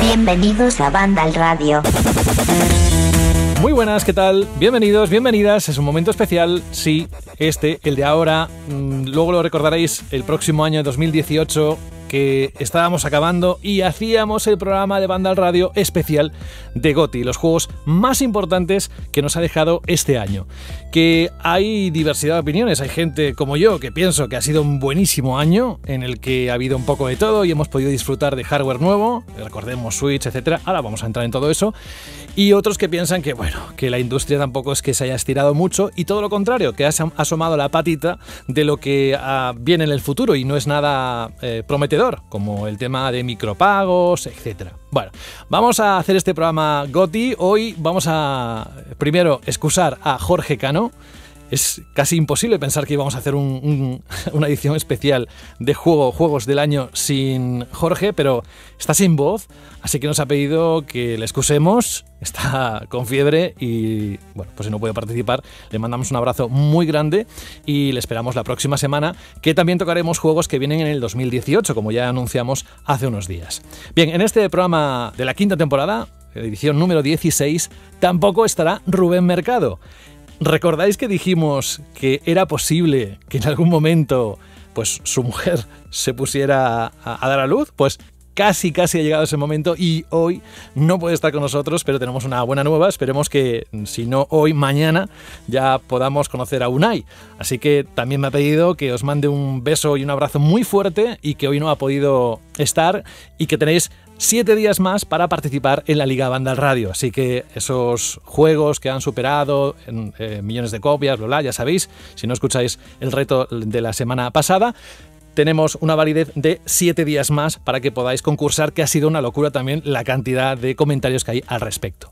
Bienvenidos a Banda al Radio. Muy buenas, ¿qué tal? Bienvenidos, bienvenidas. Es un momento especial, sí, este, el de ahora. Mm, luego lo recordaréis el próximo año 2018 estábamos acabando y hacíamos el programa de banda al radio especial de GOTI, los juegos más importantes que nos ha dejado este año. Que hay diversidad de opiniones, hay gente como yo que pienso que ha sido un buenísimo año en el que ha habido un poco de todo y hemos podido disfrutar de hardware nuevo, recordemos Switch, etcétera. Ahora vamos a entrar en todo eso. Y otros que piensan que, bueno, que la industria tampoco es que se haya estirado mucho y todo lo contrario, que ha asomado la patita de lo que ah, viene en el futuro y no es nada eh, prometedor como el tema de micropagos, etc. Bueno, vamos a hacer este programa GOTI. Hoy vamos a primero excusar a Jorge Cano es casi imposible pensar que íbamos a hacer una edición especial de juego, Juegos del Año sin Jorge, pero está sin voz, así que nos ha pedido que le excusemos, está con fiebre y, bueno, pues si no puede participar, le mandamos un abrazo muy grande y le esperamos la próxima semana, que también tocaremos juegos que vienen en el 2018, como ya anunciamos hace unos días. Bien, en este programa de la quinta temporada, edición número 16, tampoco estará Rubén Mercado. ¿Recordáis que dijimos que era posible que en algún momento pues su mujer se pusiera a, a, dar a luz? Pues casi casi ha llegado ese momento y hoy no puede estar con nosotros, pero tenemos una buena nueva, esperemos que si no hoy mañana ya podamos conocer a Unai. Así que también me ha pedido que os mande un beso y un abrazo muy fuerte y que hoy no ha podido estar y que tenéis siete días más para participar en la Liga Banda Radio. Así que esos juegos que han superado en, eh, millones de copias, bla, bla, ya sabéis, si no escucháis el reto de la semana pasada, tenemos una validez de siete días más para que podáis concursar, que ha sido una locura también la cantidad de comentarios que hay al respecto.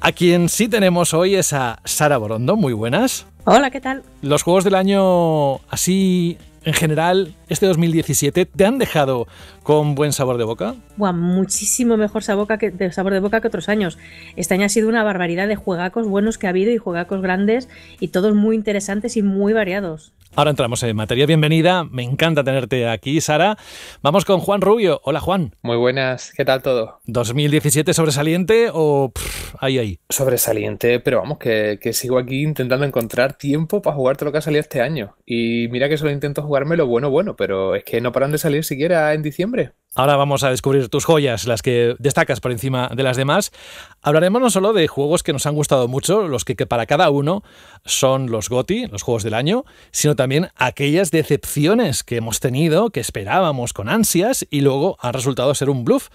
A quien sí tenemos hoy es a Sara Borondo, muy buenas. Hola, ¿qué tal? Los juegos del año así en general, este 2017, ¿te han dejado con buen sabor de boca? Buah, muchísimo mejor sabor, de sabor de boca que otros años. Este año ha sido una barbaridad de juegacos buenos que ha habido y juegacos grandes y todos muy interesantes y muy variados. Ahora entramos en materia. Bienvenida, me encanta tenerte aquí, Sara. Vamos con Juan Rubio. Hola, Juan. Muy buenas, ¿qué tal todo? ¿2017 sobresaliente o ahí, ahí? Sobresaliente, pero vamos, que, que, sigo aquí intentando encontrar tiempo para jugarte lo que ha salido este año. Y mira que solo intento jugarme lo bueno, bueno, pero es que no paran de salir siquiera en diciembre. Ahora vamos a descubrir tus joyas, las que destacas por encima de las demás. Hablaremos no solo de juegos que nos han gustado mucho, los que, para cada uno son los GOTI, los juegos del año, sino también aquellas decepciones que hemos tenido, que esperábamos con ansias y luego han resultado ser un bluff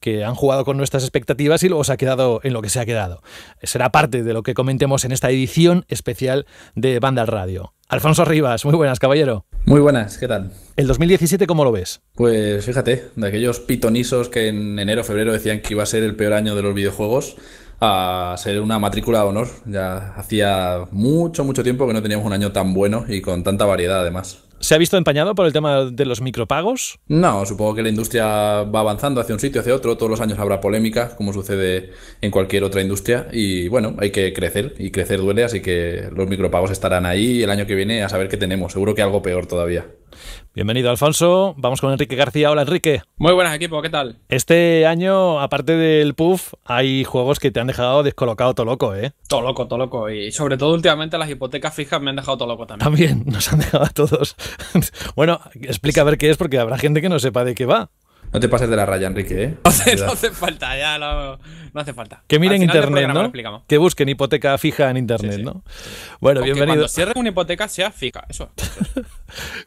que han jugado con nuestras expectativas y luego se ha quedado en lo que se ha quedado. Será parte de lo que comentemos en esta edición especial de Banda al Radio. Alfonso Rivas, muy buenas, caballero. Muy buenas, ¿qué tal? ¿El 2017 cómo lo ves? Pues fíjate, de aquellos pitonisos que en enero, febrero decían que iba a ser el peor año de los videojuegos, a ser una matrícula de honor. Ya hacía mucho, mucho tiempo que no teníamos un año tan bueno y con tanta variedad además. ¿Se ha visto empañado por el tema de los micropagos? No, supongo que la industria va avanzando hacia un sitio, hacia otro. Todos los años habrá polémica, como sucede en cualquier otra industria. Y bueno, hay que crecer y crecer duele, así que los micropagos estarán ahí el año que viene a saber qué tenemos. Seguro que algo peor todavía. Bienvenido, Alfonso. Vamos con Enrique García. Hola, Enrique. Muy buenas, equipo. ¿Qué tal? Este año, aparte del PUF, hay juegos que te han dejado descolocado todo loco, ¿eh? Todo loco, todo loco. Y sobre todo últimamente las hipotecas fijas me han dejado todo loco también. También, nos han dejado a todos. bueno, explica a ver qué es porque habrá gente que no sepa de qué va. No te pases de la raya, Enrique, ¿eh? No hace, falta, ya lo no hace falta. Que miren internet, ¿no? Que busquen hipoteca fija en internet, ¿no? Bueno, bienvenido. Cuando cierren una hipoteca sea fija, eso.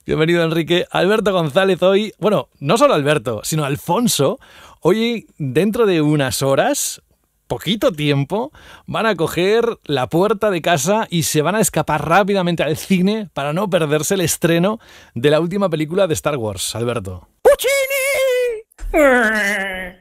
bienvenido, Enrique. Alberto González hoy, bueno, no solo Alberto, sino Alfonso. Hoy, dentro de unas horas, poquito tiempo, van a coger la puerta de casa y se van a escapar rápidamente al cine para no perderse el estreno de la última película de Star Wars, Alberto. ¡Puccini!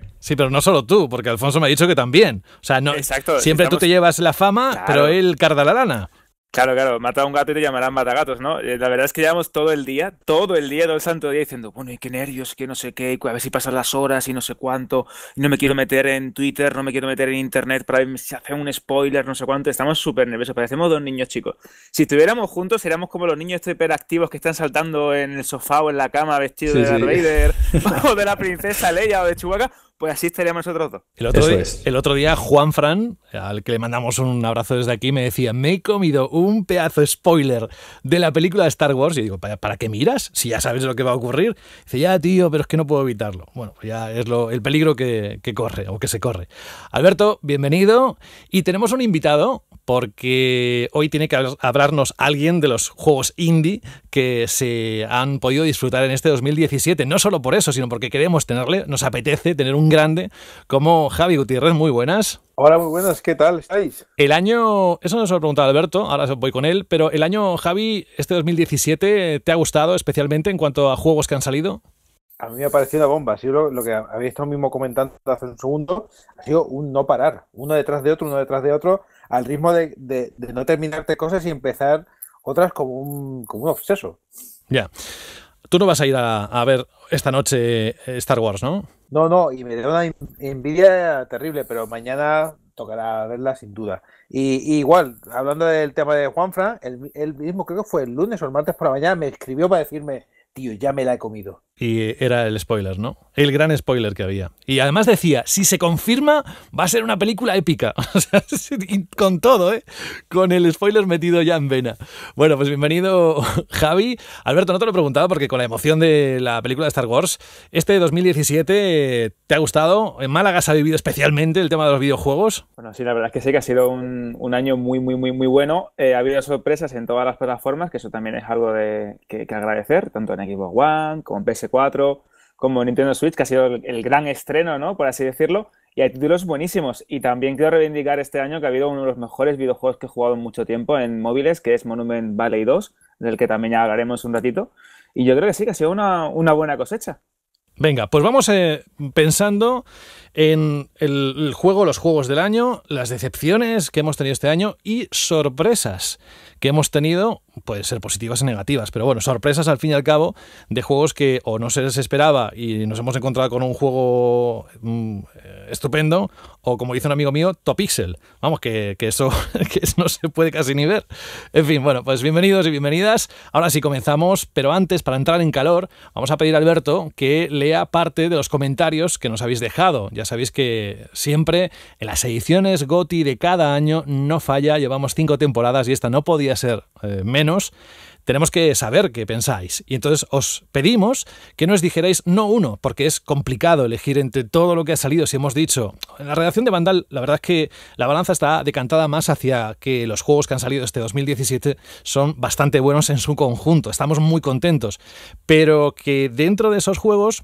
Sí, pero no solo tú, porque Alfonso me ha dicho que también. O sea, no, siempre tú te llevas la fama, pero él carda la lana. Claro, claro, mata a un gato y te llamarán matagatos, ¿no? Eh, la verdad es que llevamos todo el día, todo el día, todo el santo día diciendo, bueno, y qué nervios, qué no sé qué, a ver si pasan las horas y no sé cuánto, no me quiero meter en Twitter, no me quiero meter en Internet para ver si hace un spoiler, no sé cuánto, estamos súper nerviosos, parecemos dos niños chicos. Si estuviéramos juntos, seríamos como los niños hiperactivos que están saltando en el sofá o en la cama vestidos de Vader, o de la princesa Leia o de Chewbacca, pues así estaríamos nosotros dos. El otro, día, el otro, día, Juan Fran, al que le mandamos un abrazo desde aquí, me decía, me he comido un pedazo spoiler de la película de Star Wars. Y digo, ¿para, qué miras? Si ya sabes lo que va a ocurrir. dice, ya, tío, pero es que no puedo evitarlo. Bueno, pues ya es lo, el peligro que, que corre o que se corre. Alberto, bienvenido. Y tenemos un invitado porque hoy tiene que hablarnos alguien de los juegos indie que se han podido disfrutar en este 2017. No solo por eso, sino porque queremos tenerle, nos apetece tener un grande como Javi Gutiérrez. Muy buenas. Hola, muy buenas, ¿qué tal estáis? El año, eso nos lo preguntado Alberto, ahora voy con él, pero el año, Javi, este 2017, ¿te ha gustado especialmente en cuanto a juegos que han salido? a mí me ha parecido una bomba. lo, que había estado mismo comentando hace un segundo. Ha sido un no parar, uno detrás de otro, uno detrás de otro, al ritmo de, no terminarte cosas y empezar otras como un, como un obseso. Ya. Tú no vas a ir a, ver esta noche eh, Star Wars, ¿no? No, no, y me da una envidia terrible, pero mañana tocará verla sin duda. Y, igual, hablando del tema de Juan Fran, él mismo creo que fue el lunes o el martes por la mañana, me escribió para decirme, tío, ya me la he comido y era el spoiler, ¿no? El gran spoiler que había. Y además decía, si se confirma, va a ser una película épica. O sea, con todo, ¿eh? Con el spoiler metido ya en vena. Bueno, pues bienvenido Javi. Alberto, no te lo he preguntado porque con la emoción de la película de Star Wars, este 2017 eh, te ha gustado. En Málaga se ha vivido especialmente el tema de los videojuegos. Bueno, sí, la verdad es que sí, que ha sido un, año muy, muy, muy, muy bueno. Eh, ha habido sorpresas en todas las plataformas, que eso también es algo de, que agradecer, tanto en Xbox One como en PS 4 como Nintendo Switch, que ha sido el, gran estreno, ¿no? Por así decirlo. Y hay títulos buenísimos. Y también quiero reivindicar este año que ha habido uno de los mejores videojuegos que he jugado en mucho tiempo en móviles, que es Monument Valley 2, del que también ya hablaremos un ratito. Y yo creo que sí, que ha sido una, buena cosecha. Venga, pues vamos eh, pensando en el, juego, los juegos del año, las decepciones que hemos tenido este año y sorpresas que hemos tenido, pueden ser positivas y negativas, pero bueno, sorpresas al fin y al cabo de juegos que o no se les esperaba y nos hemos encontrado con un juego mm, eh, estupendo, o como dice un amigo mío, Topixel. Vamos, que, eso no se puede casi ni ver. En fin, bueno, pues bienvenidos y bienvenidas. Ahora sí comenzamos, pero antes, para entrar en calor, vamos a pedir a Alberto que lea parte de los comentarios que nos habéis dejado sabéis que siempre en las ediciones GOTI de cada año no falla, llevamos cinco temporadas y esta no podía ser eh, menos tenemos que saber qué pensáis. Y entonces os pedimos que nos dijerais no uno, porque es complicado elegir entre todo lo que ha salido. Si hemos dicho, en la redacción de Vandal, la verdad es que la balanza está decantada más hacia que los juegos que han salido este 2017 son bastante buenos en su conjunto. Estamos muy contentos. Pero que dentro de esos juegos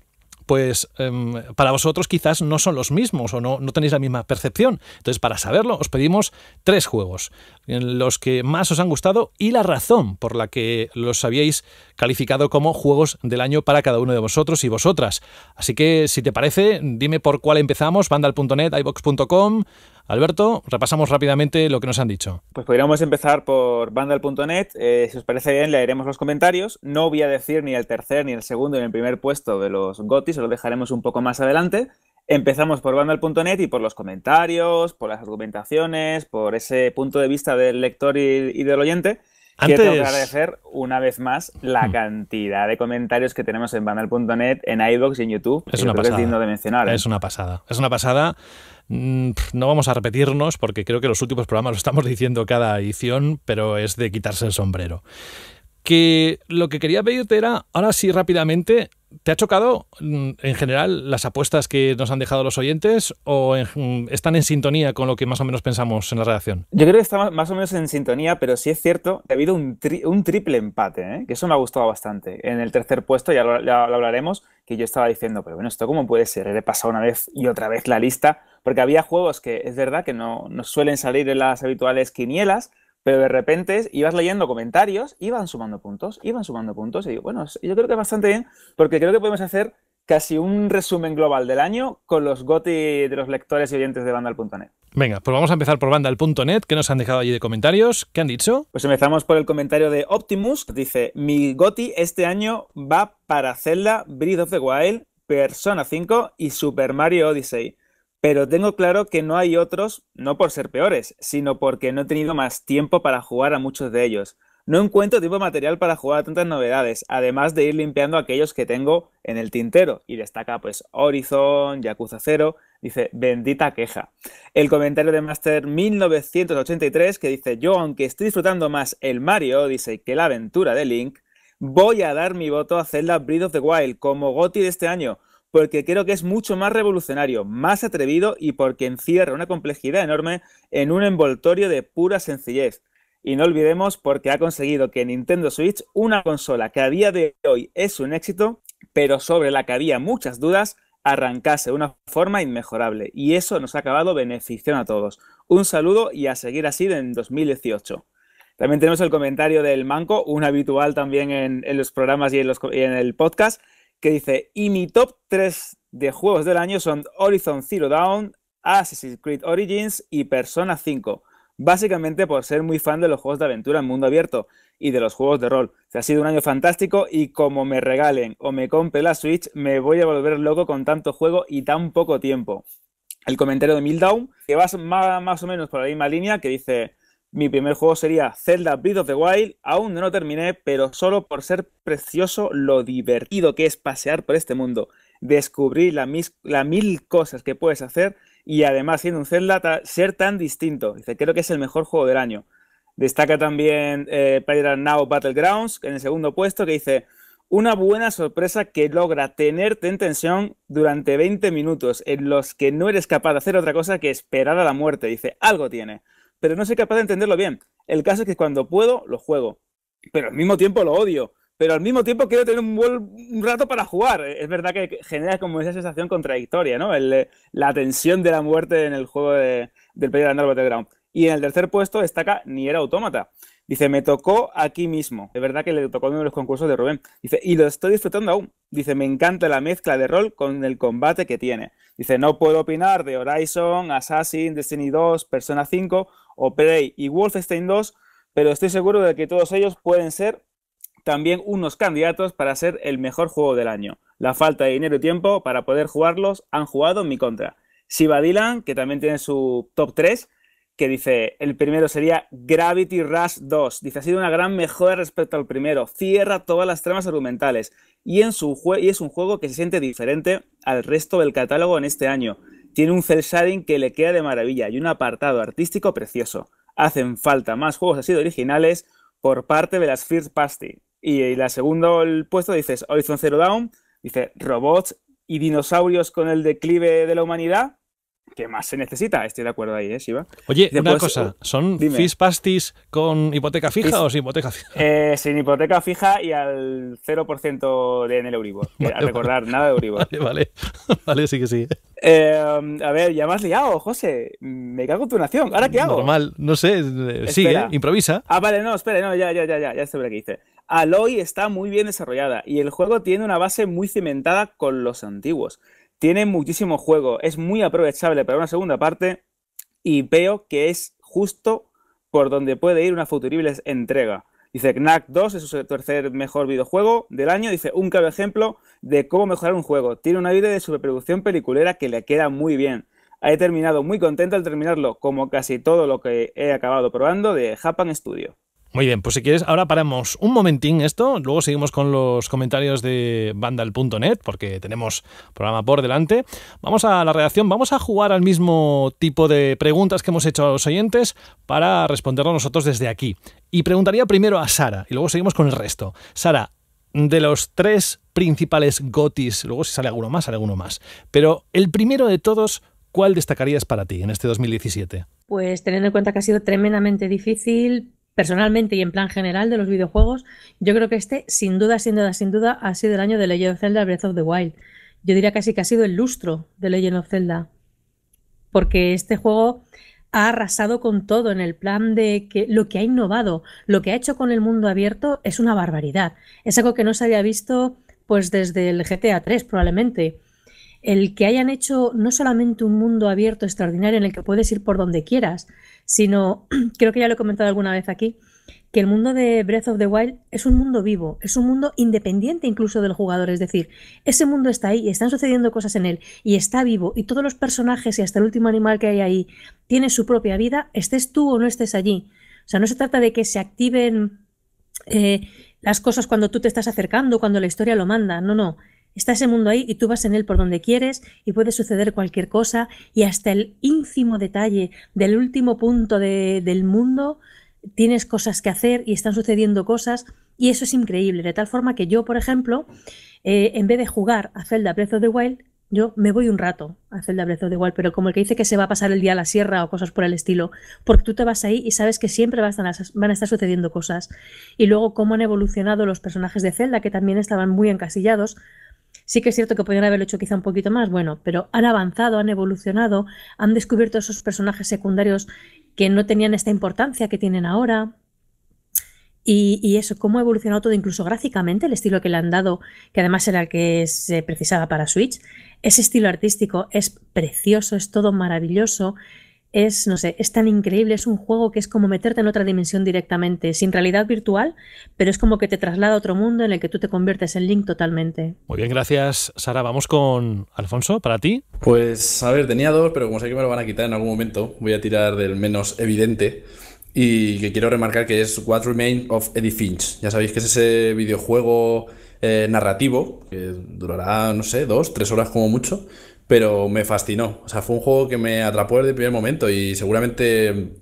pues em, para vosotros quizás no son los mismos o no, no tenéis la misma percepción. Entonces, para saberlo, os pedimos tres juegos, los que más os han gustado y la razón por la que los habíais calificado como juegos del año para cada uno de vosotros y vosotras. Así que, si te parece, dime por cuál empezamos, vandal.net, ibox.com Alberto, repasamos rápidamente lo que nos han dicho. Pues podríamos empezar por Vandal.net. Eh, si os parece bien, leeremos los comentarios. No voy a decir ni el tercer, ni el segundo, ni el primer puesto de los Gotis. lo dejaremos un poco más adelante. Empezamos por Vandal.net y por los comentarios, por las argumentaciones, por ese punto de vista del lector y del oyente. Quiero agradecer una vez más la hmm. cantidad de comentarios que tenemos en banal.net, en iBox y en YouTube. ¿eh? Es una pasada. Es una pasada. Es una pasada. No vamos a repetirnos porque creo que los últimos programas lo estamos diciendo cada edición, pero es de quitarse el sombrero que lo que quería pedirte era, ahora sí rápidamente, ¿te ha chocado mm, en general las apuestas que nos han dejado los oyentes o mm, están en sintonía con lo que más o menos pensamos en la redacción? Yo creo que está más o menos en sintonía, pero sí es cierto que ha habido un, triple empate, ¿eh? que eso me ha gustado bastante. En el tercer puesto, ya lo, ya lo hablaremos, que yo estaba diciendo, pero bueno, ¿esto cómo puede ser? He pasado una vez y otra vez la lista, porque había juegos que es verdad que no, no suelen salir en las habituales quinielas, pero de repente ibas leyendo comentarios, iban sumando puntos, iban sumando puntos. Y digo, bueno, yo creo que es bastante bien, porque creo que podemos hacer casi un resumen global del año con los GOTI de los lectores y oyentes de Vandal.net. Venga, pues vamos a empezar por Vandal.net, que nos han dejado allí de comentarios. ¿Qué han dicho? Pues empezamos por el comentario de Optimus. Dice, mi GOTI este año va para Zelda, Breath of the Wild, Persona 5 y Super Mario Odyssey. Pero tengo claro que no hay otros, no por ser peores, sino porque no he tenido más tiempo para jugar a muchos de ellos. No encuentro tiempo material para jugar a tantas novedades, además de ir limpiando aquellos que tengo en el tintero. Y destaca pues Horizon, Yakuza 0, dice, bendita queja. El comentario de Master 1983 que dice, yo aunque estoy disfrutando más el Mario Odyssey que la aventura de Link, voy a dar mi voto a Zelda Breath of the Wild como GOTI de este año, porque creo que es mucho más revolucionario, más atrevido y porque encierra una complejidad enorme en un envoltorio de pura sencillez. Y no olvidemos porque ha conseguido que Nintendo Switch, una consola que a día de hoy es un éxito, pero sobre la que había muchas dudas, arrancase de una forma inmejorable. Y eso nos ha acabado beneficiando a todos. Un saludo y a seguir así en 2018. También tenemos el comentario del Manco, un habitual también en, los programas y en el podcast, que dice, y mi top 3 de juegos del año son Horizon Zero Dawn, Assassin's Creed Origins y Persona 5. Básicamente por ser muy fan de los juegos de aventura en mundo abierto y de los juegos de rol. se ha sido un año fantástico y como me regalen o me compre la Switch, me voy a volver loco con tanto juego y tan poco tiempo. El comentario de Mildown, que va más, más o menos por la misma línea, que dice, mi primer juego sería Zelda Breath of the Wild. Aún no lo terminé, pero solo por ser precioso lo divertido que es pasear por este mundo, descubrir las mil cosas que puedes hacer y además siendo un Zelda ser tan distinto. Dice, creo que es el mejor juego del año. Destaca también eh, Player Now Battlegrounds en el segundo puesto que dice una buena sorpresa que logra tenerte en tensión durante 20 minutos en los que no eres capaz de hacer otra cosa que esperar a la muerte. Dice, algo tiene pero no soy capaz de entenderlo bien. El caso es que cuando puedo, lo juego, pero al mismo tiempo lo odio. Pero al mismo tiempo quiero tener un rato para jugar. Es verdad que genera como esa sensación contradictoria, ¿no? Eh, la tensión de la muerte en el juego de, del Player Under ground Y en el tercer puesto destaca Nier Automata. Dice, me tocó aquí mismo. Es verdad que le tocó uno de los concursos de Rubén. Dice, y lo estoy disfrutando aún. Dice, me encanta la mezcla de rol con el combate que tiene. Dice, no puedo opinar de Horizon, Assassin, Destiny 2, Persona 5 o Prey y Wolfenstein 2, pero estoy seguro de que todos ellos pueden ser también unos candidatos para ser el mejor juego del año. La falta de dinero y tiempo para poder jugarlos han jugado en mi contra. Shiva Dylan, que también tiene su top 3, que dice, el primero sería Gravity Rush 2. Dice, ha sido una gran mejora respecto al primero. Cierra todas las tramas argumentales. y es un juego que se siente diferente al resto del catálogo en este año tiene un cel shading que le queda de maravilla y un apartado artístico precioso. Hacen falta más juegos así de originales por parte de las First Pasty. Y, la segundo el puesto dices Horizon Zero Dawn, dice robots y dinosaurios con el declive de la humanidad. ¿Qué más se necesita. Estoy de acuerdo ahí, ¿eh, Shiva? Oye, una pues, cosa, eh, ¿son dime. pastis con hipoteca fija o sin hipoteca fija? Eh, sin hipoteca fija y al 0% de en el Euribor. a recordar, nada de Euribor. Vale, vale. Vale, sí que sí. ¿eh? Eh, a ver, ya me has liado, José. Me cago en tu nación. ¿Ahora qué hago? Normal, no sé. Sigue, improvisa. Ah, vale, no, espere, no, ya, ya, ya, ya, ya sé lo que hice. Aloy está muy bien desarrollada y el juego tiene una base muy cimentada con los antiguos. Tiene muchísimo juego, es muy aprovechable para una segunda parte y veo que es justo por donde puede ir una futurible entrega. Dice Knack 2 es su tercer mejor videojuego del año. Dice un claro ejemplo de cómo mejorar un juego. Tiene una vida de superproducción peliculera que le queda muy bien. He terminado muy contento al terminarlo, como casi todo lo que he acabado probando de Japan Studio. Muy bien, pues si quieres, ahora paramos un momentín esto, luego seguimos con los comentarios de Vandal.net, porque tenemos programa por delante. Vamos a la redacción, vamos a jugar al mismo tipo de preguntas que hemos hecho a los oyentes para responderlo nosotros desde aquí. Y preguntaría primero a Sara, y luego seguimos con el resto. Sara, de los tres principales gotis, luego si sale alguno más, sale alguno más, pero el primero de todos, ¿cuál destacarías para ti en este 2017? Pues teniendo en cuenta que ha sido tremendamente difícil, personalmente y en plan general de los videojuegos, yo creo que este, sin duda, sin duda, sin duda, ha sido el año de Legend of Zelda Breath of the Wild. Yo diría casi que ha sido el lustro de Legend of Zelda. Porque este juego ha arrasado con todo en el plan de que lo que ha innovado, lo que ha hecho con el mundo abierto es una barbaridad. Es algo que no se había visto pues desde el GTA 3 probablemente. El que hayan hecho no solamente un mundo abierto extraordinario en el que puedes ir por donde quieras, sino creo que ya lo he comentado alguna vez aquí, que el mundo de Breath of the Wild es un mundo vivo, es un mundo independiente incluso del jugador, es decir, ese mundo está ahí y están sucediendo cosas en él y está vivo y todos los personajes y hasta el último animal que hay ahí tiene su propia vida, estés tú o no estés allí. O sea, no se trata de que se activen eh, las cosas cuando tú te estás acercando, cuando la historia lo manda, no, no. Está ese mundo ahí y tú vas en él por donde quieres y puede suceder cualquier cosa y hasta el ínfimo detalle del último punto de, del mundo tienes cosas que hacer y están sucediendo cosas y eso es increíble. De tal forma que yo, por ejemplo, eh, en vez de jugar a Zelda Breath of the Wild, yo me voy un rato a Zelda Breath of the Wild, pero como el que dice que se va a pasar el día a la sierra o cosas por el estilo, porque tú te vas ahí y sabes que siempre van a, van a estar sucediendo cosas. Y luego cómo han evolucionado los personajes de Zelda, que también estaban muy encasillados, Sí que es cierto que podrían haberlo hecho quizá un poquito más, bueno, pero han avanzado, han evolucionado, han descubierto esos personajes secundarios que no tenían esta importancia que tienen ahora. Y, eso, cómo ha evolucionado todo, incluso gráficamente, el estilo que le han dado, que además era el que se precisaba para Switch. Ese estilo artístico es precioso, es todo maravilloso es, no sé, es tan increíble, es un juego que es como meterte en otra dimensión directamente, sin realidad virtual, pero es como que te traslada a otro mundo en el que tú te conviertes en Link totalmente. Muy bien, gracias Sara. Vamos con Alfonso, para ti. Pues a ver, tenía dos, pero como sé que me lo van a quitar en algún momento, voy a tirar del menos evidente. Y que quiero remarcar que es What Remains of Eddie Finch. Ya sabéis que es ese videojuego eh, narrativo que durará, no sé, dos, tres horas como mucho, pero me fascinó. O sea, fue un juego que me atrapó desde el primer momento y seguramente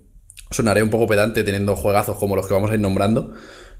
sonaré un poco pedante teniendo juegazos como los que vamos a ir nombrando,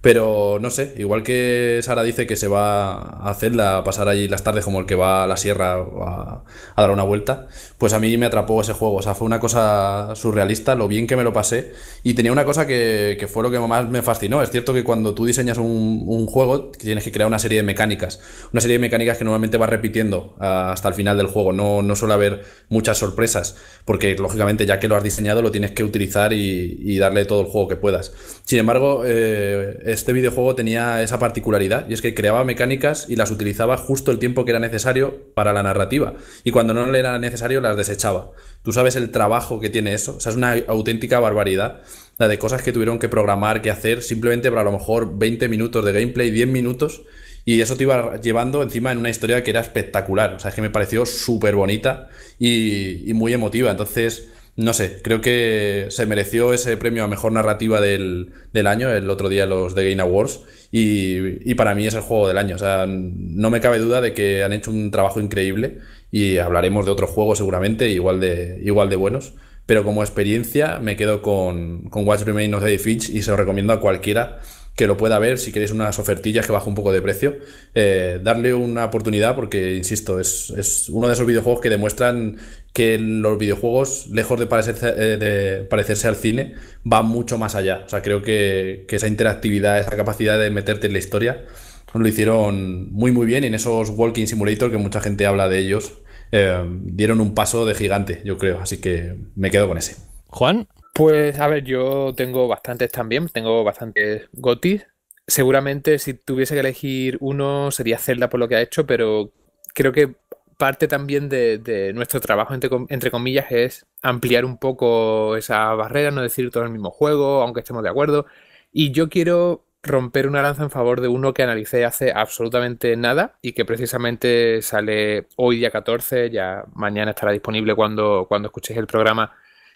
pero no sé, igual que Sara dice que se va a hacer a pasar allí las tardes como el que va a la sierra a, dar una vuelta, pues a mí me atrapó ese juego. O sea, fue una cosa surrealista, lo bien que me lo pasé. Y tenía una cosa que, fue lo que más me fascinó. Es cierto que cuando tú diseñas un, juego, tienes que crear una serie de mecánicas. Una serie de mecánicas que normalmente vas repitiendo ah, hasta el final del juego. No, no suele haber muchas sorpresas, porque lógicamente ya que lo has diseñado, lo tienes que utilizar y, darle todo el juego que puedas. Sin embargo, eh, este videojuego tenía esa particularidad y es que creaba mecánicas y las utilizaba justo el tiempo que era necesario para la narrativa y cuando no le era necesario las desechaba. Tú sabes el trabajo que tiene eso, o sea, es una auténtica barbaridad la de cosas que tuvieron que programar, que hacer simplemente para a lo mejor 20 minutos de gameplay, 10 minutos y eso te iba llevando encima en una historia que era espectacular, o sea, es que me pareció súper bonita y, y muy emotiva, entonces no sé, creo que se mereció ese premio a mejor narrativa del, año, el otro día los The Game Awards, y, para mí es el juego del año. O sea, no me cabe duda de que han hecho un trabajo increíble y hablaremos de otro juego seguramente, igual de, igual de buenos. Pero como experiencia me quedo con, con Watch Remain of Fitch y se lo recomiendo a cualquiera que lo pueda ver si queréis unas ofertillas que baja un poco de precio. Eh, darle una oportunidad porque, insisto, es, es, uno de esos videojuegos que demuestran que los videojuegos, lejos de parecerse, eh, al cine, van mucho más allá. O sea, creo que, esa interactividad, esa capacidad de meterte en la historia, lo hicieron muy muy bien y en esos Walking Simulator que mucha gente habla de ellos, eh, dieron un paso de gigante, yo creo. Así que me quedo con ese. Juan. Pues a ver, yo tengo bastantes también, tengo bastantes gotis. Seguramente si tuviese que elegir uno sería Zelda por lo que ha hecho, pero creo que parte también de, nuestro trabajo, entre, comillas, es ampliar un poco esa barrera, no decir todo el mismo juego, aunque estemos de acuerdo. Y yo quiero romper una lanza en favor de uno que analicé hace absolutamente nada y que precisamente sale hoy día 14, ya mañana estará disponible cuando, cuando escuchéis el programa,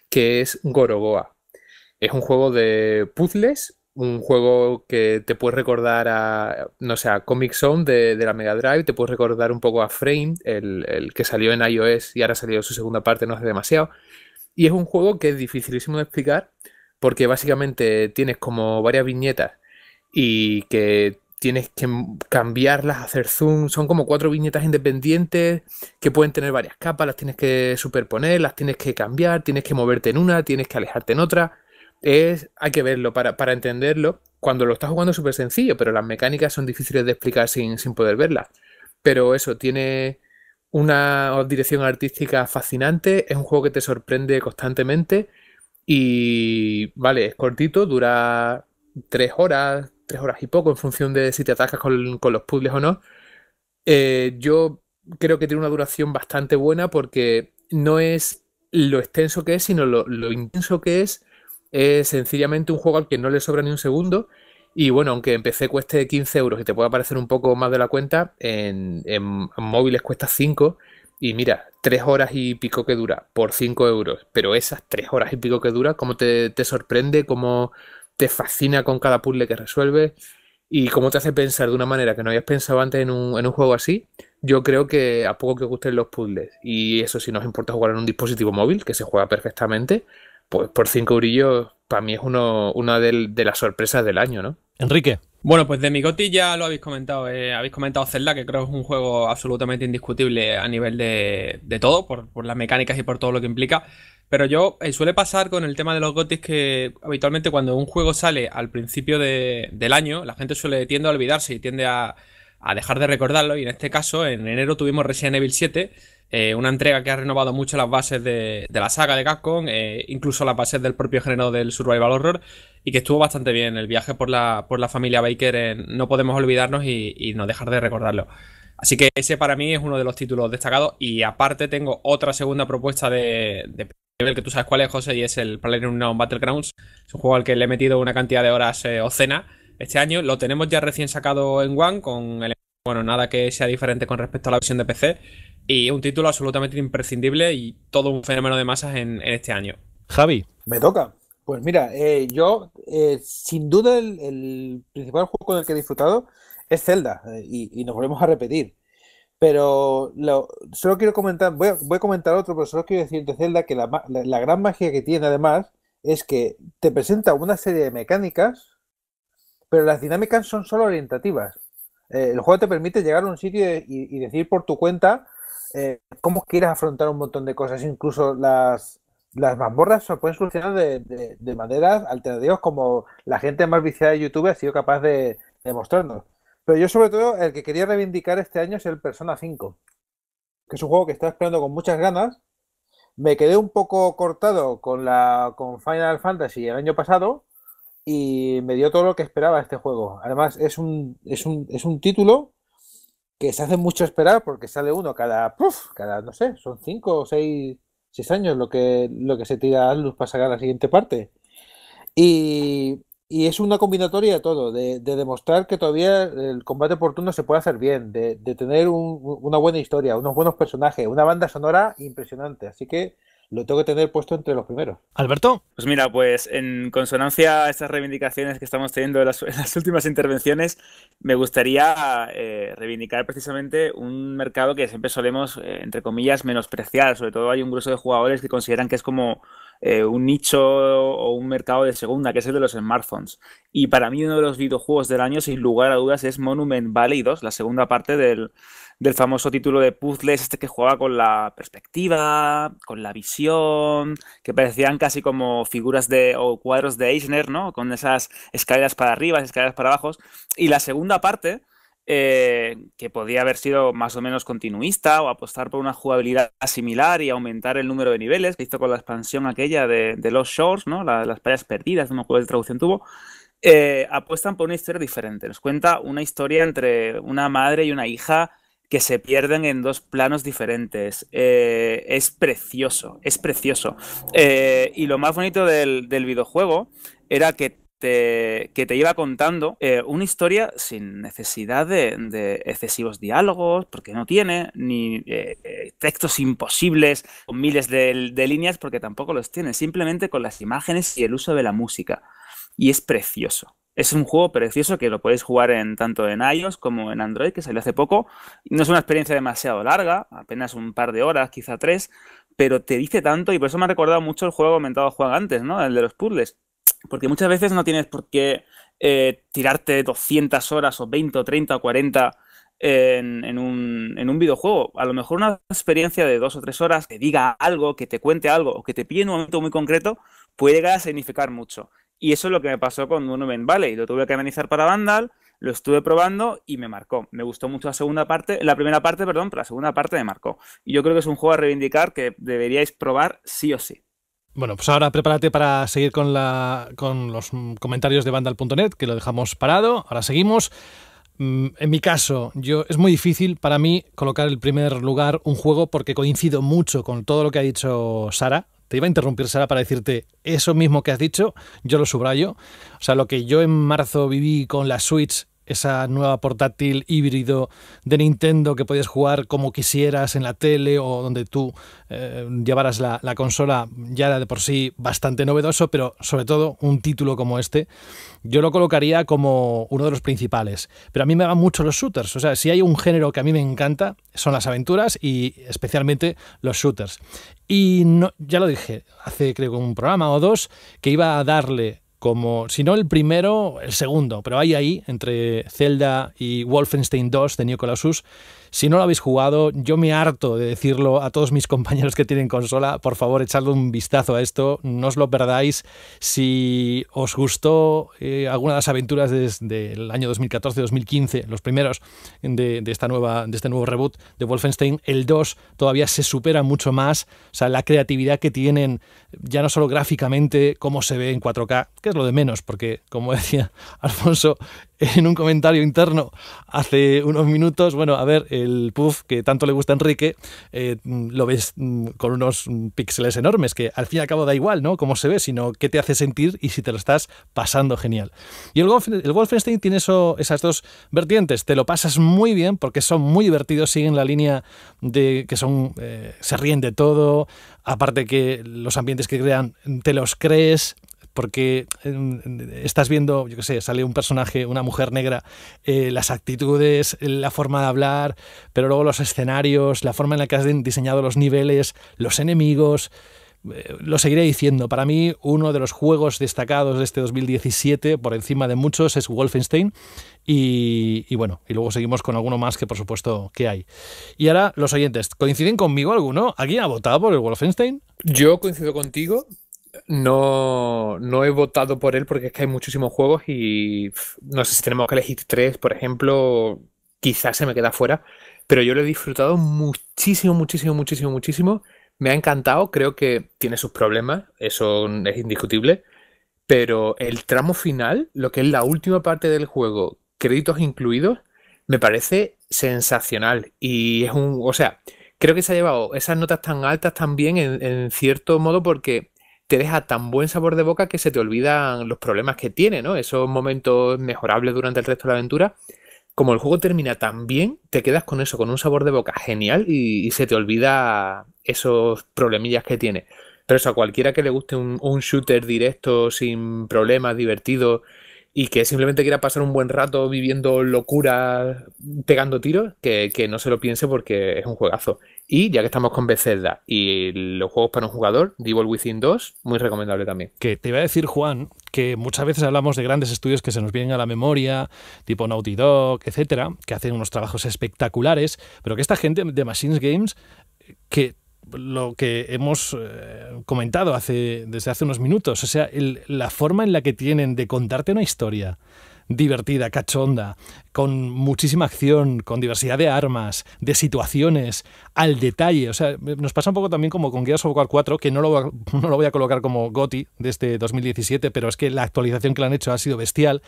que es Goroboa. Es un juego de puzzles un juego que te puede recordar a, no sé, a Comic Zone de, la Mega Drive, te puede recordar un poco a Frame, el, el, que salió en iOS y ahora ha salido su segunda parte no hace demasiado. Y es un juego que es dificilísimo de explicar porque básicamente tienes como varias viñetas y que tienes que cambiarlas, hacer zoom, son como cuatro viñetas independientes que pueden tener varias capas, las tienes que superponer, las tienes que cambiar, tienes que moverte en una, tienes que alejarte en otra es, hay que verlo para, entenderlo. Cuando lo estás jugando es súper sencillo, pero las mecánicas son difíciles de explicar sin, poder verlas. Pero eso, tiene una dirección artística fascinante, es un juego que te sorprende constantemente y, vale, es cortito, dura tres horas, tres horas y poco, en función de si te atacas con, con los puzzles o no. Eh, yo creo que tiene una duración bastante buena porque no es lo extenso que es, sino lo intenso que es es sencillamente un juego al que no le sobra ni un segundo. Y bueno, aunque empecé cueste 15 euros y te pueda parecer un poco más de la cuenta, en, móviles cuesta 5. Y mira, 3 horas y pico que dura por 5 euros. Pero esas 3 horas y pico que dura, cómo te, te sorprende, cómo te fascina con cada puzzle que resuelves y cómo te hace pensar de una manera que no habías pensado antes en un, juego así. Yo creo que a poco que gusten los puzzles, y eso si sí, nos importa jugar en un dispositivo móvil, que se juega perfectamente, pues por cinco eurillos, para mí es uno, una de, las sorpresas del año, ¿no? Enrique. Bueno, pues de mi ya lo habéis comentado. Eh, habéis comentado Zelda, que creo que es un juego absolutamente indiscutible a nivel de, todo, por, las mecánicas y por todo lo que implica. Pero yo eh, suele pasar con el tema de los gotis que habitualmente cuando un juego sale al principio del año, la gente suele tiende a olvidarse y tiende a, a dejar de recordarlo. Y en este caso, en enero tuvimos Resident Evil 7 eh, una entrega que ha renovado mucho las bases de, la saga de Capcom, eh, incluso las bases del propio género del survival horror, y que estuvo bastante bien. El viaje por la, por la familia Baker en, no podemos olvidarnos y, no dejar de recordarlo. Así que ese para mí es uno de los títulos destacados. Y aparte tengo otra segunda propuesta de, de nivel que tú sabes cuál es, José, y es el PlayerUnknown's Battlegrounds. Es un juego al que le he metido una cantidad de horas o eh, ocena este año. Lo tenemos ya recién sacado en One con el bueno, nada que sea diferente con respecto a la versión de PC. Y un título absolutamente imprescindible y todo un fenómeno de masas en, este año. Javi. Me toca. Pues mira, eh, yo eh, sin duda el, principal juego con el que he disfrutado es Zelda eh, y, nos volvemos a repetir. Pero lo, solo quiero comentar, voy a, comentar otro, pero solo quiero decir de Zelda que la gran magia que tiene además es que te presenta una serie de mecánicas, pero las dinámicas son solo orientativas. Eh, el juego te permite llegar a un sitio y, decir por tu cuenta eh, cómo quieres afrontar un montón de cosas. Incluso las, las mazmorras se pueden solucionar de, maneras alternativas como la gente más viciada de YouTube ha sido capaz de, de, mostrarnos. Pero yo sobre todo el que quería reivindicar este año es el Persona 5, que es un juego que estaba esperando con muchas ganas. Me quedé un poco cortado con, la, con Final Fantasy el año pasado, y me dio todo lo que esperaba este juego. Además, es un, es un, título que se hace mucho esperar porque sale uno cada, cada, no sé, son cinco o seis, seis años lo que, lo que se tira a luz para sacar la siguiente parte. Y, es una combinatoria De todo, de, demostrar que todavía el combate oportuno se puede hacer bien, de, tener una buena historia, unos buenos personajes, una banda sonora impresionante. Así que lo tengo que tener puesto entre los primeros. Alberto. Pues mira, pues en consonancia a estas reivindicaciones que estamos teniendo en las, últimas intervenciones, me gustaría eh, reivindicar precisamente un mercado que siempre solemos, eh, entre comillas, menospreciar. Sobre todo hay un grueso de jugadores que consideran que es como eh, un nicho o un mercado de segunda, que es el de los smartphones. Y para mí uno de los videojuegos del año, sin lugar a dudas, es Monument Valley 2, la segunda parte del del famoso título de puzzles, este que jugaba con la perspectiva, con la visión, que parecían casi como figuras de o cuadros de Eisner, ¿no? Con esas escaleras para arriba, escaleras para abajo. Y la segunda parte, eh, que podía haber sido más o menos continuista o apostar por una jugabilidad similar y aumentar el número de niveles, que hizo con la expansión aquella de, Los Shores, ¿no? las playas perdidas, no me acuerdo de traducción tuvo. Eh, apuestan por una historia diferente. Nos cuenta una historia entre una madre y una hija que se pierden en dos planos diferentes. Eh, es precioso, es precioso. Eh, y lo más bonito del, videojuego era que te, te iba contando eh, una historia sin necesidad de, excesivos diálogos, porque no tiene, ni textos imposibles con miles de, líneas, porque tampoco los tiene, simplemente con las imágenes y el uso de la música. Y es precioso. Es un juego precioso que lo podéis jugar en tanto en iOS como en Android, que salió hace poco. No es una experiencia demasiado larga, apenas un par de horas, quizá tres, pero te dice tanto y por eso me ha recordado mucho el juego comentado Juan antes, ¿no? El de los puzzles. Porque muchas veces no tienes por qué eh, tirarte 200 horas o 20 o 30 o 40 en, un, videojuego. A lo mejor una experiencia de dos o tres horas que diga algo, que te cuente algo o que te pide en un momento muy concreto puede significar mucho. Y eso es lo que me pasó con Monument Valley. Lo tuve que analizar para Vandal, lo estuve probando y me marcó. Me gustó mucho la segunda parte, la primera parte, perdón, pero la segunda parte me marcó. Y yo creo que es un juego a reivindicar que deberíais probar sí o sí. Bueno, pues ahora prepárate para seguir con, la, con los comentarios de vandal.net, que lo dejamos parado. Ahora seguimos. Mm, en mi caso, yo es muy difícil para mí colocar en primer lugar un juego porque coincido mucho con todo lo que ha dicho Sara te iba a interrumpir, Sara, para decirte eso mismo que has dicho, yo lo subrayo. O sea, lo que yo en marzo viví con la Switch esa nueva portátil híbrido de Nintendo que puedes jugar como quisieras en la tele o donde tú eh, llevaras la, consola, ya era de por sí bastante novedoso, pero sobre todo un título como este, yo lo colocaría como uno de los principales. Pero a mí me van mucho los shooters, o sea, si hay un género que a mí me encanta, son las aventuras y especialmente los shooters. Y ya lo dije hace creo que un programa o dos, que iba a darle como, si no el primero, el segundo, pero hay ahí, entre Zelda y Wolfenstein 2 de Nicolas si no lo habéis jugado, yo me harto de decirlo a todos mis compañeros que tienen consola, por favor, echadle un vistazo a esto, no os lo perdáis. Si os gustó eh, alguna de las aventuras desde el año 2014-2015, los primeros de, esta nueva, de este nuevo reboot de Wolfenstein, el 2 todavía se supera mucho más, o sea, la creatividad que tienen, ya no solo gráficamente, cómo se ve en 4K, que es lo de menos, porque como decía Alfonso, en un comentario interno hace unos minutos, bueno, a ver, el puff que tanto le gusta a Enrique, eh, lo ves mm, con unos mm, píxeles enormes, que al fin y al cabo da igual, ¿no? Cómo se ve, sino qué te hace sentir y si te lo estás pasando genial. Y el, Wolfenstein tiene eso, esas dos vertientes, te lo pasas muy bien porque son muy divertidos, siguen la línea de que son, eh, se ríen de todo, aparte que los ambientes que crean te los crees, porque estás viendo, yo qué sé, sale un personaje, una mujer negra, eh, las actitudes, la forma de hablar, pero luego los escenarios, la forma en la que has diseñado los niveles, los enemigos. Eh, lo seguiré diciendo, para mí uno de los juegos destacados de este 2017 por encima de muchos es Wolfenstein y, y, bueno, y luego seguimos con alguno más que por supuesto que hay. Y ahora los oyentes, ¿coinciden conmigo alguno? ¿Alguien ha votado por el Wolfenstein? Yo coincido contigo, no, no he votado por él porque es que hay muchísimos juegos y no sé si tenemos que elegir tres, por ejemplo, quizás se me queda fuera, pero yo lo he disfrutado muchísimo, muchísimo, muchísimo, muchísimo. Me ha encantado, creo que tiene sus problemas, eso es indiscutible, pero el tramo final, lo que es la última parte del juego, créditos incluidos, me parece sensacional y es un, o sea, creo que se ha llevado esas notas tan altas también en cierto modo porque te deja tan buen sabor de boca que se te olvidan los problemas que tiene, ¿no? Esos momentos mejorables durante el resto de la aventura. Como el juego termina tan bien, te quedas con eso, con un sabor de boca genial y, se te olvida esos problemillas que tiene. Pero eso, a cualquiera que le guste un, shooter directo, sin problemas, divertido, y que simplemente quiera pasar un buen rato viviendo locuras, pegando tiros, que, que, no se lo piense porque es un juegazo. Y ya que estamos con Bethesda y los juegos para un jugador, Devil Within 2, muy recomendable también. Que te iba a decir, Juan, que muchas veces hablamos de grandes estudios que se nos vienen a la memoria, tipo Naughty Dog, etcétera, que hacen unos trabajos espectaculares, pero que esta gente de Machines Games, que lo que hemos eh, comentado hace, desde hace unos minutos, o sea, la forma en la que tienen de contarte una historia, divertida, cachonda, con muchísima acción, con diversidad de armas, de situaciones, al detalle. O sea, nos pasa un poco también como con Gears of War 4, que no lo, no lo voy a colocar como GOTI de este 2017, pero es que la actualización que le han hecho ha sido bestial.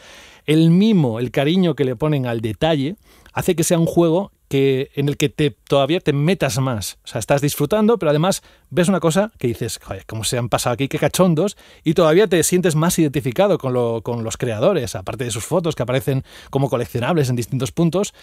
El mimo, el cariño que le ponen al detalle, hace que sea un juego que, en el que te, todavía te metas más. O sea, estás disfrutando, pero además ves una cosa que dices, joder, cómo se han pasado aquí, qué cachondos, y todavía te sientes más identificado con, los creadores, aparte de sus fotos que aparecen como coleccionables en distintos puntos.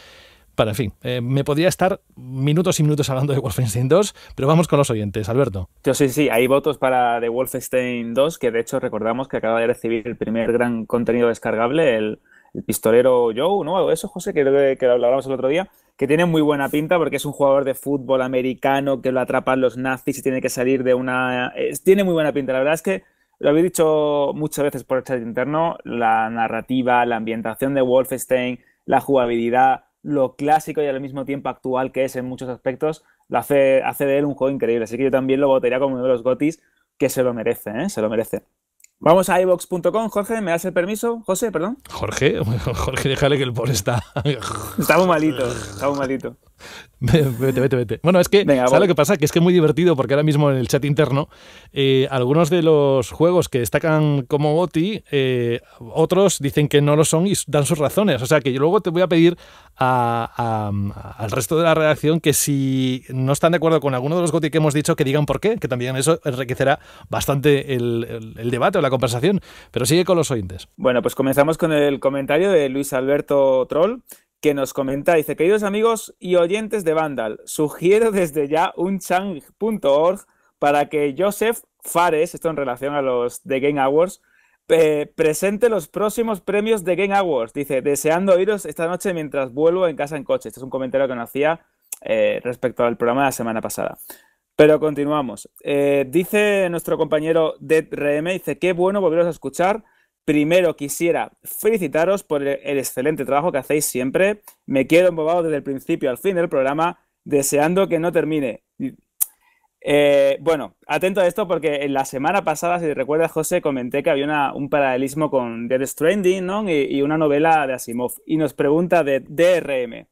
Para, en fin, eh, me podría estar minutos y minutos hablando de Wolfenstein 2, pero vamos con los oyentes, Alberto. Yo sí, sí, hay votos para The Wolfenstein 2, que de hecho recordamos que acaba de recibir el primer gran contenido descargable, el, el pistolero Joe, ¿no? Eso, José, que, que, lo hablábamos el otro día, que tiene muy buena pinta porque es un jugador de fútbol americano que lo atrapan los nazis y tiene que salir de una... tiene muy buena pinta, la verdad es que lo había dicho muchas veces por el este chat interno, la narrativa, la ambientación de Wolfenstein, la jugabilidad, lo clásico y al mismo tiempo actual que es en muchos aspectos, lo hace, hace de él un juego increíble. Así que yo también lo votaría como uno de los gotis que se lo merece, ¿eh? se lo merece. Vamos a ibox.com, Jorge, ¿me das el permiso? José, perdón. Jorge, Jorge, déjale que el por está. está malito, está muy malito. vete, vete, vete. Bueno, es que, ¿sabes lo que pasa? Que es que es muy divertido porque ahora mismo en el chat interno, eh, algunos de los juegos que destacan como GOTI, eh, otros dicen que no lo son y dan sus razones. O sea que yo luego te voy a pedir al resto de la redacción que si no están de acuerdo con alguno de los GOTI que hemos dicho, que digan por qué, que también eso enriquecerá bastante el debate o la conversación. Pero sigue con los oyentes. Bueno, pues comenzamos con el comentario de Luis Alberto Troll que nos comenta, dice, queridos amigos y oyentes de Vandal, sugiero desde ya un chang.org para que Joseph Fares, esto en relación a los de Game Awards, eh, presente los próximos premios de Game Awards. Dice, deseando oíros esta noche mientras vuelvo en casa en coche. Este es un comentario que nos hacía eh, respecto al programa de la semana pasada. Pero continuamos. Eh, dice nuestro compañero DeadRM, dice, qué bueno volveros a escuchar. Primero quisiera felicitaros por el excelente trabajo que hacéis siempre. Me quedo embobado desde el principio al fin del programa, deseando que no termine. Eh, bueno, atento a esto porque en la semana pasada, si recuerdas, José, comenté que había un paralelismo con *Dead Stranding y, y, una novela de Asimov. Y nos pregunta de DRM.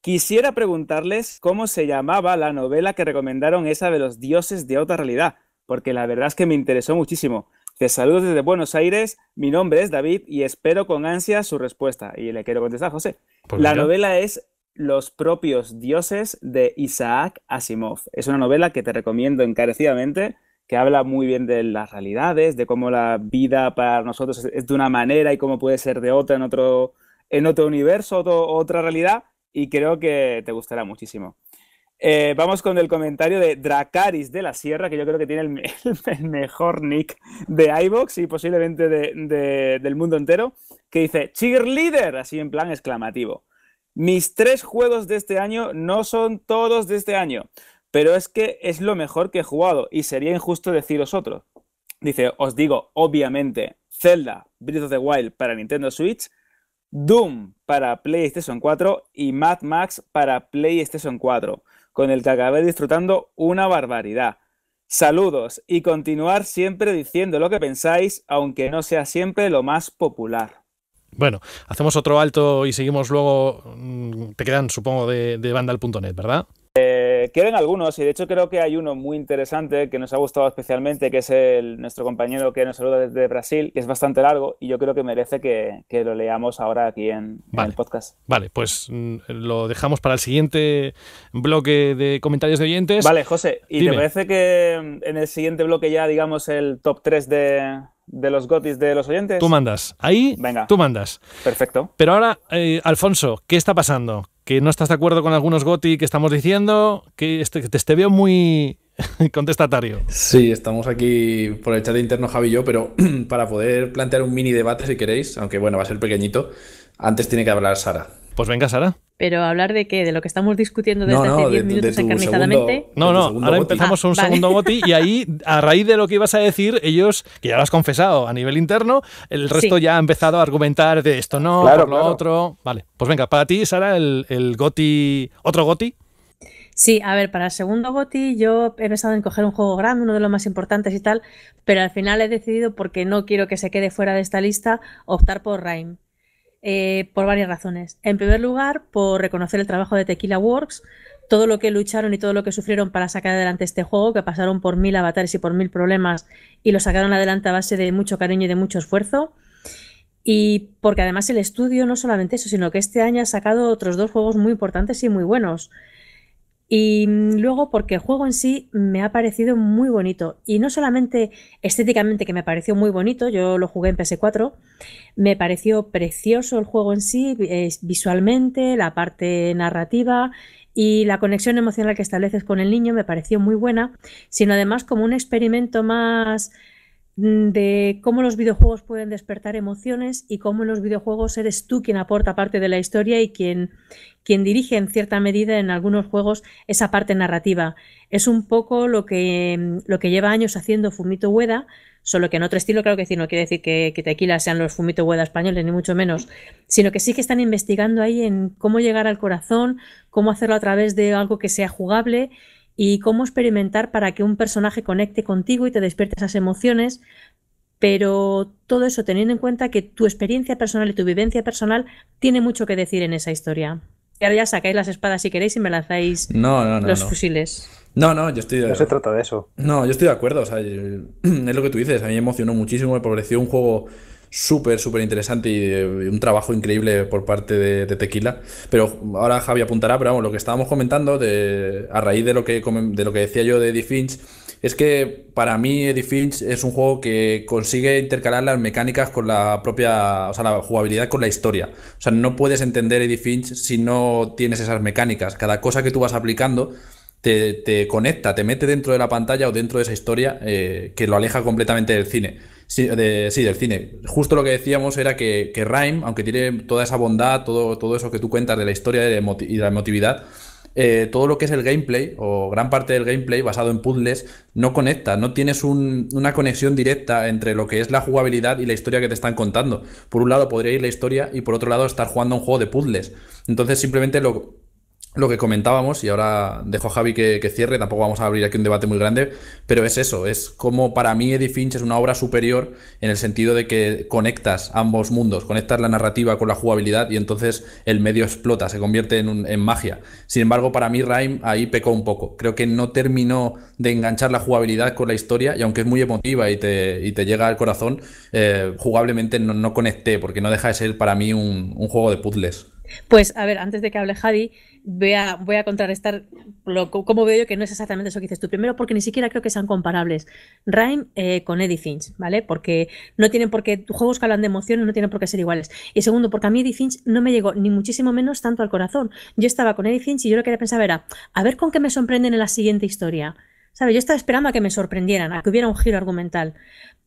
Quisiera preguntarles cómo se llamaba la novela que recomendaron esa de los dioses de otra realidad, porque la verdad es que me interesó muchísimo. Te saludo desde Buenos Aires, mi nombre es David y espero con ansia su respuesta. Y le quiero contestar, José. Pues la novela es Los propios dioses de Isaac Asimov. Es una novela que te recomiendo encarecidamente, que habla muy bien de las realidades, de cómo la vida para nosotros es de una manera y cómo puede ser de otra en otro, en otro universo, otra realidad, y creo que te gustará muchísimo. Eh, vamos con el comentario de Dracaris de la Sierra, que yo creo que tiene el, mejor nick de iBox y posiblemente del mundo entero, que dice cheerleader, así en plan exclamativo. Mis tres juegos de este año no son todos de este año, pero es que es lo mejor que he jugado y sería injusto deciros otro. Dice, os digo, obviamente, Zelda, Breath of the Wild para Nintendo Switch, Doom para PlayStation 4 y Mad Max para PlayStation 4 con el que acabé disfrutando una barbaridad. Saludos y continuar siempre diciendo lo que pensáis, aunque no sea siempre lo más popular. Bueno, hacemos otro alto y seguimos luego. Mm, te quedan, supongo, de, de vandal.net, ¿verdad? Eh, quedan algunos y de hecho creo que hay uno muy interesante que nos ha gustado especialmente, que es el, nuestro compañero que nos saluda desde Brasil, que es bastante largo y yo creo que merece que, lo leamos ahora aquí en, el podcast. Vale, pues mm, lo dejamos para el siguiente bloque de comentarios de oyentes. Vale, José, ¿y te parece que mm, en el siguiente bloque ya digamos el top 3 de, los gotis de los oyentes? Tú mandas, ahí Venga. tú mandas. Perfecto. Pero ahora, eh, Alfonso, ¿qué está pasando? que no estás de acuerdo con algunos Goti que estamos diciendo, que te, este, te veo muy contestatario. Sí, estamos aquí por el chat interno Javi y yo, pero para poder plantear un mini debate si queréis, aunque bueno, va a ser pequeñito, antes tiene que hablar Sara. Pues venga, Sara. Pero hablar de qué, de lo que estamos discutiendo desde hace 10 minutos no, no, ahora empezamos ah, un segundo goti y ahí, a raíz de lo que ibas a decir, ellos, que ya lo has confesado a nivel interno, el resto ya ha empezado a argumentar de esto no, lo otro. Vale, pues venga, para ti, Sara, el, el goti, otro goti. Sí, a ver, para el segundo GOTI yo he pensado en coger un juego grande, uno de los más importantes y tal, pero al final he decidido, porque no quiero que se quede fuera de esta lista, optar por Rime. Eh, por varias razones. En primer lugar, por reconocer el trabajo de Tequila Works, todo lo que lucharon y todo lo que sufrieron para sacar adelante este juego, que pasaron por mil avatares y por mil problemas y lo sacaron adelante a base de mucho cariño y de mucho esfuerzo. Y porque además el estudio no solamente eso, sino que este año ha sacado otros dos juegos muy importantes y muy buenos. Y mm, luego porque el juego en sí me ha parecido muy bonito. Y no solamente estéticamente que me pareció muy bonito, yo lo jugué en PS4, me pareció precioso el juego en sí, eh, visualmente, la parte narrativa y la conexión emocional que estableces con el niño me pareció muy buena, sino además como un experimento más Mm, de cómo los videojuegos pueden despertar emociones y cómo en los videojuegos eres tú quien aporta parte de la historia y quien, quien dirige en cierta medida en algunos juegos esa parte narrativa. Es un poco lo que, lo que lleva años haciendo Fumito Hueda solo que en otro estilo, claro que sí no quiere decir que, Tequila sean los Fumito Ueda españoles, ni mucho menos, sino que sí que están investigando ahí en cómo llegar al corazón, cómo hacerlo a través de algo que sea jugable y cómo experimentar para que un personaje conecte contigo y te despierte esas emociones, pero todo eso teniendo en cuenta que tu experiencia personal y tu vivencia personal tiene mucho que decir en esa historia. Y ahora ya sacáis las espadas si queréis y me lanzáis no, los fusiles. No, no, yo estoy No se trata de eso. No, yo estoy de acuerdo. es lo que tú dices. A mí me emocionó muchísimo. Me pareció un juego súper, súper interesante y, eh, un trabajo increíble por parte de, Tequila. Pero ahora Javi apuntará, pero vamos, lo que estábamos comentando a raíz de lo, que, de lo que decía yo de Eddie Finch, es que para mí Eddie Finch es un juego que consigue intercalar las mecánicas con la propia, o sea, la jugabilidad con la historia. O sea, no puedes entender Eddie Finch si no tienes esas mecánicas. Cada cosa que tú vas aplicando... Te, conecta, te mete dentro de la pantalla o dentro de esa historia eh, que lo aleja completamente del cine. Sí, del cine. Justo lo que decíamos era que, que Rhyme, aunque tiene toda esa bondad, todo, todo eso que tú cuentas de la historia y de la emotividad, eh, todo lo que es el gameplay o gran parte del gameplay basado en puzzles no conecta, no tienes una conexión directa entre lo que es la jugabilidad y la historia que te están contando. Por un lado podría ir la historia y por otro lado estar jugando un juego de puzzles. Entonces simplemente lo, lo que comentábamos, y ahora dejo a Javi que, cierre, tampoco vamos a abrir aquí un debate muy grande, pero es eso, es como para mí Eddie Finch es una obra superior en el sentido de que conectas ambos mundos, conectas la narrativa con la jugabilidad y entonces el medio explota, se convierte en, magia. Sin embargo, para mí Raim ahí pecó un poco, creo que no terminó de enganchar la jugabilidad con la historia y aunque es muy emotiva y te, te llega al corazón, eh, jugablemente no, conecté porque no deja de ser para mí un, un juego de puzzles. Pues a ver, antes de que hable Javi, voy a, contrarrestar lo, cómo veo yo que no es exactamente eso que dices tú. Primero, porque ni siquiera creo que sean comparables Rhyme eh, con Eddie Finch, ¿vale? Porque no tienen por qué, juegos que hablan de emociones no tienen por qué ser iguales. Y segundo, porque a mí Eddie Finch no me llegó ni muchísimo menos tanto al corazón. Yo estaba con Eddie Finch y yo lo que pensaba era, a ver con qué me sorprenden en la siguiente historia. ¿Sabes? Yo estaba esperando a que me sorprendieran, a que hubiera un giro argumental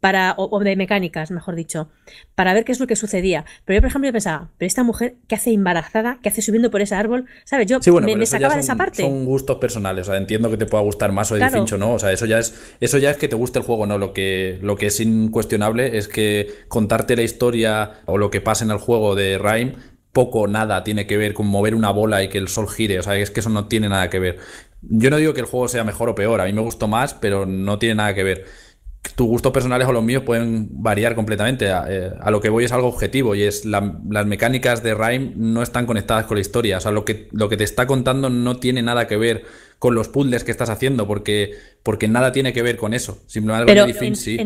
para, o, de mecánicas, mejor dicho, para ver qué es lo que sucedía. Pero yo, por ejemplo, pensaba, pero esta mujer, que hace embarazada? que hace subiendo por ese árbol? ¿Sabes? Yo me, sacaba de esa parte. Son gustos personales, o sea, entiendo que te pueda gustar más o claro. no, o sea, eso ya es eso ya es que te guste el juego, no, lo que lo que es incuestionable es que contarte la historia o lo que pasa en el juego de Rhyme poco o nada tiene que ver con mover una bola y que el sol gire, o sea, es que eso no tiene nada que ver. Yo no digo que el juego sea mejor o peor, a mí me gustó más, pero no tiene nada que ver tus gustos personales o los míos pueden variar completamente. A, eh, lo que voy es algo objetivo y es las mecánicas de rhyme no están conectadas con la historia. O sea, lo que, lo que te está contando no tiene nada que ver con los puzzles que estás haciendo porque, porque nada tiene que ver con eso. Simplemente en, Finch, sí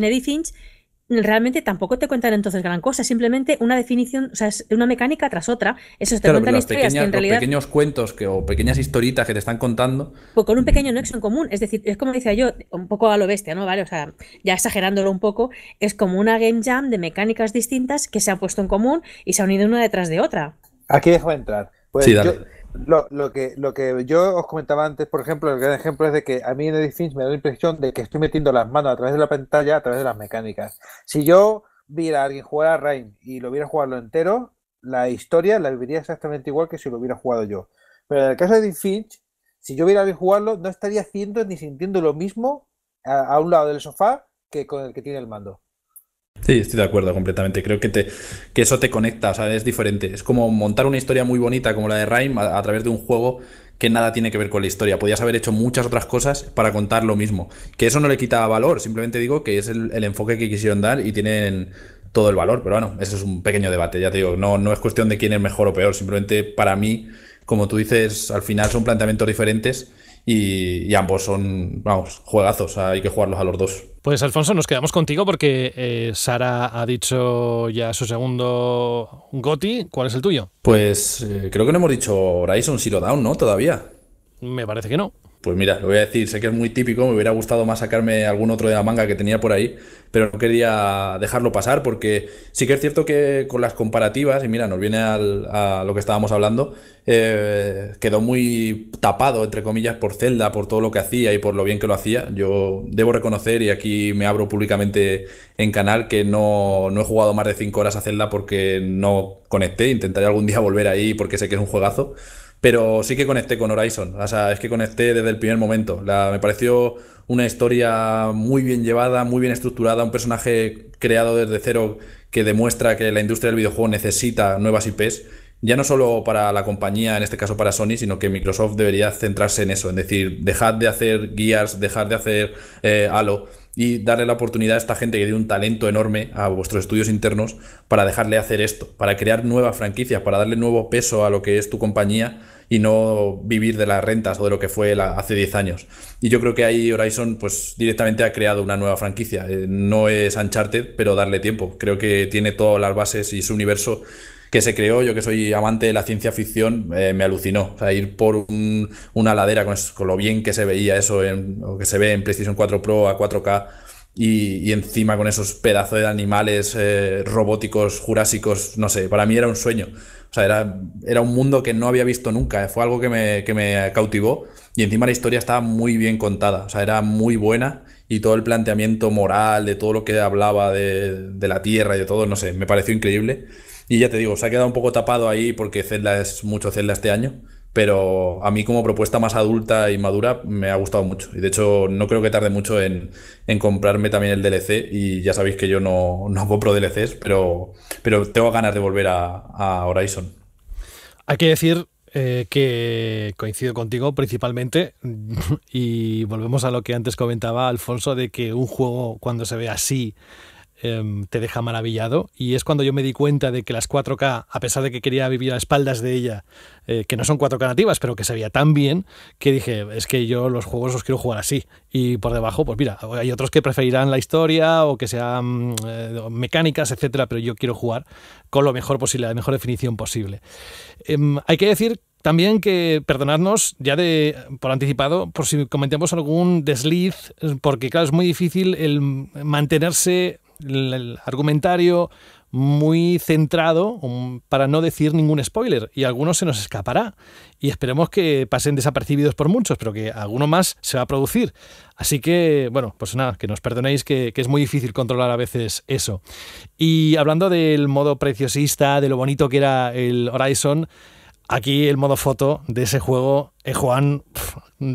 realmente tampoco te cuentan entonces gran cosa, simplemente una definición, o sea, es una mecánica tras otra. Eso te cuentan historias que en realidad. pequeños cuentos que, o pequeñas historitas que te están contando. Pues con un mm. pequeño nexo en común. Es decir, es como decía yo, un poco a lo bestia, ¿no? Vale, o sea, ya exagerándolo un poco, es como una game jam de mecánicas distintas que se han puesto en común y se han unido una detrás de otra. Aquí dejo entrar. Pues sí, dale. Lo, lo, que, lo que yo os comentaba antes, por ejemplo, el gran ejemplo es de que a mí en Edith Finch me da la impresión de que estoy metiendo las manos a través de la pantalla, a través de las mecánicas. Si yo viera a alguien jugar a Rain y lo viera jugarlo entero, la historia la viviría exactamente igual que si lo hubiera jugado yo. Pero en el caso de Edith Finch, si yo viera a alguien jugarlo, no estaría haciendo ni sintiendo lo mismo a un lado del sofá que con el que tiene el mando. Sí, estoy de acuerdo completamente. Creo que, te, que eso te conecta, o es diferente. Es como montar una historia muy bonita como la de Rime a, través de un juego que nada tiene que ver con la historia. Podías haber hecho muchas otras cosas para contar lo mismo. Que eso no le quitaba valor, simplemente digo que es el, enfoque que quisieron dar y tienen todo el valor. Pero bueno, eso es un pequeño debate, ya te digo, no, no es cuestión de quién es mejor o peor, simplemente para mí, como tú dices, al final son planteamientos diferentes y ambos son, vamos, juegazos, hay que jugarlos a los dos. Pues Alfonso, nos quedamos contigo porque eh, Sara ha dicho ya su segundo Goti. ¿Cuál es el tuyo? Pues eh, creo que no hemos dicho Horizon Zero Down, ¿no? Todavía. Me parece que no. Pues mira, lo voy a decir, sé que es muy típico, me hubiera gustado más sacarme algún otro de la manga que tenía por ahí, pero no quería dejarlo pasar porque sí que es cierto que con las comparativas, y mira, nos viene al, a lo que estábamos hablando, eh, quedó muy tapado, entre comillas, por Zelda, por todo lo que hacía y por lo bien que lo hacía. Yo debo reconocer, y aquí me abro públicamente en canal, que no, no he jugado más de 5 horas a Zelda porque no conecté, intentaré algún día volver ahí porque sé que es un juegazo pero sí que conecté con Horizon. O es que conecté desde el primer momento. me pareció una historia muy bien llevada, muy bien estructurada, un personaje creado desde cero que demuestra que la industria del videojuego necesita nuevas IPs. Ya no solo para la compañía, en este caso para Sony, sino que Microsoft debería centrarse en eso, es decir, dejad de hacer Gears, dejad de hacer eh, Halo y darle la oportunidad a esta gente que tiene un talento enorme a vuestros estudios internos para dejarle hacer esto, para crear nuevas franquicias, para darle nuevo peso a lo que es tu compañía y no vivir de las rentas o de lo que fue hace 10 años. Y yo creo que ahí Horizon pues directamente ha creado una nueva franquicia. Eh, no es Uncharted, pero darle tiempo. Creo que tiene todas las bases y su universo que se creó, yo que soy amante de la ciencia ficción, eh, me alucinó. O sea, ir por una ladera con, lo bien que se veía eso, en, o que se ve en PlayStation 4 Pro a 4K y, encima con esos pedazos de animales eh, robóticos, jurásicos, no sé, para mí era un sueño. O sea, era, era un mundo que no había visto nunca, eh, fue algo que me, cautivó y encima la historia estaba muy bien contada, o sea, era muy buena y todo el planteamiento moral de todo lo que hablaba de, de la Tierra y de todo, no sé, me pareció increíble. Y ya te digo, se ha quedado un poco tapado ahí porque Zelda es mucho Zelda este año, pero a mí como propuesta más adulta y madura me ha gustado mucho. Y de hecho no creo que tarde mucho en, comprarme también el DLC y ya sabéis que yo no, compro DLCs, pero, pero tengo ganas de volver a, Horizon. Hay que decir eh, que coincido contigo principalmente y volvemos a lo que antes comentaba Alfonso de que un juego cuando se ve así Em, te deja maravillado y es cuando yo me di cuenta de que las 4K, a pesar de que quería vivir a espaldas de ella, eh, que no son 4K nativas, pero que sabía tan bien, que dije, es que yo los juegos los quiero jugar así. Y por debajo, pues mira, hay otros que preferirán la historia o que sean eh, mecánicas, etcétera, pero yo quiero jugar con lo mejor posible, la mejor definición posible. Em, hay que decir también que perdonadnos ya de por anticipado por si comentamos algún desliz, eh, porque claro, es muy difícil el mantenerse el argumentario muy centrado um, para no decir ningún spoiler y alguno se nos escapará y esperemos que pasen desapercibidos por muchos pero que alguno más se va a producir así que bueno pues nada que nos perdonéis que, es muy difícil controlar a veces eso y hablando del modo preciosista de lo bonito que era el Horizon aquí el modo foto de ese juego, es eh, Juan,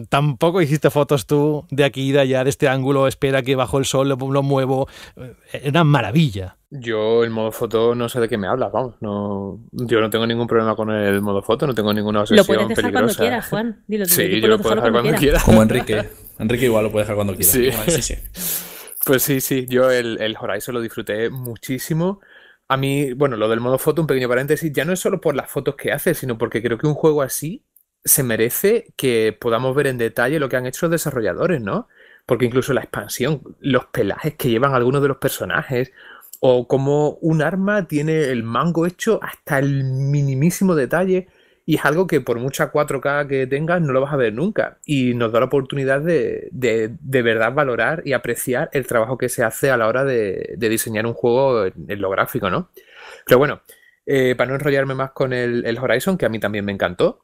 Tampoco hiciste fotos tú de aquí y de allá, de este ángulo, espera que bajo el sol lo, muevo. Eh, era una maravilla. Yo el modo foto no sé de qué me hablas, vamos. yo no tengo ningún problema con el modo foto, no tengo ninguna obsesión peligrosa. Lo puedes dejar cuando quieras, Juan. sí, yo lo puedo dejar cuando, quiera. Como Enrique. Enrique igual lo puede dejar cuando quiera. sí, sí. Pues sí, sí. Yo el, el Horizon lo disfruté muchísimo. A mí, bueno, lo del modo foto, un pequeño paréntesis, ya no es solo por las fotos que hace, sino porque creo que un juego así se merece que podamos ver en detalle lo que han hecho los desarrolladores, ¿no? Porque incluso la expansión, los pelajes que llevan algunos de los personajes, o como un arma tiene el mango hecho hasta el minimísimo detalle, y es algo que por mucha 4K que tengas no lo vas a ver nunca, y nos da la oportunidad de de, verdad valorar y apreciar el trabajo que se hace a la hora de, diseñar un juego en, lo gráfico, ¿no? Pero bueno, eh, para no enrollarme más con el, el Horizon, que a mí también me encantó,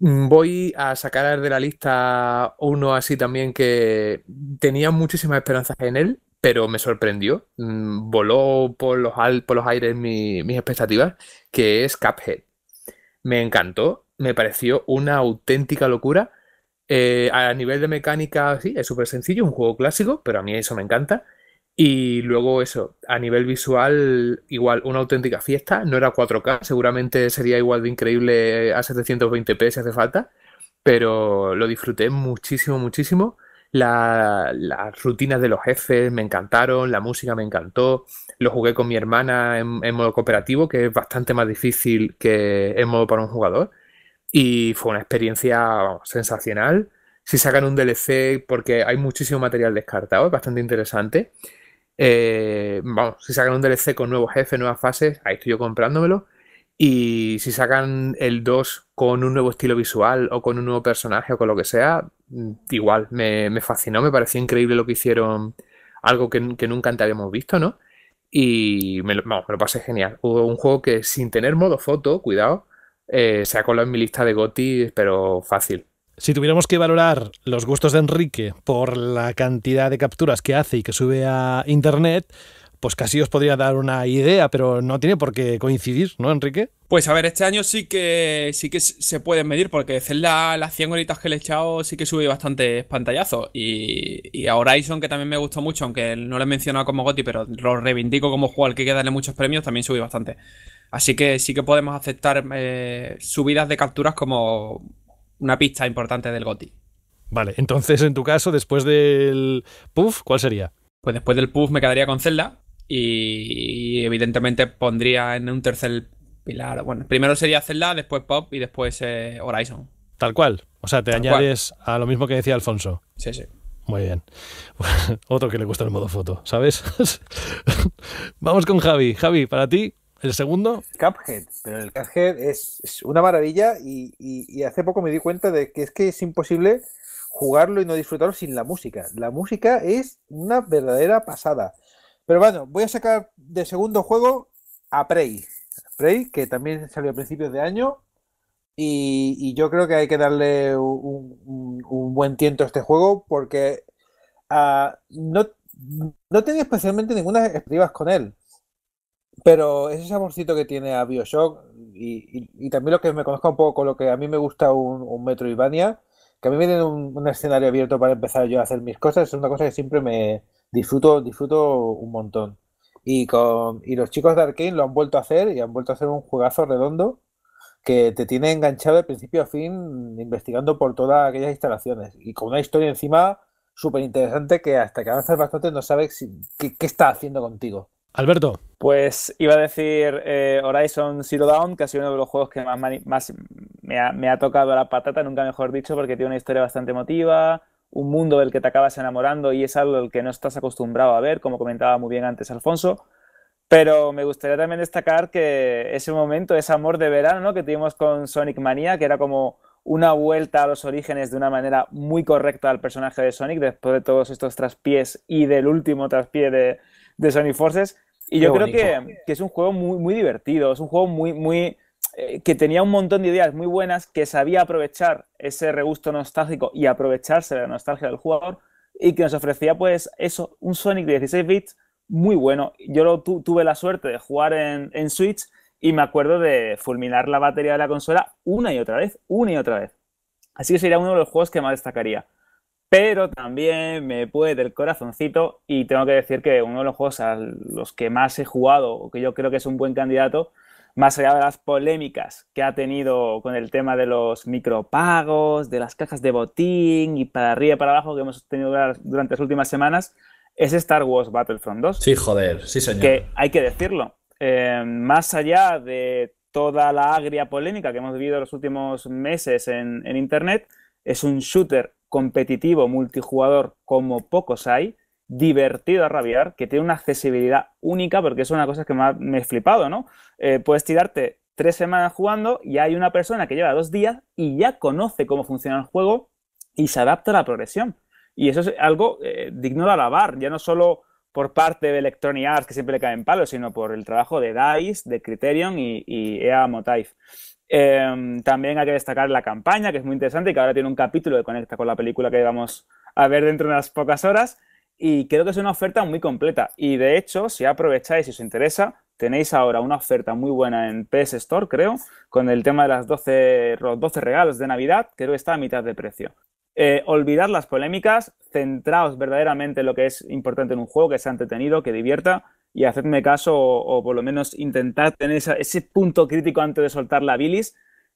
Mm, voy a sacar de la lista uno así también que tenía muchísimas esperanzas en él, pero me sorprendió. Mm, voló por los, por los aires mis expectativas, que es Cuphead. Me encantó, me pareció una auténtica locura. Eh, a nivel de mecánica, sí, es súper sencillo, un juego clásico, pero a mí eso me encanta. Y luego eso, a nivel visual, igual, una auténtica fiesta. No era 4K, seguramente sería igual de increíble a 720p si hace falta, pero lo disfruté muchísimo, muchísimo. las rutinas de los jefes me encantaron, la música me encantó. Lo jugué con mi hermana en, modo cooperativo, que es bastante más difícil que en modo para un jugador. Y fue una experiencia sensacional. Si sacan un DLC, porque hay muchísimo material descartado, es bastante interesante. Eh, vamos, si sacan un DLC con nuevos jefe, nuevas fases, ahí estoy yo comprándomelo. Y si sacan el 2 con un nuevo estilo visual o con un nuevo personaje o con lo que sea, mm, igual, me, fascinó, me pareció increíble lo que hicieron, algo que, nunca antes habíamos visto, ¿no? Y me vamos, me lo pasé genial. Hubo un juego que sin tener modo foto, cuidado, eh, se ha colado en mi lista de GOTI, pero fácil. Si tuviéramos que valorar los gustos de Enrique por la cantidad de capturas que hace y que sube a Internet, pues casi os podría dar una idea, pero no tiene por qué coincidir, ¿no, Enrique? Pues a ver, este año sí que sí que se pueden medir, porque Zelda, las 100 horitas que le he echado, sí que sube bastante pantallazo Y, y a Horizon, que también me gustó mucho, aunque no lo he mencionado como Goti, pero lo reivindico como jugador que hay que darle muchos premios, también sube bastante. Así que sí que podemos aceptar eh, subidas de capturas como una pista importante del GOTI. Vale, entonces en tu caso, después del puff, ¿cuál sería? Pues después del puff me quedaría con Zelda y, evidentemente pondría en un tercer pilar. Bueno, primero sería Zelda, después Pop y después eh, Horizon. Tal cual. O sea, te añades a lo mismo que decía Alfonso. Sí, sí. Muy bien. Otro que le gusta el modo foto, ¿sabes? Vamos con Javi. Javi, para ti, ¿El segundo? Cuphead, pero el Cuphead es, una maravilla y, hace poco me di cuenta de que es que es imposible jugarlo y no disfrutarlo sin la música. La música es una verdadera pasada. Pero bueno, voy a sacar de segundo juego a Prey. Prey, que también salió a principios de año. Y, yo creo que hay que darle un, buen tiento a este juego porque ah, no, no tenía especialmente ninguna expectativas con él. Pero ese saborcito que tiene a Bioshock y, también lo que me conozco un poco con lo que a mí me gusta un, Metro Ibania que a mí me den un, escenario abierto para empezar yo a hacer mis cosas, es una cosa que siempre me disfruto, disfruto un montón. Y, con, y los chicos de Arkane lo han vuelto a hacer y han vuelto a hacer un juegazo redondo que te tiene enganchado de principio a fin investigando por todas aquellas instalaciones y con una historia encima súper interesante que hasta que avanzas bastante no sabes qué está haciendo contigo. Alberto. Pues iba a decir eh, Horizon Zero Dawn, que ha sido uno de los juegos que más, más me, ha, tocado la patata, nunca mejor dicho, porque tiene una historia bastante emotiva, un mundo del que te acabas enamorando y es algo del que no estás acostumbrado a ver, como comentaba muy bien antes Alfonso. Pero me gustaría también destacar que ese momento, ese amor de verano ¿no? que tuvimos con Sonic Mania, que era como una vuelta a los orígenes de una manera muy correcta al personaje de Sonic, después de todos estos traspiés y del último traspié de, de Sonic Forces y yo creo que, es un juego muy, muy divertido, es un juego muy, muy eh, que tenía un montón de ideas muy buenas, que sabía aprovechar ese regusto nostálgico y aprovecharse de la nostalgia del jugador, y que nos ofrecía pues eso, un Sonic de 16 bits muy bueno. Yo tuve la suerte de jugar en, en Switch y me acuerdo de fulminar la batería de la consola una y otra vez, una y otra vez. Así que sería uno de los juegos que más destacaría pero también me puede del corazoncito y tengo que decir que uno de los juegos a los que más he jugado, o que yo creo que es un buen candidato, más allá de las polémicas que ha tenido con el tema de los micropagos, de las cajas de botín y para arriba y para abajo que hemos tenido durante las últimas semanas, es Star Wars Battlefront 2. Sí, joder, sí señor. Que hay que decirlo, eh, más allá de toda la agria polémica que hemos vivido los últimos meses en Internet, es un shooter competitivo multijugador como pocos hay, divertido a rabiar, que tiene una accesibilidad única, porque es una cosa que me, he flipado, ¿no? Eh, puedes tirarte tres semanas jugando y hay una persona que lleva dos días y ya conoce cómo funciona el juego y se adapta a la progresión. Y eso es algo eh, digno de alabar, ya no solo por parte de Electronic Arts, que siempre le en palos, sino por el trabajo de DICE, de Criterion y, y EA Motive. Em, también hay que destacar la campaña, que es muy interesante y que ahora tiene un capítulo que conecta con la película que vamos a ver dentro de unas pocas horas. Y creo que es una oferta muy completa. Y de hecho, si aprovecháis y os interesa, tenéis ahora una oferta muy buena en PS Store, creo, con el tema de las 12, los 12 regalos de Navidad, creo que está a mitad de precio. Eh, olvidad las polémicas, centraos verdaderamente en lo que es importante en un juego, que sea entretenido, que divierta y hacedme caso o, por lo menos intentar tener ese punto crítico antes de soltar la bilis,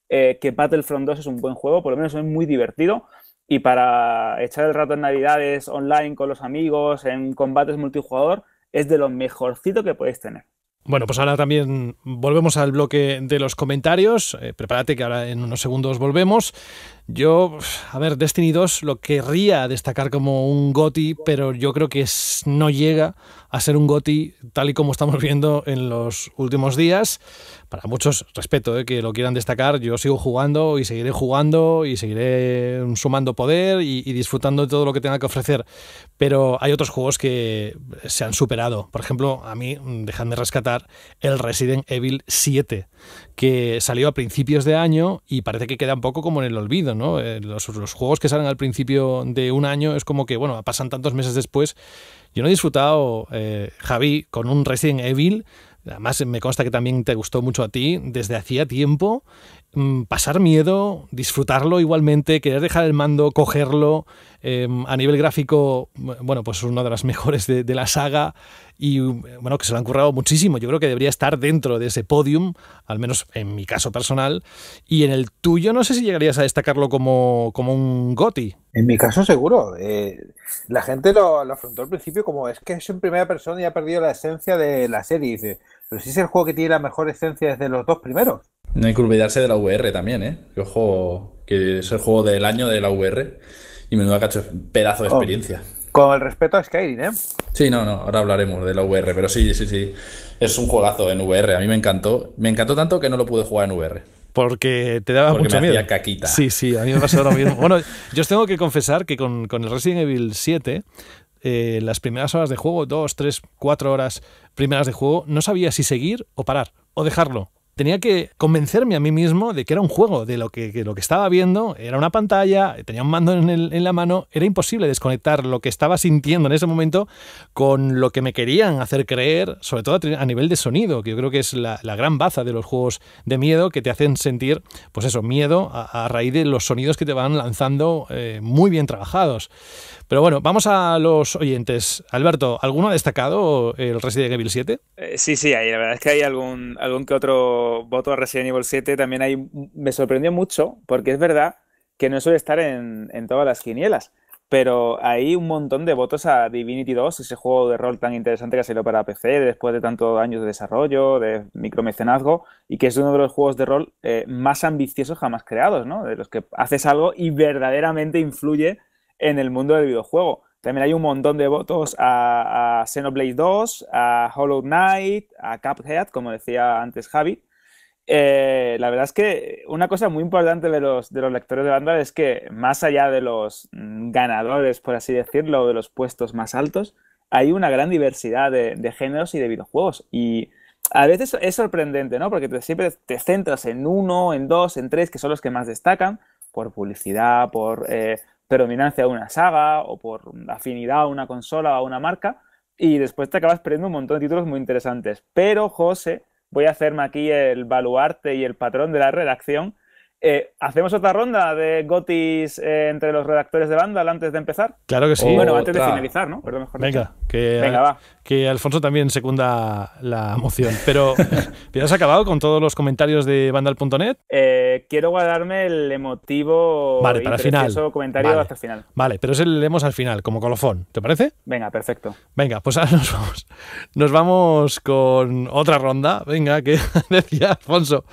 eh, que Battlefront 2 es un buen juego, por lo menos es muy divertido y para echar el rato en navidades online con los amigos, en combates multijugador, es de lo mejorcito que podéis tener. Bueno, pues ahora también volvemos al bloque de los comentarios. Eh, prepárate que ahora en unos segundos volvemos. Yo, a ver, Destiny 2 lo querría destacar como un GOTI, pero yo creo que es, no llega a ser un GOTI tal y como estamos viendo en los últimos días. Para muchos, respeto eh, que lo quieran destacar, yo sigo jugando y seguiré jugando y seguiré sumando poder y, disfrutando de todo lo que tenga que ofrecer. Pero hay otros juegos que se han superado. Por ejemplo, a mí, mm, dejadme rescatar el Resident Evil 7, que salió a principios de año y parece que queda un poco como en el olvido. Eh, los, juegos que salen al principio de un año es como que, bueno, pasan tantos meses después. Yo no he disfrutado, eh, Javi, con un Resident Evil. Además, me consta que también te gustó mucho a ti desde hacía tiempo Mm, pasar miedo, disfrutarlo igualmente, querer dejar el mando, cogerlo. Em, a nivel gráfico, bueno, pues es una de las mejores de, la saga y bueno, que se lo han currado muchísimo. Yo creo que debería estar dentro de ese podium, al menos en mi caso personal. Y en el tuyo, no sé si llegarías a destacarlo como, como un goti. En mi caso, seguro. Eh, la gente lo, afrontó al principio como es que es en primera persona y ha perdido la esencia de la serie. pero si es el juego que tiene la mejor esencia desde los dos primeros. No hay que olvidarse de la VR también, ¿eh? Que, que es el juego del año de la VR. Y menudo cacho, pedazo de oh, experiencia. Con el respeto a Skyrim, ¿eh? Sí, no, no, ahora hablaremos de la VR, pero sí, sí, sí. Es un juegazo en VR, a mí me encantó. Me encantó tanto que no lo pude jugar en VR. Porque te daba Porque me Hacía caquita. Sí, sí, a mí me pasó lo mismo. bueno, yo os tengo que confesar que con, el Resident Evil 7 eh, las primeras horas de juego, dos, tres, cuatro horas primeras de juego, no sabía si seguir o parar o dejarlo tenía que convencerme a mí mismo de que era un juego, de lo que, lo que estaba viendo era una pantalla, tenía un mando en, la mano, era imposible desconectar lo que estaba sintiendo en ese momento con lo que me querían hacer creer, sobre todo a, nivel de sonido, que yo creo que es la, gran baza de los juegos de miedo, que te hacen sentir, pues eso, miedo a, raíz de los sonidos que te van lanzando eh, muy bien trabajados. Pero bueno, vamos a los oyentes. Alberto, ¿alguno ha destacado el Resident Evil 7? Eh, sí, sí, hay, la verdad es que hay algún, algún que otro voto a Resident Evil 7. También hay, me sorprendió mucho, porque es verdad que no suele estar en, todas las quinielas pero hay un montón de votos a Divinity 2, ese juego de rol tan interesante que salido para PC después de tantos años de desarrollo, de micromecenazgo, y que es uno de los juegos de rol eh, más ambiciosos jamás creados, ¿no? De los que haces algo y verdaderamente influye en el mundo del videojuego. También hay un montón de votos a, Xenoblade 2, a Hollow Knight, a Cuphead, como decía antes Javi. Eh, la verdad es que una cosa muy importante de los, de los lectores de banda es que más allá de los mm, ganadores, por así decirlo, de los puestos más altos, hay una gran diversidad de, géneros y de videojuegos. Y a veces es sorprendente, ¿no? Porque siempre te centras en uno, en dos, en tres, que son los que más destacan, por publicidad, por, eh, dominancia a una saga o por afinidad a una consola o a una marca y después te acabas perdiendo un montón de títulos muy interesantes. Pero, José, voy a hacerme aquí el baluarte y el patrón de la redacción. Eh, ¿Hacemos otra ronda de gotis eh, entre los redactores de Vandal antes de empezar? Claro que sí. bueno, antes de finalizar, ¿no? Venga, que... Venga, va que Alfonso también secunda la moción. Pero, ¿ya has acabado con todos los comentarios de Vandal.net? Eh, quiero guardarme el emotivo vale, para el final. comentario hasta el final. Vale, pero ese el leemos al final, como colofón. ¿Te parece? Venga, perfecto. Venga, pues ahora nos vamos. Nos vamos con otra ronda. Venga, que decía Alfonso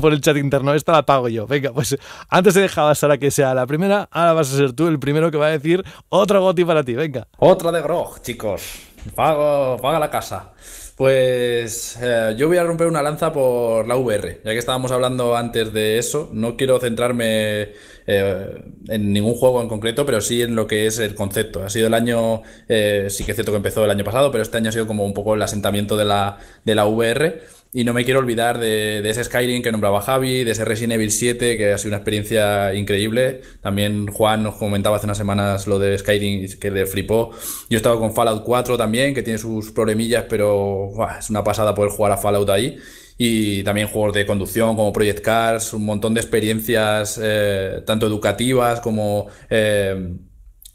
por el chat interno. Esta la pago yo. Venga, pues antes te dejaba Sara que sea la primera. Ahora vas a ser tú el primero que va a decir otro goti para ti. Venga. Otra de Grog, chicos. Paga, paga la casa. Pues eh, yo voy a romper una lanza por la VR, ya que estábamos hablando antes de eso. No quiero centrarme eh, en ningún juego en concreto, pero sí en lo que es el concepto. Ha sido el año, eh, sí que es cierto que empezó el año pasado, pero este año ha sido como un poco el asentamiento de la, de la VR. Y no me quiero olvidar de, ese Skyrim que nombraba Javi, de ese Resident Evil 7, que ha sido una experiencia increíble. También Juan nos comentaba hace unas semanas lo de Skyrim, que le flipó. Yo he estado con Fallout 4 también, que tiene sus problemillas, pero es una pasada poder jugar a Fallout ahí. Y también juegos de conducción como Project Cars, un montón de experiencias, eh, tanto educativas como... Eh,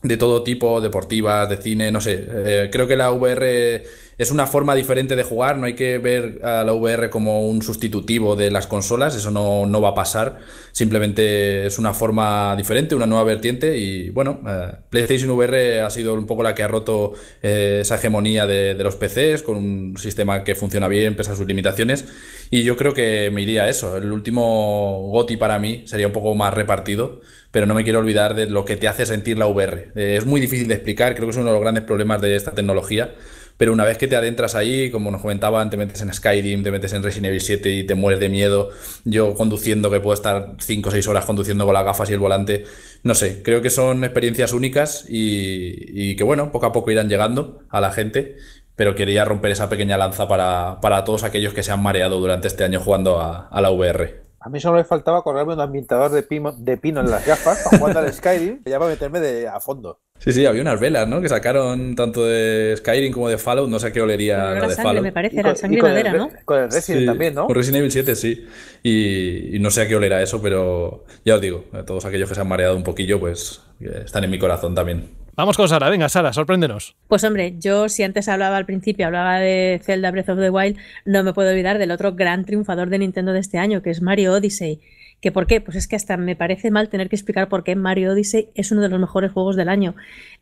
de todo tipo, deportivas, de cine, no sé. Eh, creo que la VR es una forma diferente de jugar, no hay que ver a la VR como un sustitutivo de las consolas, eso no, va a pasar, simplemente es una forma diferente, una nueva vertiente y bueno, eh, PlayStation VR ha sido un poco la que ha roto eh, esa hegemonía de, los PCs con un sistema que funciona bien pese a sus limitaciones y yo creo que me iría a eso, el último GOTI para mí sería un poco más repartido pero no me quiero olvidar de lo que te hace sentir la VR. Eh, es muy difícil de explicar, creo que es uno de los grandes problemas de esta tecnología, pero una vez que te adentras ahí, como nos comentaban, te metes en Skyrim, te metes en Resident Evil 7 y te mueres de miedo, yo conduciendo, que puedo estar 5 o 6 horas conduciendo con las gafas y el volante, no sé, creo que son experiencias únicas y, que bueno, poco a poco irán llegando a la gente pero quería romper esa pequeña lanza para, todos aquellos que se han mareado durante este año jugando a, la VR. A mí solo me faltaba correrme un ambientador de pino, de pino en las gafas para jugar al Skyrim, ya para meterme de, a fondo. Sí, sí, había unas velas, ¿no? Que sacaron tanto de Skyrim como de Fallout, no sé qué olería la, la de Fallout. Me parece, era sangre madera, ¿no? Con el Resident sí, también, ¿no? Con Resident Evil 7, sí. Y, no sé a qué olera eso, pero ya os digo, todos aquellos que se han mareado un poquillo, pues eh, están en mi corazón también. Vamos con Sara, venga, Sara, sorpréndenos. Pues hombre, yo si antes hablaba al principio, hablaba de Zelda Breath of the Wild, no me puedo olvidar del otro gran triunfador de Nintendo de este año, que es Mario Odyssey ¿Que por qué? Pues es que hasta me parece mal tener que explicar por qué Mario Odyssey es uno de los mejores juegos del año.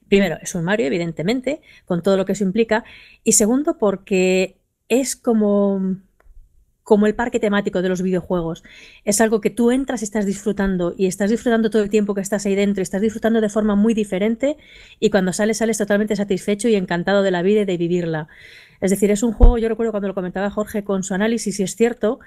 Primero, es un Mario, evidentemente, con todo lo que eso implica. Y segundo, porque es como como el parque temático de los videojuegos. Es algo que tú entras y estás disfrutando y estás disfrutando todo el tiempo que estás ahí dentro y estás disfrutando de forma muy diferente y cuando sales sales totalmente satisfecho y encantado de la vida y de vivirla. Es decir, es un juego, yo recuerdo cuando lo comentaba Jorge con su análisis, y es cierto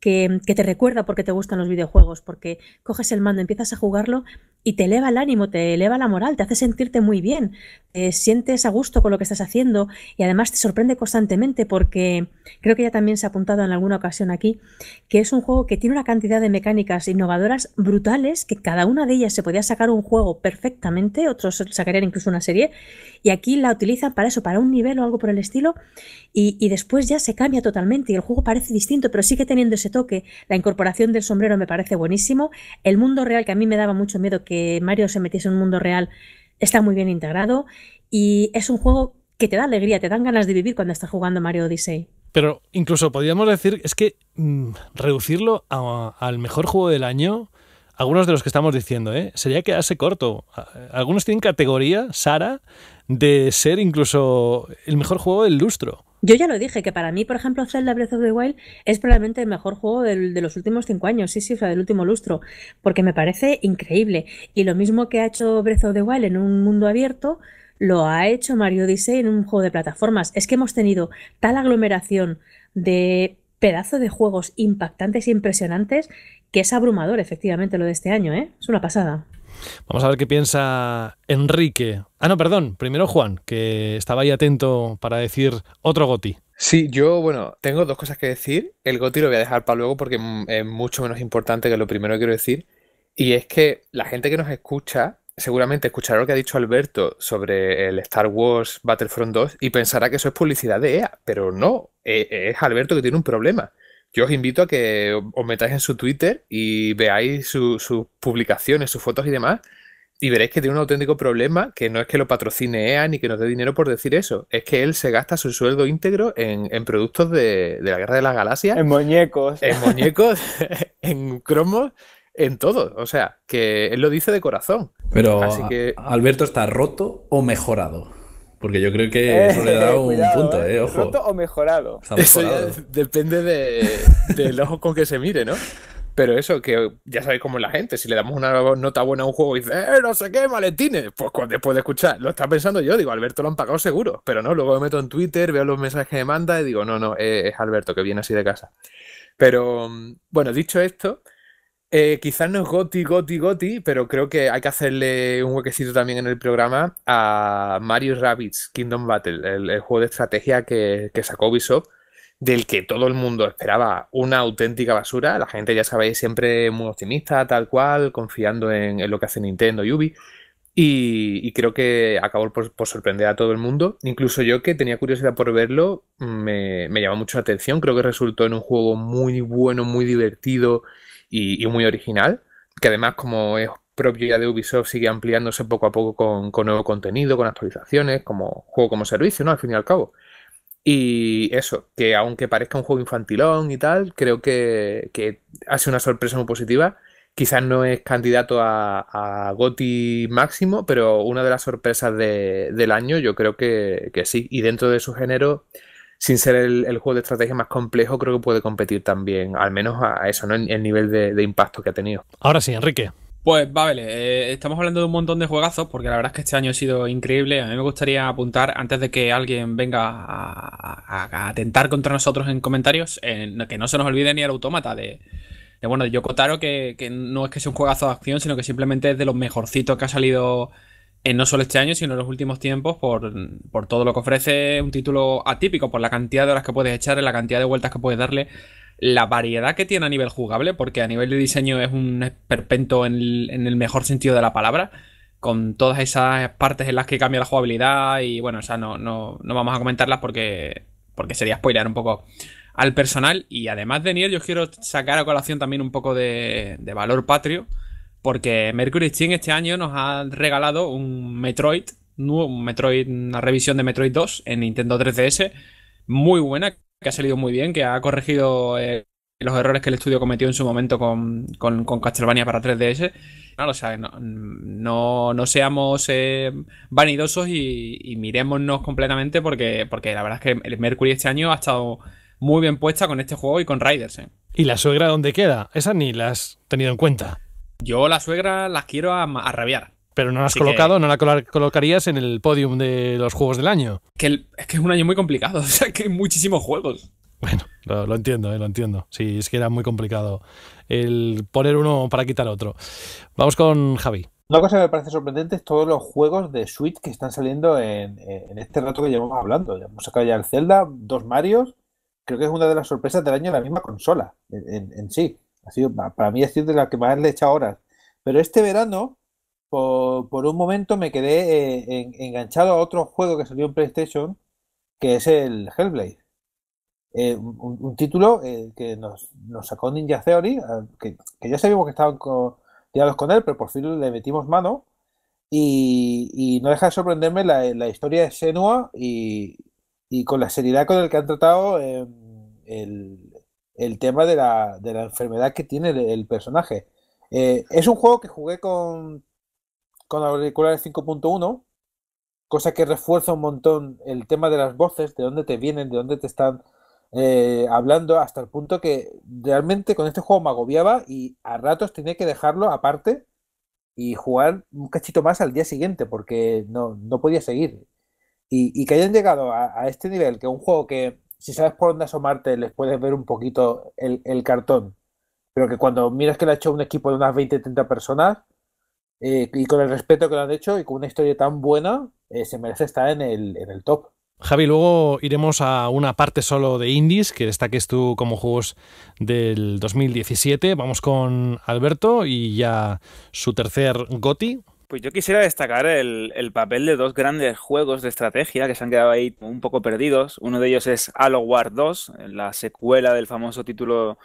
que, te recuerda porque te gustan los videojuegos, porque coges el mando, empiezas a jugarlo y te eleva el ánimo, te eleva la moral, te hace sentirte muy bien, te sientes a gusto con lo que estás haciendo y además te sorprende constantemente porque creo que ya también se ha apuntado en alguna ocasión aquí que es un juego que tiene una cantidad de mecánicas innovadoras brutales que cada una de ellas se podía sacar un juego perfectamente, otros sacarían incluso una serie y aquí la utilizan para eso, para un nivel o algo por el estilo, y, después ya se cambia totalmente y el juego parece distinto, pero sigue teniendo ese toque. La incorporación del sombrero me parece buenísimo. El mundo real, que a mí me daba mucho miedo que Mario se metiese en un mundo real, está muy bien integrado y es un juego que te da alegría, te dan ganas de vivir cuando estás jugando Mario Odyssey. Pero incluso podríamos decir, es que mm, reducirlo al mejor juego del año, algunos de los que estamos diciendo, ¿eh? sería hace corto. Algunos tienen categoría, Sara, de ser incluso el mejor juego del lustro. Yo ya lo dije, que para mí, por ejemplo, Zelda Breath of the Wild es probablemente el mejor juego de los últimos cinco años, sí, sí, o del último lustro, porque me parece increíble. Y lo mismo que ha hecho Breath of the Wild en un mundo abierto, lo ha hecho Mario Odyssey en un juego de plataformas. Es que hemos tenido tal aglomeración de pedazos de juegos impactantes e impresionantes que es abrumador, efectivamente, lo de este año, ¿eh? Es una pasada. Vamos a ver qué piensa Enrique. Ah, no, perdón, primero Juan, que estaba ahí atento para decir otro Goti. Sí, yo, bueno, tengo dos cosas que decir. El Goti lo voy a dejar para luego porque es mucho menos importante que lo primero que quiero decir. Y es que la gente que nos escucha seguramente escuchará lo que ha dicho Alberto sobre el Star Wars Battlefront 2 y pensará que eso es publicidad de EA, pero no, e, es Alberto que tiene un problema yo os invito a que os metáis en su Twitter y veáis sus publicaciones, sus fotos y demás, y veréis que tiene un auténtico problema, que no es que lo patrocine EA ni que nos dé dinero por decir eso, es que él se gasta su sueldo íntegro en, productos de, la Guerra de las Galaxias. En muñecos. En muñecos, en cromos, en todo. O sea, que él lo dice de corazón. Pero Alberto está roto o mejorado. Porque yo creo que eh, eso le da un punto, ¿eh? eh o mejorado? Eso depende de, del ojo con que se mire, ¿no? Pero eso, que ya sabéis cómo es la gente. Si le damos una nota buena a un juego y dice, ¡eh, no sé qué, maletines! Pues después de escuchar, lo está pensando yo, digo, Alberto lo han pagado seguro. Pero no, luego me meto en Twitter, veo los mensajes que me manda y digo, no, no, eh, es Alberto que viene así de casa. Pero mm, bueno, dicho esto, eh, quizás no es Goti, Goti, Goti, pero creo que hay que hacerle un huequecito también en el programa a Mario Rabbits Kingdom Battle, el, juego de estrategia que, que, sacó Ubisoft, del que todo el mundo esperaba una auténtica basura. La gente, ya sabéis, siempre muy optimista, tal cual, confiando en, lo que hace Nintendo y Ubi. Y, creo que acabó por, sorprender a todo el mundo. Incluso yo, que tenía curiosidad por verlo, me, me llamó mucho la atención. Creo que resultó en un juego muy bueno, muy divertido y, muy original, que además como es propio ya de Ubisoft sigue ampliándose poco a poco con, nuevo contenido, con actualizaciones, como juego como servicio, ¿no? Al fin y al cabo. Y eso, que aunque parezca un juego infantilón y tal, creo que, que hace una sorpresa muy positiva. Quizás no es candidato a, a Goti máximo, pero una de las sorpresas de, del año yo creo que, que sí. Y dentro de su género sin ser el, juego de estrategia más complejo, creo que puede competir también, al menos a, eso, ¿no? El, el nivel de, impacto que ha tenido. Ahora sí, Enrique. Pues eh, estamos hablando de un montón de juegazos, porque la verdad es que este año ha sido increíble. A mí me gustaría apuntar, antes de que alguien venga a, atentar contra nosotros en comentarios, que no se nos olvide ni el autómata de, bueno, de Yokotaro, que no es que sea un juegazo de acción, sino que simplemente es de los mejorcitos que ha salido en no solo este año, sino en los últimos tiempos, por, todo lo que ofrece un título atípico, por la cantidad de horas que puedes echar, la cantidad de vueltas que puedes darle, la variedad que tiene a nivel jugable, porque a nivel de diseño es un perpento en el, mejor sentido de la palabra, con todas esas partes en las que cambia la jugabilidad y bueno, o sea, no, no, vamos a comentarlas porque, porque sería spoiler un poco al personal y además de Nier yo quiero sacar a colación también un poco de, de valor patrio porque Mercury Steam este año nos ha regalado un Metroid, un Metroid, una revisión de Metroid 2 en Nintendo 3DS, muy buena, que ha salido muy bien, que ha corregido eh, los errores que el estudio cometió en su momento con, Castlevania para 3DS. No, o no, seamos eh, vanidosos y, y, completamente porque, la verdad es que el Mercury este año ha estado muy bien puesta con este juego y con Riders. Eh. ¿Y la suegra dónde queda? Esa ni la has tenido en cuenta. Yo la suegra la quiero a, Pero no la has colocado, no la colocarías en el podium de los juegos del año. Que es que es un año muy complicado, o sea que hay muchísimos juegos. Bueno, lo, entiendo, eh, lo entiendo. Sí, es que era muy complicado el poner uno para quitar otro. Vamos con Javi. Una cosa que me parece sorprendente es todos los juegos de Switch que están saliendo en, este rato que llevamos hablando. Ya hemos sacado ya el Zelda, dos Marios. Creo que es una de las sorpresas del año la misma consola en, en sí. Ha para mí ha sido de la que más le he echado horas. Pero este verano, por, un momento, me quedé eh, enganchado a otro juego que salió en PlayStation, que es el Hellblade. Eh, un, título eh, que nos, sacó Ninja Theory, ah, que, ya sabíamos que estaban tirados con él, pero por fin le metimos mano. Y, no deja de sorprenderme la, historia de Senua y, y, con la seriedad con la que han tratado em, el, el tema de la, de la enfermedad que tiene el, personaje. Eh, es un juego que jugué con, con auriculares 5.1, cosa que refuerza un montón el tema de las voces, de dónde te vienen, de dónde te están eh, hablando, hasta el punto que realmente con este juego me agobiaba y a ratos tenía que dejarlo aparte y jugar un cachito más al día siguiente porque no, podía seguir. Y, que hayan llegado a, a, este nivel, que un juego que si sabes por dónde asomarte, les puedes ver un poquito el, cartón. Pero que cuando miras que lo ha hecho un equipo de unas 20-30 personas, eh, y con el respeto que lo han hecho y con una historia tan buena, eh, se merece estar en el, top. Javi, luego iremos a una parte solo de indies que destaques tú como juegos del 2017. Vamos con Alberto y ya su tercer GOTI. Pues yo quisiera destacar el, papel de dos grandes juegos de estrategia que se han quedado ahí un poco perdidos. Uno de ellos es Halo War 2, la secuela del famoso título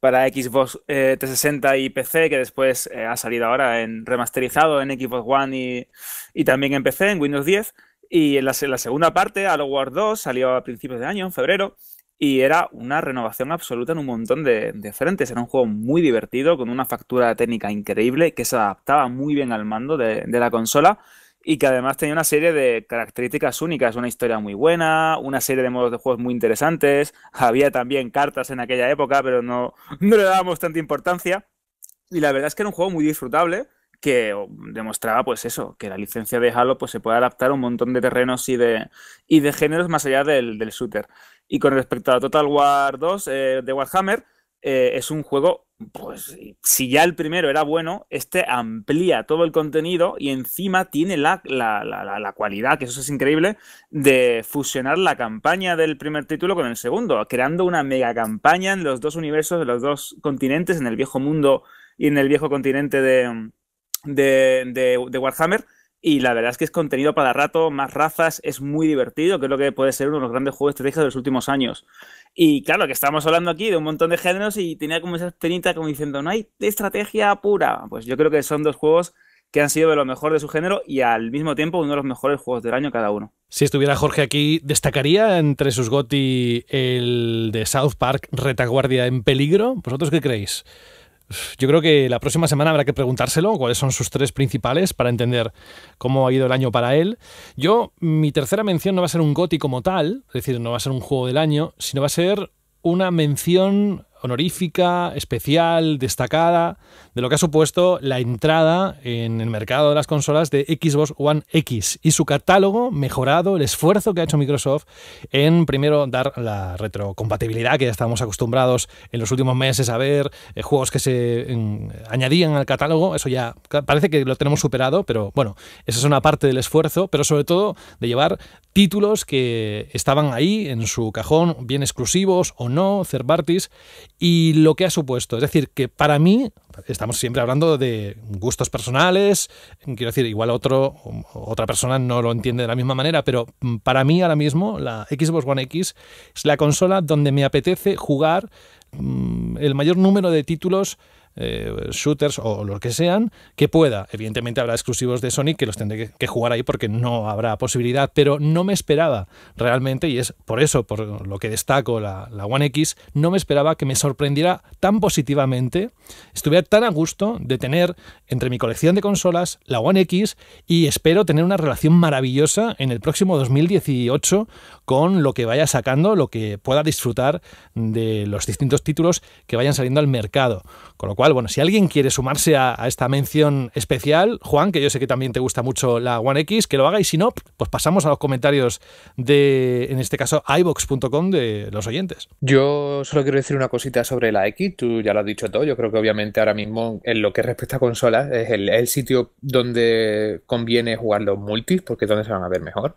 para Xbox 360 eh, y PC, que después eh, ha salido ahora en remasterizado en Xbox One y, también en PC, en Windows 10. Y en la, la segunda parte, Halo War 2, salió a principios de año, en febrero, y era una renovación absoluta en un montón de, frentes. Era un juego muy divertido, con una factura técnica increíble, que se adaptaba muy bien al mando de, la consola y que además tenía una serie de características únicas, una historia muy buena, una serie de modos de juegos muy interesantes, había también cartas en aquella época, pero no, no le dábamos tanta importancia. Y la verdad es que era un juego muy disfrutable que demostraba pues eso, que la licencia de Halo pues se puede adaptar a un montón de terrenos y de, de géneros más allá del, del shooter. Y con respecto a Total War 2 eh, de Warhammer, eh, es un juego, pues si ya el primero era bueno, este amplía todo el contenido y encima tiene la, cualidad, que eso es increíble, de fusionar la campaña del primer título con el segundo, creando una mega campaña en los dos universos, en los dos continentes, en el viejo mundo y en el viejo continente de Warhammer y la verdad es que es contenido para rato, más razas, es muy divertido, que es lo que puede ser uno de los grandes juegos de estrategia de los últimos años. Y claro, que estamos hablando aquí de un montón de géneros y tenía como esa espinita como diciendo, no hay estrategia pura. Pues yo creo que son dos juegos que han sido de lo mejor de su género y al mismo tiempo uno de los mejores juegos del año cada uno. Si estuviera Jorge aquí, ¿destacaría entre sus GOTI el de South Park Retaguardia en Peligro? ¿Vosotros qué creéis? Yo creo que la próxima semana habrá que preguntárselo cuáles son sus tres principales para entender cómo ha ido el año para él. Yo, mi tercera mención no va a ser un gótico como tal, es decir, no va a ser un juego del año, sino va a ser una mención honorífica, especial, destacada de lo que ha supuesto la entrada en el mercado de las consolas de Xbox One X y su catálogo mejorado, el esfuerzo que ha hecho Microsoft en primero dar la retrocompatibilidad que ya estábamos acostumbrados en los últimos meses a ver, eh, juegos que se mm, añadían al catálogo, eso ya parece que lo tenemos superado, pero bueno, esa es una parte del esfuerzo, pero sobre todo de llevar títulos que estaban ahí en su cajón, bien exclusivos o no, third y lo que ha supuesto. Es decir, que para mí estamos siempre hablando de gustos personales, quiero decir, igual otro, otra persona no lo entiende de la misma manera, pero para mí ahora mismo la Xbox One X es la consola donde me apetece jugar mm, el mayor número de títulos eh, shooters o lo que sean, que pueda. Evidentemente habrá exclusivos de Sonic que los tendré que jugar ahí porque no habrá posibilidad, pero no me esperaba realmente, y es por eso, por lo que destaco la, la One X, no me esperaba que me sorprendiera tan positivamente, estuviera tan a gusto de tener entre mi colección de consolas la One X y espero tener una relación maravillosa en el próximo 2018 con lo que vaya sacando, lo que pueda disfrutar de los distintos títulos que vayan saliendo al mercado. Con lo cual, bueno, si alguien quiere sumarse a, esta mención especial, Juan, que yo sé que también te gusta mucho la One X, que lo haga y si no, pues pasamos a los comentarios de, en este caso, ibox.com de los oyentes. Yo solo quiero decir una cosita sobre la X, tú ya lo has dicho todo, yo creo que obviamente ahora mismo en lo que respecta a consolas es el, el sitio donde conviene jugar los multis porque es donde se van a ver mejor.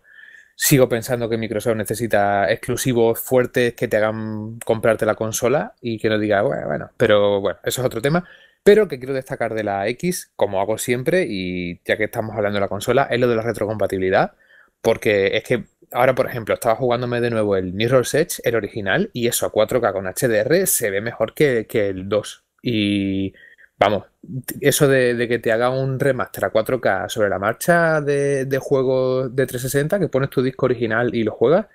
Sigo pensando que Microsoft necesita exclusivos fuertes que te hagan comprarte la consola y que no diga, bueno, bueno, pero bueno, eso es otro tema. Pero que quiero destacar de la X, como hago siempre, y ya que estamos hablando de la consola, es lo de la retrocompatibilidad. Porque es que ahora, por ejemplo, estaba jugándome de nuevo el Mirror's Edge, el original, y eso a 4K con HDR se ve mejor que, que el 2. Y Vamos, eso de, que te haga un remaster a 4K sobre la marcha de, juegos de 360, que pones tu disco original y lo juegas,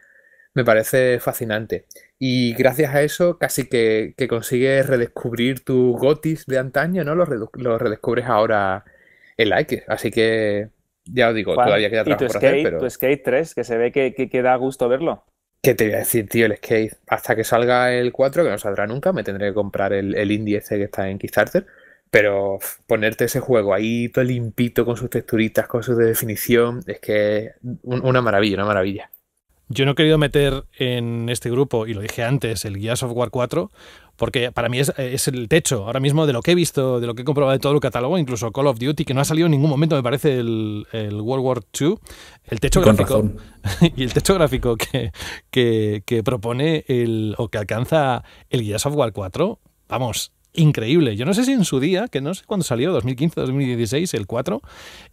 me parece fascinante. Y gracias a eso casi que, consigues redescubrir tus gotis de antaño, ¿no? Los, redescubres ahora en like. Así que ya os digo, todavía queda trabajo ¿y tu skate, tu Skate 3, que se ve que, da gusto verlo. ¿Qué te voy a decir, tío? El Skate, hasta que salga el 4, que no saldrá nunca, me tendré que comprar el, el indie ese que está en Kickstarter. Pero ponerte ese juego ahí todo limpito con sus texturitas, con su definición, es que es una maravilla, una maravilla. Yo no he querido meter en este grupo, y lo dije antes, el of War 4, porque para mí es, el techo ahora mismo de lo que he visto, de lo que he comprobado de todo el catálogo, incluso Call of Duty, que no ha salido en ningún momento, me parece, el, World War II. El techo gráfico. Y el techo gráfico que, que, propone el, o que alcanza el of Software 4, vamos, increíble. Yo no sé si en su día, que no sé cuándo salió, 2015, 2016, el 4,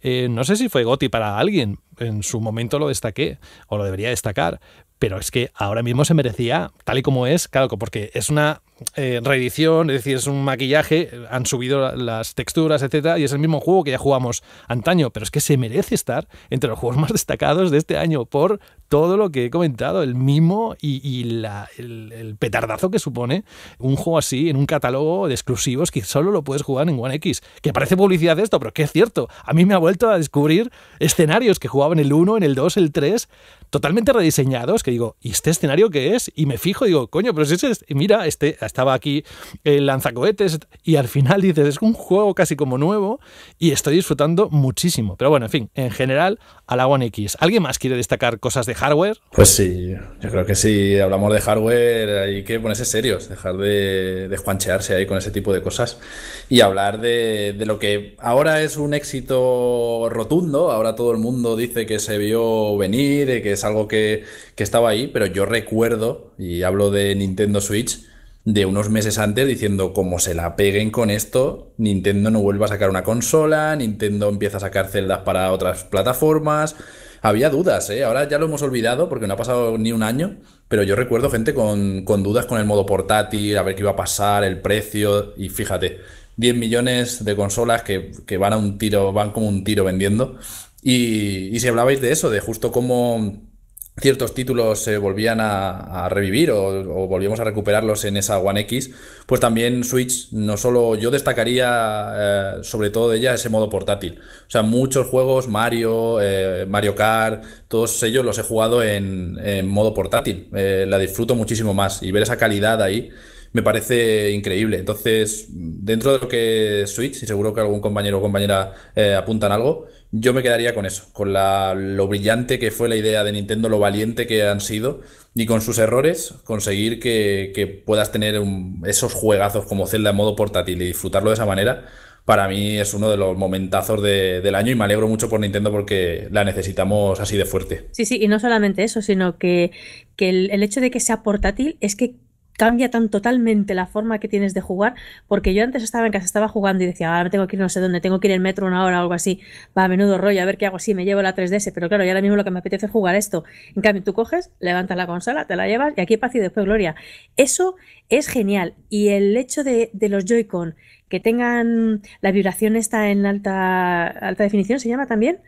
eh, no sé si fue Goti para alguien. En su momento lo destaqué, o lo debería destacar, pero es que ahora mismo se merecía, tal y como es, claro, porque es una eh, reedición, es decir, es un maquillaje, han subido las texturas, etcétera, y es el mismo juego que ya jugamos antaño, pero es que se merece estar entre los juegos más destacados de este año por todo lo que he comentado, el mimo y, el, petardazo que supone un juego así en un catálogo de exclusivos que solo lo puedes jugar en One X. Que parece publicidad esto, pero que es cierto. A mí me ha vuelto a descubrir escenarios que jugaba en el 1, en el 2, el 3, totalmente rediseñados, que digo, ¿y este escenario qué es? Y me fijo digo, coño, pero si es, mira, este, estaba aquí el lanzacohetes y al final dices, es un juego casi como nuevo y estoy disfrutando muchísimo. Pero bueno, en fin, en general, a la One X. ¿Alguien más quiere destacar cosas de hardware? Pues sí, yo creo que si hablamos de hardware hay que ponerse serios, dejar de, de juanchearse ahí con ese tipo de cosas y hablar de, lo que ahora es un éxito rotundo, ahora todo el mundo dice que se vio venir, que es algo que estaba ahí, pero yo recuerdo, y hablo de Nintendo Switch, de unos meses antes diciendo como se la peguen con esto, Nintendo no vuelva a sacar una consola, Nintendo empieza a sacar celdas para otras plataformas. Había dudas, ¿eh? ahora ya lo hemos olvidado porque no ha pasado ni un año, pero yo recuerdo gente con, dudas con el modo portátil, a ver qué iba a pasar, el precio, y fíjate, 10 millones de consolas que, van a un tiro, van como un tiro vendiendo. Y, y si hablabais de eso, de justo cómo ciertos títulos se volvían a, revivir o, volvíamos a recuperarlos en esa One X, pues también Switch, no solo yo destacaría eh, sobre todo de ella ese modo portátil. O sea, muchos juegos, Mario, eh, Mario Kart, todos ellos los he jugado en, en modo portátil. Eh, la disfruto muchísimo más y ver esa calidad ahí me parece increíble. Entonces, dentro de lo que Switch, y seguro que algún compañero o compañera apuntan algo, yo me quedaría con eso, con lo brillante que fue la idea de Nintendo, lo valiente que han sido y con sus errores conseguir que, puedas tener esos juegazos como Zelda en modo portátil y disfrutarlo de esa manera. Para mí es uno de los momentazos del año y me alegro mucho por Nintendo porque la necesitamos así de fuerte. Sí, sí, y no solamente eso, sino que, el hecho de que sea portátil es que cambia tan totalmente la forma que tienes de jugar, porque yo antes estaba en casa, estaba jugando y decía, ahora me tengo que ir no sé dónde, tengo que ir en metro una hora o algo así, va a menudo rollo, a ver qué hago, así me llevo la 3DS, pero claro, ya ahora mismo lo que me apetece es jugar esto. En cambio, tú coges, levantas la consola, te la llevas y aquí paz y después gloria. Eso es genial. Y el hecho de, de los Joy-Con que tengan la vibración está en alta, alta definición, se llama también,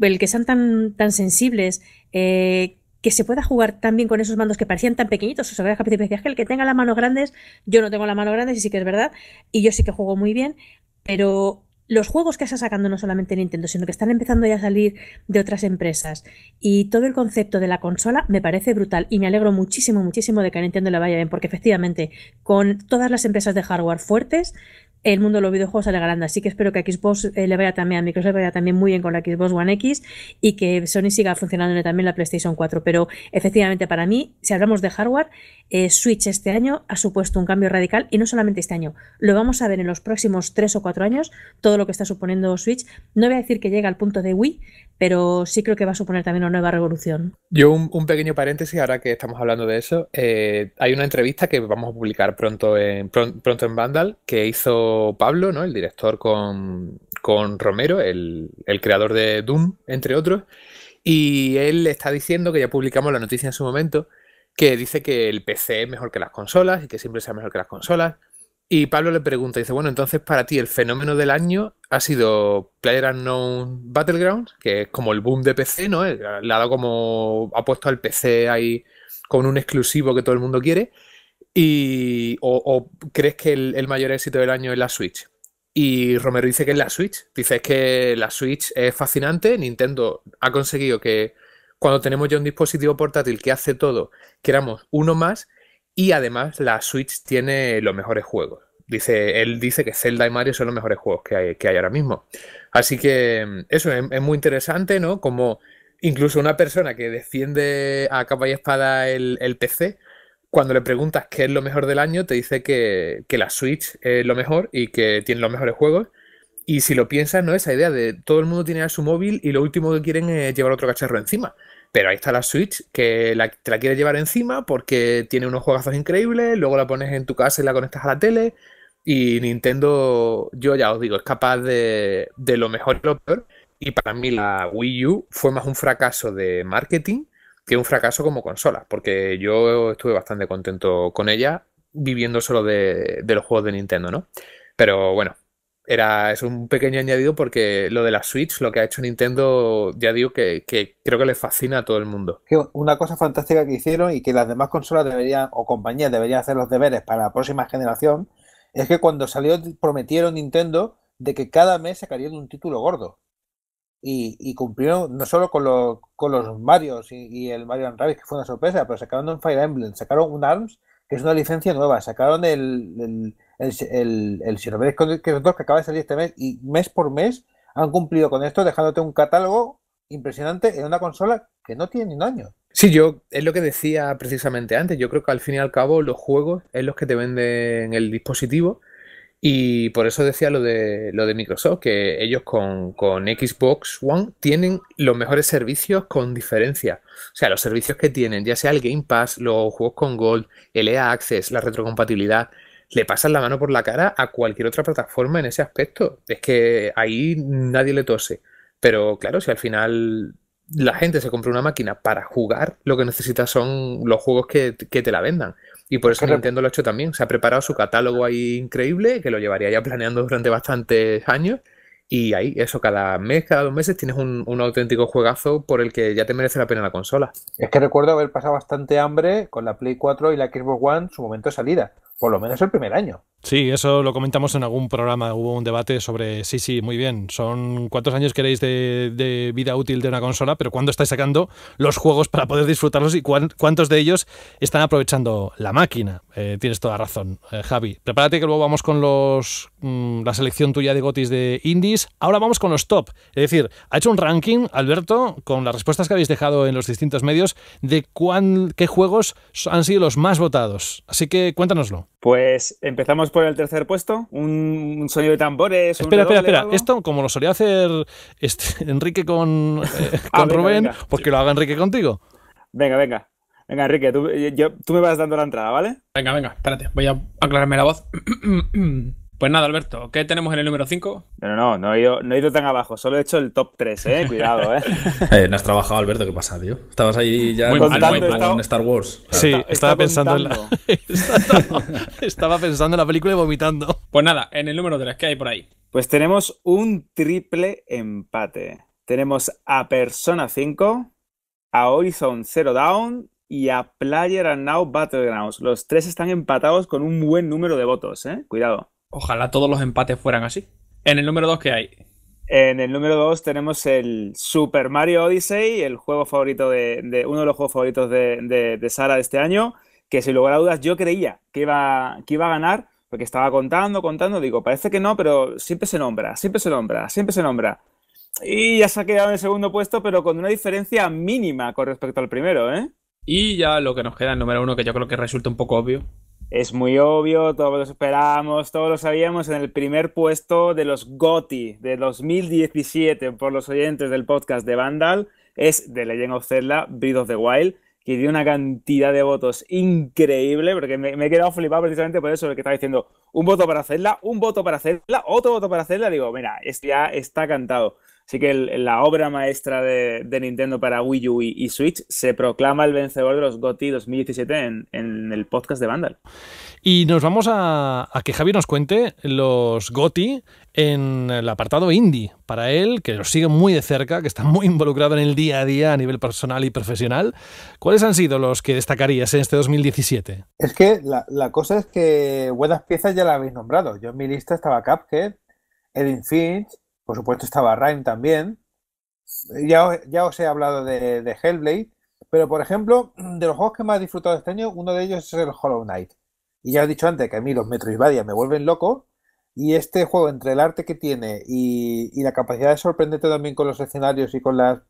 el que sean tan, tan sensibles, eh, que se pueda jugar también con esos mandos que parecían tan pequeñitos. O sea, que el que tenga las manos grandes, yo no tengo la mano grande, y sí que es verdad, y yo sí que juego muy bien, pero los juegos que está sacando no solamente Nintendo, sino que están empezando ya a salir de otras empresas y todo el concepto de la consola me parece brutal y me alegro muchísimo, muchísimo de que a Nintendo le vaya bien, porque efectivamente con todas las empresas de hardware fuertes el mundo de los videojuegos sale granada. Así que espero que Xbox eh, le vaya también, a Microsoft le vaya también muy bien con la Xbox One X y que Sony siga funcionando también la PlayStation 4. Pero efectivamente, para mí, si hablamos de hardware, eh, Switch este año ha supuesto un cambio radical y no solamente este año. Lo vamos a ver en los próximos tres o cuatro años, todo lo que está suponiendo Switch. No voy a decir que llega al punto de Wii, pero sí creo que va a suponer también una nueva revolución. Yo un, pequeño paréntesis, ahora que estamos hablando de eso, eh, hay una entrevista que vamos a publicar pronto en, pronto en Vandal que hizo Pablo, ¿no? El director con, Romero, el, creador de Doom, entre otros. Y él está diciendo, que ya publicamos la noticia en su momento, que dice que el PC es mejor que las consolas y que siempre sea mejor que las consolas. Y Pablo le pregunta, dice, bueno, entonces para ti el fenómeno del año ha sido Unknown Battlegrounds, que es como el boom de PC, ¿no? Eh, le ha dado como, ha puesto al PC ahí con un exclusivo que todo el mundo quiere. Y, o, crees que el, mayor éxito del año es la Switch? Y Romero dice que es la Switch. Dice que la Switch es fascinante. Nintendo ha conseguido que cuando tenemos ya un dispositivo portátil que hace todo, queramos uno más. Y además la Switch tiene los mejores juegos. Dice, él dice que Zelda y Mario son los mejores juegos que hay, que hay ahora mismo. Así que eso es, muy interesante, ¿no? Como incluso una persona que defiende a capa y espada el, el PC cuando le preguntas qué es lo mejor del año, te dice que, la Switch es lo mejor y que tiene los mejores juegos. Y si lo piensas, no es esa idea de todo el mundo tiene su móvil y lo último que quieren es llevar otro cacharro encima. Pero ahí está la Switch, que la, te la quieres llevar encima porque tiene unos juegazos increíbles, luego la pones en tu casa y la conectas a la tele. Y Nintendo, yo ya os digo, es capaz de, de lo mejor y lo peor. Y para mí la Wii U fue más un fracaso de marketing que un fracaso como consola, porque yo estuve bastante contento con ella viviendo solo de, los juegos de Nintendo, ¿no? Pero bueno, era, es un pequeño añadido porque lo de la Switch, lo que ha hecho Nintendo, ya digo que, que, creo que le fascina a todo el mundo. Una cosa fantástica que hicieron y que las demás consolas deberían, o compañías deberían hacer los deberes para la próxima generación, es que cuando salió prometieron Nintendo de que cada mes sacarían un título gordo y, cumplieron no solo con, con los Marios y, el Mario Rabbit que fue una sorpresa, pero sacaron un Fire Emblem, sacaron un ARMS, que es una licencia nueva, sacaron el, el, el, el, que acaba de salir este mes, y mes por mes han cumplido con esto, dejándote un catálogo impresionante en una consola que no tiene ni un año. Sí, yo es lo que decía precisamente antes. Yo creo que al fin y al cabo los juegos es los que te venden el dispositivo y por eso decía lo de, lo de Microsoft, que ellos con, Xbox One tienen los mejores servicios con diferencia. O sea, los servicios que tienen, ya sea el Game Pass, los juegos con Gold, el EA Access, la retrocompatibilidad, le pasan la mano por la cara a cualquier otra plataforma en ese aspecto. Es que ahí nadie le tose. Pero claro, si al final la gente se compra una máquina para jugar, lo que necesita son los juegos que te la vendan. Y por eso Nintendo lo ha hecho también. Se ha preparado su catálogo ahí increíble, que lo llevaría ya planeando durante bastantes años. Y ahí, eso, cada mes, cada dos meses tienes un, un, auténtico juegazo por el que ya te merece la pena la consola. Es que recuerdo haber pasado bastante hambre con la Play 4 y la Xbox One su momento de salida, por lo menos el primer año. Sí, eso lo comentamos en algún programa. Hubo un debate sobre, sí, sí, muy bien, son cuántos años queréis de, vida útil de una consola, pero cuándo estáis sacando los juegos para poder disfrutarlos y cuántos de ellos están aprovechando la máquina. Eh, tienes toda razón, eh, Javi. Prepárate que luego vamos con los mm, la selección tuya de gotis de indies. Ahora vamos con los top. Es decir, ha hecho un ranking, Alberto, con las respuestas que habéis dejado en los distintos medios de qué juegos han sido los más votados. Así que cuéntanoslo. Pues empezamos por el tercer puesto, un, sonido de tambores. Espera, espera, espera. Esto, como lo solía hacer este Enrique con, eh, ah, con Rubén, porque pues lo haga Enrique contigo. Venga, venga. Venga, Enrique, tú me vas dando la entrada, ¿vale? Venga, venga, espérate, voy a aclararme la voz. Pues nada, Alberto, ¿qué tenemos en el número 5? No, no, no, he, ido, tan abajo, solo he hecho el top 3, eh, cuidado, eh. eh. no has trabajado, Alberto, ¿qué pasa, tío? Estabas ahí ya muy contando, en Star Wars. Sí, estaba pensando en la... estaba pensando en la película y vomitando. Pues nada, en el número 3, ¿qué hay por ahí? Pues tenemos un triple empate. Tenemos a Persona 5, a Horizon Zero Down y a Player and Now Battlegrounds. Los tres están empatados con un buen número de votos, ¿eh? Cuidado. Ojalá todos los empates fueran así. En el número 2, ¿qué hay? En el número 2 tenemos el Super Mario Odyssey, el juego favorito de, uno de los juegos favoritos de, Sara de este año, que sin lugar a dudas yo creía que iba, que iba a ganar, porque estaba contando, contando, digo, parece que no, pero siempre se nombra, siempre se nombra, siempre se nombra. Y ya se ha quedado en el segundo puesto, pero con una diferencia mínima con respecto al primero, ¿eh? Y ya lo que nos queda en número uno, que yo creo que resulta un poco obvio, es muy obvio, todos lo esperábamos, todos lo sabíamos, en el primer puesto de los GOTI de 2017 por los oyentes del podcast de Vandal es The Legend of Zelda Breath of the Wild, que dio una cantidad de votos increíble, porque me, he quedado flipado precisamente por eso, porque estaba diciendo un voto para Zelda, un voto para Zelda, otro voto para Zelda, digo, mira, esto ya está cantado. Así que la obra maestra de, Nintendo para Wii U y, Switch se proclama el vencedor de los GOTY 2017 en, el podcast de Vandal. Y nos vamos a, que Javi nos cuente los GOTY en el apartado indie. Para él, que los sigue muy de cerca, que está muy involucrado en el día a día a nivel personal y profesional, ¿cuáles han sido los que destacarías en este 2017? Es que la, cosa es que buenas piezas ya la habéis nombrado. Yo en mi lista estaba Cuphead, Edin Finch, por supuesto estaba Rhyme también. Ya, ya os he hablado de, Hellblade, pero por ejemplo, de los juegos que más he disfrutado este año, uno de ellos es el Hollow Knight. Y ya os he dicho antes que a mí los Metroidvania me vuelven loco. Y este juego, entre el arte que tiene y, la capacidad de sorprenderte también con los escenarios y con las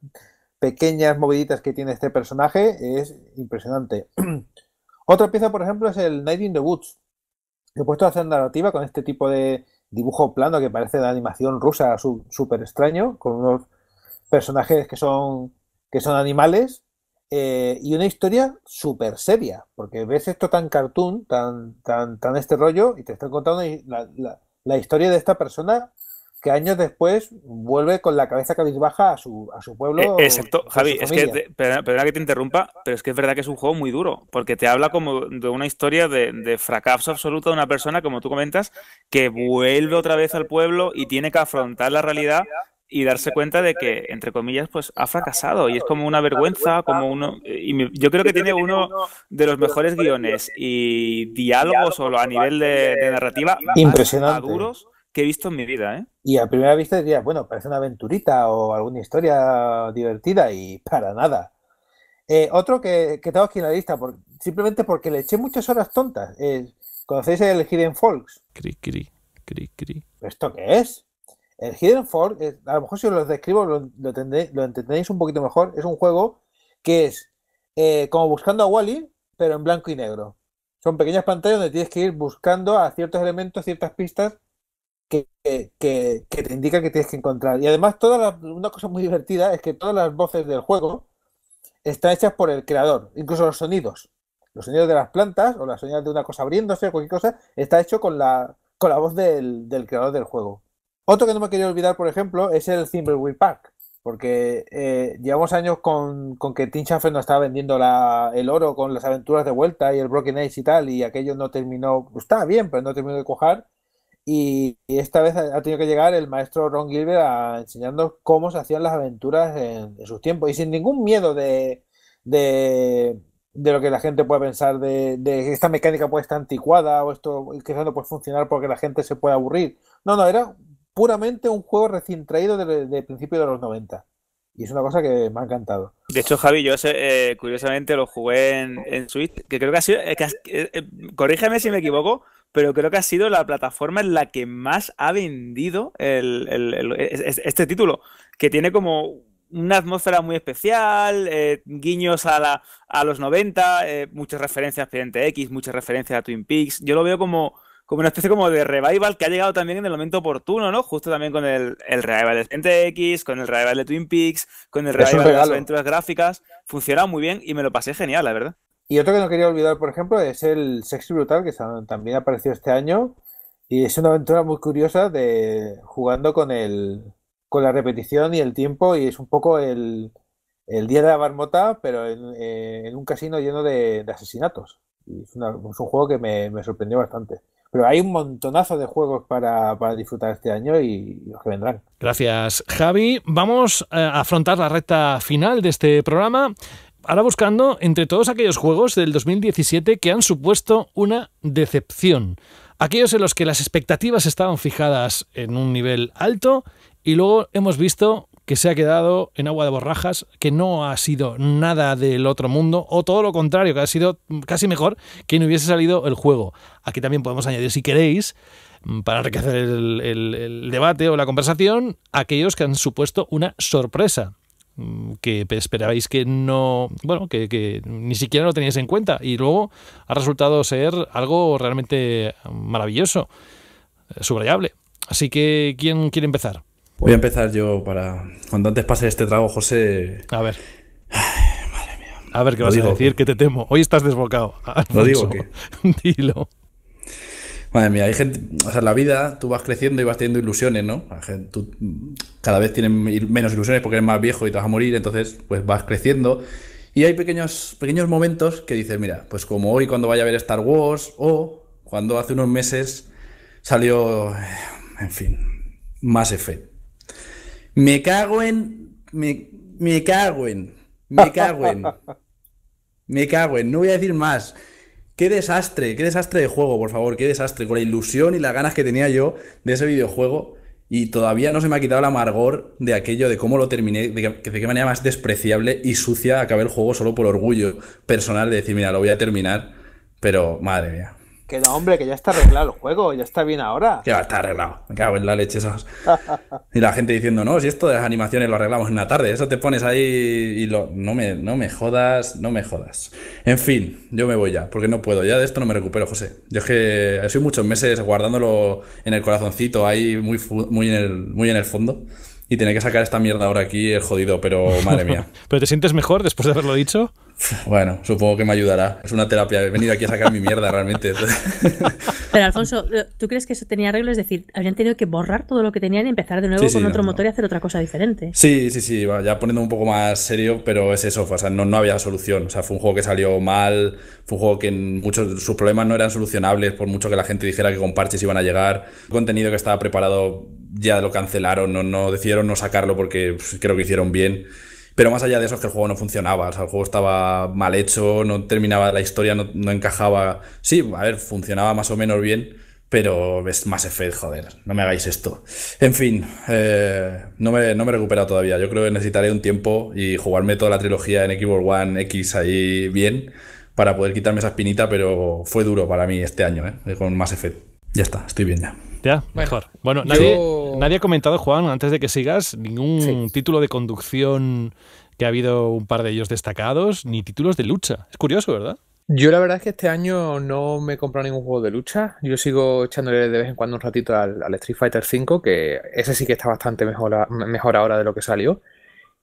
pequeñas moviditas que tiene este personaje, es impresionante. Otra pieza, por ejemplo, es el Night in the Woods. He puesto a hacer narrativa con este tipo de, dibujo plano que parece de animación rusa súper extraño, con unos personajes que son, que son animales eh, y una historia súper seria, porque ves esto tan cartoon, tan, tan, tan este rollo, y te están contando la, la historia de esta persona que años después vuelve con la cabeza cabizbaja a su, a su pueblo. Eh, exacto, Javi, es que, perdona, que te interrumpa, pero es que es verdad que es un juego muy duro, porque te habla como de una historia de, fracaso absoluto de una persona, como tú comentas, que vuelve otra vez al pueblo y tiene que afrontar la realidad y darse cuenta de que, entre comillas, pues ha fracasado y es como una vergüenza, como uno... Y yo creo que tiene uno de los mejores guiones y diálogos o a nivel de, narrativa impresionante. Más que he visto en mi vida, ¿eh? Y a primera vista diría, bueno, parece una aventurita o alguna historia divertida y para nada. Eh, otro que, tengo aquí en la lista, simplemente porque le eché muchas horas tontas. ¿Conocéis el Hidden Folks? Cri, cri, cri, cri. ¿Esto qué es? El Hidden Folks, a lo mejor si os lo describo lo, entendéis un poquito mejor. Es un juego que es eh, como buscando a Wally, pero en blanco y negro. Son pequeñas pantallas donde tienes que ir buscando a ciertos elementos, ciertas pistas que, te indica que tienes que encontrar. Y además, toda una cosa muy divertida es que todas las voces del juego están hechas por el creador, incluso los sonidos. Los sonidos de las plantas o las sonidos de una cosa abriéndose o cualquier cosa está hecho con la, con la voz del, del creador del juego. Otro que no me quería olvidar, por ejemplo, es el Thimbleweed Pack porque eh, llevamos años con, con que Tim no no estaba vendiendo el oro con las aventuras de vuelta y el Broken Age y tal, y aquello no terminó, estaba bien, pero no terminó de cojar. Y, esta vez ha, tenido que llegar el maestro Ron Gilbert a enseñarnos cómo se hacían las aventuras en, sus tiempos y sin ningún miedo de, de, lo que la gente puede pensar, de, que esta mecánica puede estar anticuada o esto quizás no puede funcionar porque la gente se puede aburrir. No, no, era puramente un juego recién traído desde de principios de los 90. Y es una cosa que me ha encantado. De hecho, Javi, yo eh, curiosamente lo jugué en, Switch, que creo que ha sido. Eh, eh, corrígeme si me equivoco, pero creo que ha sido la plataforma en la que más ha vendido el, este título, que tiene como una atmósfera muy especial, eh, guiños a, la, a los 90, eh, muchas referencias a Expediente X, muchas referencias a Twin Peaks. Yo lo veo como, como una especie como de revival que ha llegado también en el momento oportuno, ¿no? Justo también con el, el revival de Expediente X, con el revival de Twin Peaks, con el revival de las aventuras gráficas. Funciona muy bien y me lo pasé genial, la verdad. Y otro que no quería olvidar, por ejemplo, es el Sexy Brutal, que también apareció este año. Y es una aventura muy curiosa de jugando con el con la repetición y el tiempo. Y es un poco el, el día de la marmota, pero en, eh, un casino lleno de, asesinatos. Y es, un juego que me, me, sorprendió bastante. Pero hay un montonazo de juegos para, para disfrutar este año y, y los que vendrán. Gracias, Javi. Vamos eh, a afrontar la recta final de este programa ahora buscando entre todos aquellos juegos del 2017 que han supuesto una decepción. Aquellos en los que las expectativas estaban fijadas en un nivel alto y luego hemos visto que se ha quedado en agua de borrajas, que no ha sido nada del otro mundo, o todo lo contrario, que ha sido casi mejor que no hubiese salido el juego. Aquí también podemos añadir, si queréis, mm, para enriquecer el, el debate o la conversación, aquellos que han supuesto una sorpresa. Mm, que esperabais que no, bueno, que, ni siquiera lo teníais en cuenta y luego ha resultado ser algo realmente maravilloso, eh, subrayable. Así que, ¿quién quiere empezar? Voy a empezar yo para cuando antes pase este trago, José. A ver. A ver, ¿qué vas a decir? Que... te temo. Hoy estás desbocado. no digo que. Dilo. Madre mía, hay gente, o sea, la vida tú vas creciendo y vas teniendo ilusiones, ¿no? cada vez tienes menos ilusiones porque eres más viejo y te vas a morir, entonces pues vas creciendo. Y hay pequeños, pequeños momentos que dices, mira, pues como hoy cuando vaya a ver Star Wars o cuando hace unos meses salió, eh, en fin, más F. Me cago en, me, me cago en, me cago en, me cago en, no voy a decir más. Qué desastre, qué desastre de juego, por favor, qué desastre. Con la ilusión y las ganas que tenía yo de ese videojuego. Y todavía no se me ha quitado el amargor de aquello de cómo lo terminé, de, qué manera más despreciable y sucia acabé el juego solo por orgullo personal de decir, mira, lo voy a terminar. Pero madre mía. Que no, hombre, que ya está arreglado el juego, ya está bien ahora. Ya está arreglado. Me cago en la leche esos. y la gente diciendo, no, si esto de las animaciones lo arreglamos en la tarde, eso te pones ahí y lo. No me, no me jodas, no me jodas. En fin, yo me voy ya, porque no puedo. Ya de esto no me recupero, José. Yo es que soy muchos meses guardándolo en el corazoncito, ahí muy, muy, en, el, muy en el fondo. Y tener que sacar esta mierda ahora aquí, el jodido, pero madre mía. ¿Pero te sientes mejor después de haberlo dicho? Bueno, supongo que me ayudará. Es una terapia. He venido aquí a sacar mi mierda realmente. Pero Alfonso, ¿tú crees que eso tenía arreglo? Es decir, habrían tenido que borrar todo lo que tenían y empezar de nuevo con otro motor y hacer otra cosa diferente. Sí, sí, sí. ya poniendo un poco más serio, pero es eso. O sea, no, no había solución. O sea, fue un juego que salió mal. Fue un juego que muchos sus problemas no eran solucionables, por mucho que la gente dijera que con parches iban a llegar. El contenido que estaba preparado ya lo cancelaron, no, no decidieron no sacarlo porque pues, creo que hicieron bien. Pero más allá de eso es que el juego no funcionaba, el juego estaba mal hecho, no terminaba la historia, no, encajaba. Sí, a ver, funcionaba más o menos bien, pero es más Effect, joder, no me hagáis esto. En fin, eh, no, me, no he recuperado todavía. Yo creo que necesitaré un tiempo y jugarme toda la trilogía en Xbox One X ahí bien para poder quitarme esa espinita, pero fue duro para mí este año, eh, con más Effect. Ya está, estoy bien ya. Ya, mejor. Bueno, nadie, ha comentado, Juan, antes de que sigas, ningún título de conducción que ha habido un par de ellos destacados, ni títulos de lucha. Es curioso, ¿verdad? Yo la verdad es que este año no me he comprado ningún juego de lucha. Yo sigo echándole de vez en cuando un ratito al, Street Fighter V, que ese sí que está bastante mejor, mejor ahora de lo que salió.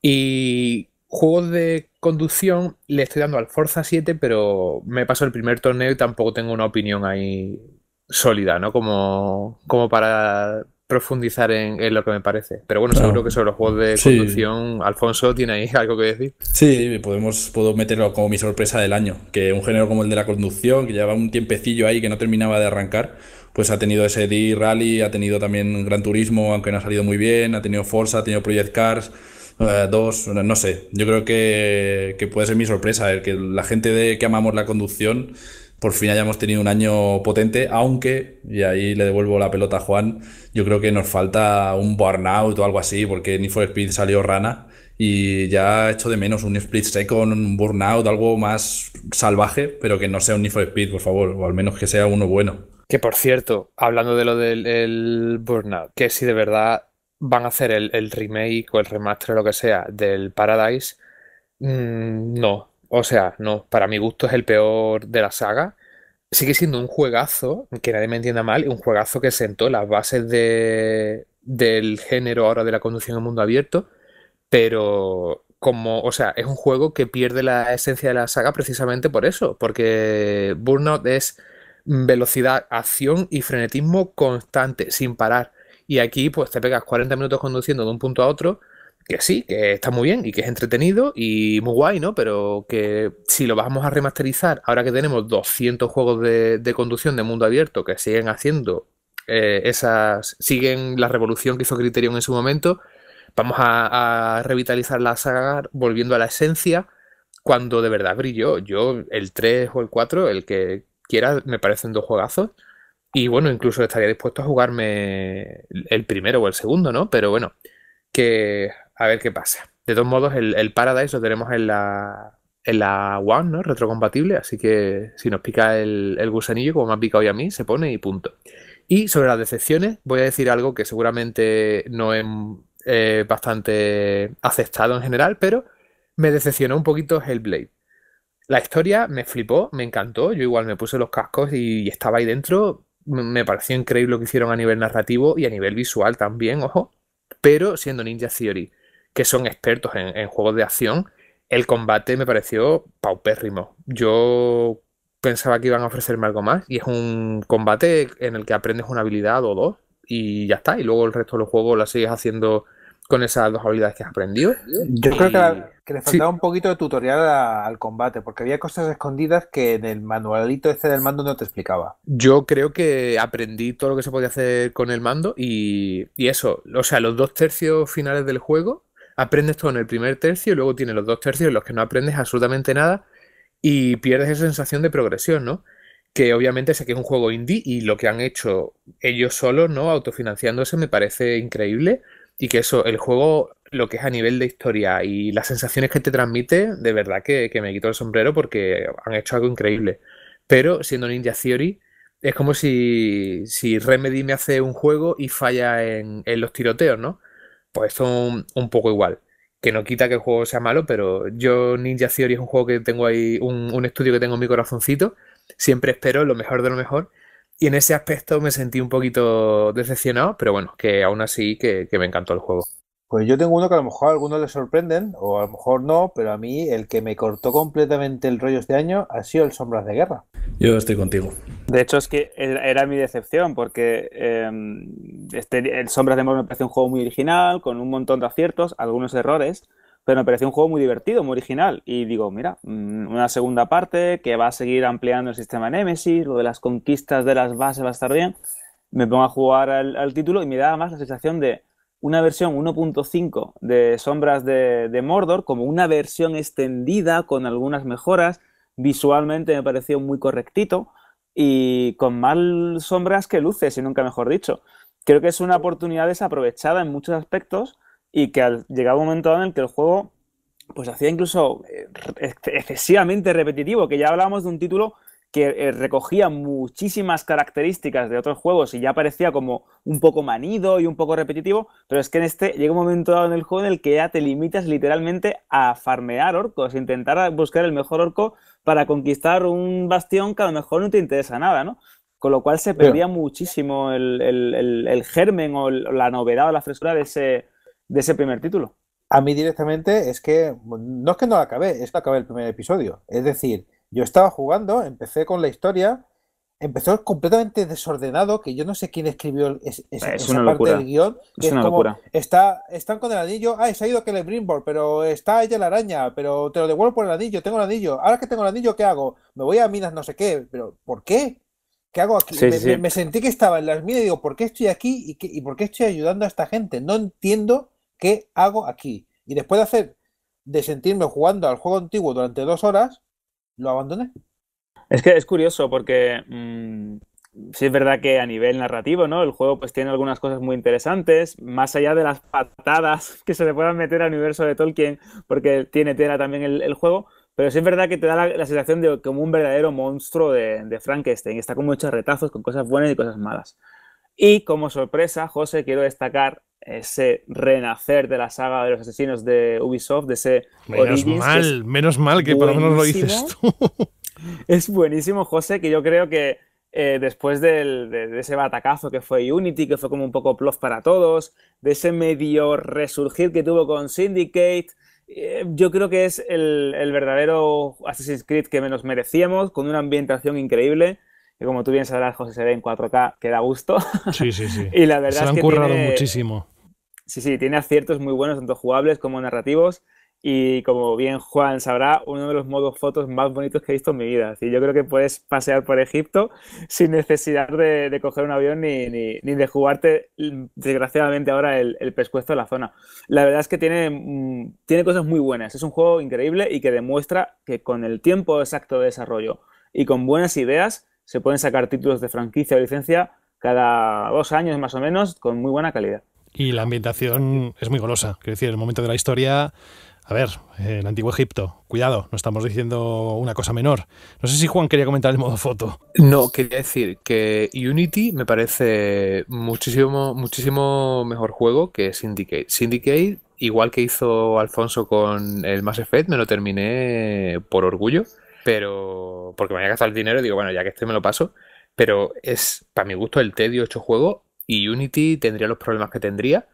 Y juegos de conducción le estoy dando al Forza 7, pero me pasó el primer torneo y tampoco tengo una opinión ahí sólida, ¿no? Como, como para profundizar en, lo que me parece. Pero bueno, seguro que sobre los juegos de conducción, Alfonso tiene ahí algo que decir. Sí, podemos, puedo meterlo como mi sorpresa del año, que un género como el de la conducción, que llevaba un tiempecillo ahí que no terminaba de arrancar, pues ha tenido ese D-Rally, ha tenido también Gran Turismo, aunque no ha salido muy bien, ha tenido Forza, ha tenido Project Cars. Eh, dos, no sé, yo creo que, que puede ser mi sorpresa, el que la gente de, que amamos la conducción por fin hayamos tenido un año potente, aunque, y ahí le devuelvo la pelota a Juan, yo creo que nos falta un burnout o algo así, porque Need for Speed salió rana y ya hecho de menos un split second, un burnout, algo más salvaje, pero que no sea un Need Speed, por favor, o al menos que sea uno bueno. Que por cierto, hablando de lo del burnout, que si de verdad van a hacer el, remake o el remaster o lo que sea del Paradise, mm, no, o sea, no, para mi gusto es el peor de la saga. Sigue siendo un juegazo, que nadie me entienda mal, un juegazo que sentó las bases del género ahora de la conducción en mundo abierto, pero como, o sea, es un juego que pierde la esencia de la saga precisamente por eso, porque Burnout es velocidad, acción y frenetismo constante, sin parar. Y aquí pues te pegas 40 minutos conduciendo de un punto a otro que sí, que está muy bien y que es entretenido y muy guay, ¿no? Pero que si lo vamos a remasterizar, ahora que tenemos 200 juegos de, conducción de mundo abierto que siguen haciendo eh, esas, siguen la revolución que hizo Criterion en su momento, vamos a, a, revitalizar la saga volviendo a la esencia cuando de verdad brilló. Yo, el 3 o el 4, el que quiera, me parecen dos juegazos. Y bueno, incluso estaría dispuesto a jugarme el primero o el segundo, ¿no? Pero bueno, que a ver qué pasa. De todos modos, el, el Paradise lo tenemos en la, la One, ¿no? Retrocompatible, así que si nos pica el, el, gusanillo, como me ha picado hoy a mí, se pone y punto. Y sobre las decepciones, voy a decir algo que seguramente no es eh, bastante aceptado en general, pero me decepcionó un poquito Hellblade. La historia me flipó, me encantó, yo igual me puse los cascos y estaba ahí dentro, me pareció increíble lo que hicieron a nivel narrativo y a nivel visual también, ojo, pero siendo Ninja Theory que son expertos en, juegos de acción, el combate me pareció paupérrimo. Yo pensaba que iban a ofrecerme algo más y es un combate en el que aprendes una habilidad o dos y ya está. Y luego el resto del juego la sigues haciendo con esas dos habilidades que has aprendido. Yo creo que, le faltaba un poquito de tutorial al combate, porque había cosas escondidas que en el manualito este del mando no te explicaba. Yo creo que aprendí todo lo que se podía hacer con el mando y, y eso, o sea, los dos tercios finales del juego aprendes todo en el primer tercio y luego tienes los dos tercios en los que no aprendes absolutamente nada y pierdes esa sensación de progresión, ¿no? Que obviamente sé que es un juego indie y lo que han hecho ellos solos, ¿no? Autofinanciándose me parece increíble y que eso, el juego, lo que es a nivel de historia y las sensaciones que te transmite, de verdad que, me quito el sombrero porque han hecho algo increíble. Pero siendo Ninja Theory, es como si, Remedy me hace un juego y falla en los tiroteos, ¿no? pues son un, poco igual. Que no quita que el juego sea malo, pero yo Ninja Theory es un juego que tengo ahí, un, estudio que tengo en mi corazoncito. Siempre espero lo mejor de lo mejor. Y en ese aspecto me sentí un poquito decepcionado, pero bueno, que aún así que, me encantó el juego. Pues yo tengo uno que a lo mejor a algunos les sorprenden, o a lo mejor no, pero a mí el que me cortó completamente el rollo este año ha sido el Sombras de Guerra. Yo estoy contigo. De hecho, es que era mi decepción, porque em, este, el Sombras de Mordor me pareció un juego muy original, con un montón de aciertos, algunos errores, pero me pareció un juego muy divertido, muy original. Y digo, mira, mm, una segunda parte que va a seguir ampliando el sistema Nemesis, lo de las conquistas de las bases va a estar bien. Me pongo a jugar al, título y me da más la sensación de una versión 1.5 de Sombras de Mordor, como una versión extendida con algunas mejoras. Visualmente me pareció muy correctito y con más sombras que luces, y nunca mejor dicho. Creo que es una oportunidad desaprovechada en muchos aspectos y que al llegar un momento en el que el juego pues hacía incluso eh, excesivamente repetitivo, que ya hablábamos de un título que eh, recogía muchísimas características de otros juegos y ya parecía como un poco manido y un poco repetitivo, pero es que en este llega un momento dado en el juego en el que ya te limitas literalmente a farmear orcos, intentar buscar el mejor orco para conquistar un bastión que a lo mejor no te interesa nada, ¿no? Con lo cual se perdía muchísimo el, germen o la novedad o la frescura de ese, de ese primer título. A mí directamente es que, no es que no acabé, es que acabé el primer episodio. Es decir, yo estaba jugando, empecé con la historia, empezó completamente desordenado, que yo no sé quién escribió esa parte del guión. Es, una locura. Está, están con el anillo, ah, se ha ido que le Brimbor, pero está ella la araña, pero te lo devuelvo por el anillo, tengo el anillo. Ahora que tengo el anillo, ¿qué hago? Me voy a minas no sé qué, pero ¿por qué? ¿Qué hago aquí? me, sentí que estaba en las minas y digo, ¿por qué estoy aquí y, y por qué estoy ayudando a esta gente? No entiendo qué hago aquí. Y después de hacer, de sentirme jugando al juego antiguo durante dos horas, lo abandoné. Es que es curioso porque si mm, sí es verdad que a nivel narrativo, ¿no? El juego pues tiene algunas cosas muy interesantes, más allá de las patadas que se le puedan meter al universo de Tolkien, porque tiene tela también el, juego, pero sí es verdad que te da la, sensación de como un verdadero monstruo de, de Frankenstein. Está como hecho retazos con cosas buenas y cosas malas. Y como sorpresa, José, quiero destacar ese renacer de la saga de los asesinos de Ubisoft, de ese menos mal, menos mal que por lo menos lo dices tú. Es buenísimo, José, que yo creo que eh, después de, ese batacazo que fue Unity, que fue como un poco plof para todos, de ese medio resurgir que tuvo con Syndicate, eh, yo creo que es el verdadero Assassin's Creed que menos merecíamos, con una ambientación increíble que como tú bien sabrás, José, se ve en 4K, que da gusto. Sí, sí, sí. y la verdad se han currado muchísimo. Sí, sí, tiene aciertos muy buenos, tanto jugables como narrativos. Y como bien Juan sabrá, uno de los modos fotos más bonitos que he visto en mi vida. y yo creo que puedes pasear por Egipto sin necesidad de, coger un avión ni, de jugarte, desgraciadamente, ahora el, el pescuezo de la zona. La verdad es que tiene, mm, tiene cosas muy buenas. Es un juego increíble y que demuestra que con el tiempo exacto de desarrollo y con buenas ideas se pueden sacar títulos de franquicia o licencia cada dos años más o menos con muy buena calidad. Y la ambientación es muy golosa. Quiero decir, el momento de la historia. A ver, el antiguo Egipto, cuidado, no estamos diciendo una cosa menor. No sé si Juan quería comentar el modo foto. No, quería decir que Unity me parece muchísimo, muchísimo mejor juego que Syndicate. Syndicate, igual que hizo Alfonso con el Mass Effect, me lo terminé por orgullo pero porque me había gastado el dinero digo, bueno, ya que estoy me lo paso, pero es, para mi gusto, el tedio hecho juego y Unity tendría los problemas que tendría,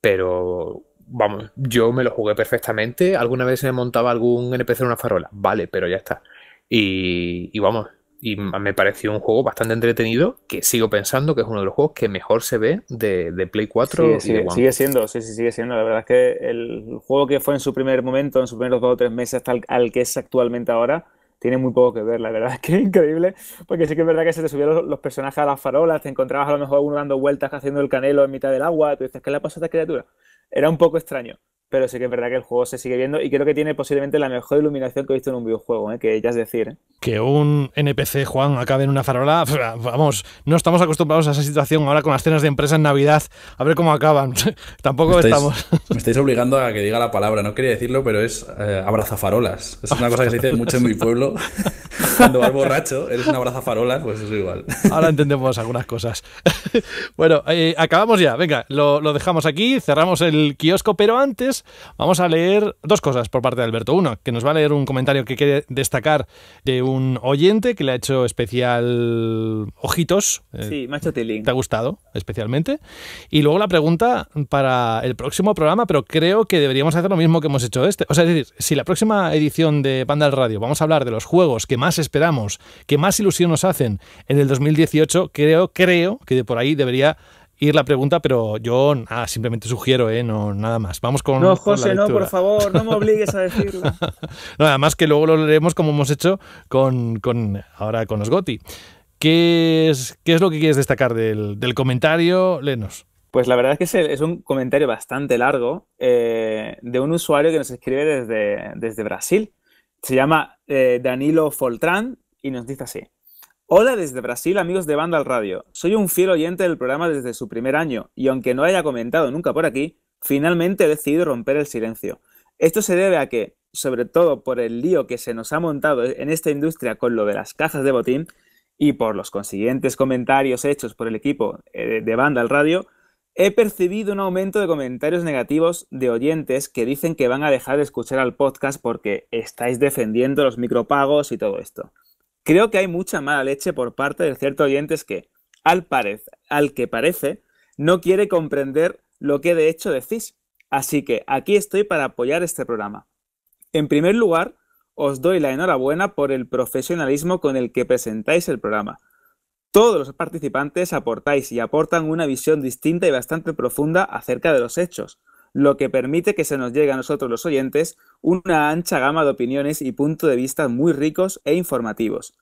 pero vamos, yo me lo jugué perfectamente, alguna vez se me montaba algún NPC en una farola, vale, pero ya está. Y, vamos, y me pareció un juego bastante entretenido que sigo pensando que es uno de los juegos que mejor se ve de, Play 4 Sigue siendo, sí, sí, sigue siendo. La verdad es que el juego que fue en su primer momento, en sus primeros dos o tres meses, hasta al que es actualmente ahora, tiene muy poco que ver, la verdad es que increíble, porque sí que es verdad que se te subían los, personajes a las farolas, te encontrabas a lo mejor uno dando vueltas haciendo el canelo en mitad del agua, tú dices, ¿qué le pasa a esta criatura? Era un poco extraño, pero sí que es verdad que el juego se sigue viendo y creo que tiene posiblemente la mejor iluminación que he visto en un videojuego, ¿eh? que ya es decir. ¿eh? Que un NPC, Juan, acabe en una farola, vamos, no estamos acostumbrados a esa situación ahora con las cenas de empresa en Navidad, a ver cómo acaban. Tampoco estamos. Me estáis obligando a que diga la palabra, no quería decirlo, pero es eh, abrazafarolas. Es una cosa que se dice mucho en mi pueblo. Cuando vas borracho, eres un abrazafarolas, pues es igual. Ahora entendemos algunas cosas. bueno, acabamos ya, venga, lo dejamos aquí, cerramos el kiosco, pero antes Vamos a leer dos cosas por parte de Alberto. Uno, que nos va a leer un comentario que quiere destacar de un oyente que le ha hecho especial ojitos. Eh, sí, macho ¿Te ha gustado especialmente? Y luego la pregunta para el próximo programa, pero creo que deberíamos hacer lo mismo que hemos hecho este. O sea, es decir, si la próxima edición de Panda del Radio vamos a hablar de los juegos que más esperamos, que más ilusión nos hacen en el 2018, creo, creo que de por ahí debería ir la pregunta, pero yo simplemente sugiero, ¿eh? no, nada más. Vamos con. No, José, no, por favor, no me obligues a decirlo. no, además que luego lo leeremos como hemos hecho con, ahora con los Goti. ¿Qué es, lo que quieres destacar del, del comentario? Lenos. Pues la verdad es que es, un comentario bastante largo eh, de un usuario que nos escribe desde, Brasil. Se llama eh, Danilo Foltrán y nos dice así. Hola desde Brasil, amigos de Banda al Radio. Soy un fiel oyente del programa desde su primer año y aunque no haya comentado nunca por aquí, finalmente he decidido romper el silencio. Esto se debe a que, sobre todo por el lío que se nos ha montado en esta industria con lo de las cajas de botín y por los consiguientes comentarios hechos por el equipo eh, de Banda al Radio, he percibido un aumento de comentarios negativos de oyentes que dicen que van a dejar de escuchar al podcast porque estáis defendiendo los micropagos y todo esto. Creo que hay mucha mala leche por parte de cierto oyentes que, al, parez, al que parece, no quiere comprender lo que de hecho decís. Así que aquí estoy para apoyar este programa. En primer lugar, os doy la enhorabuena por el profesionalismo con el que presentáis el programa. Todos los participantes aportáis y aportan una visión distinta y bastante profunda acerca de los hechos, lo que permite que se nos llegue a nosotros los oyentes una ancha gama de opiniones y puntos de vista muy ricos e informativos.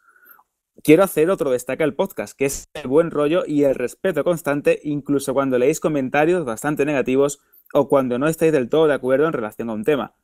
Quiero hacer otro destaque al podcast, que es el buen rollo y el respeto constante, incluso cuando leéis comentarios bastante negativos o cuando no estáis del todo de acuerdo en relación a un tema.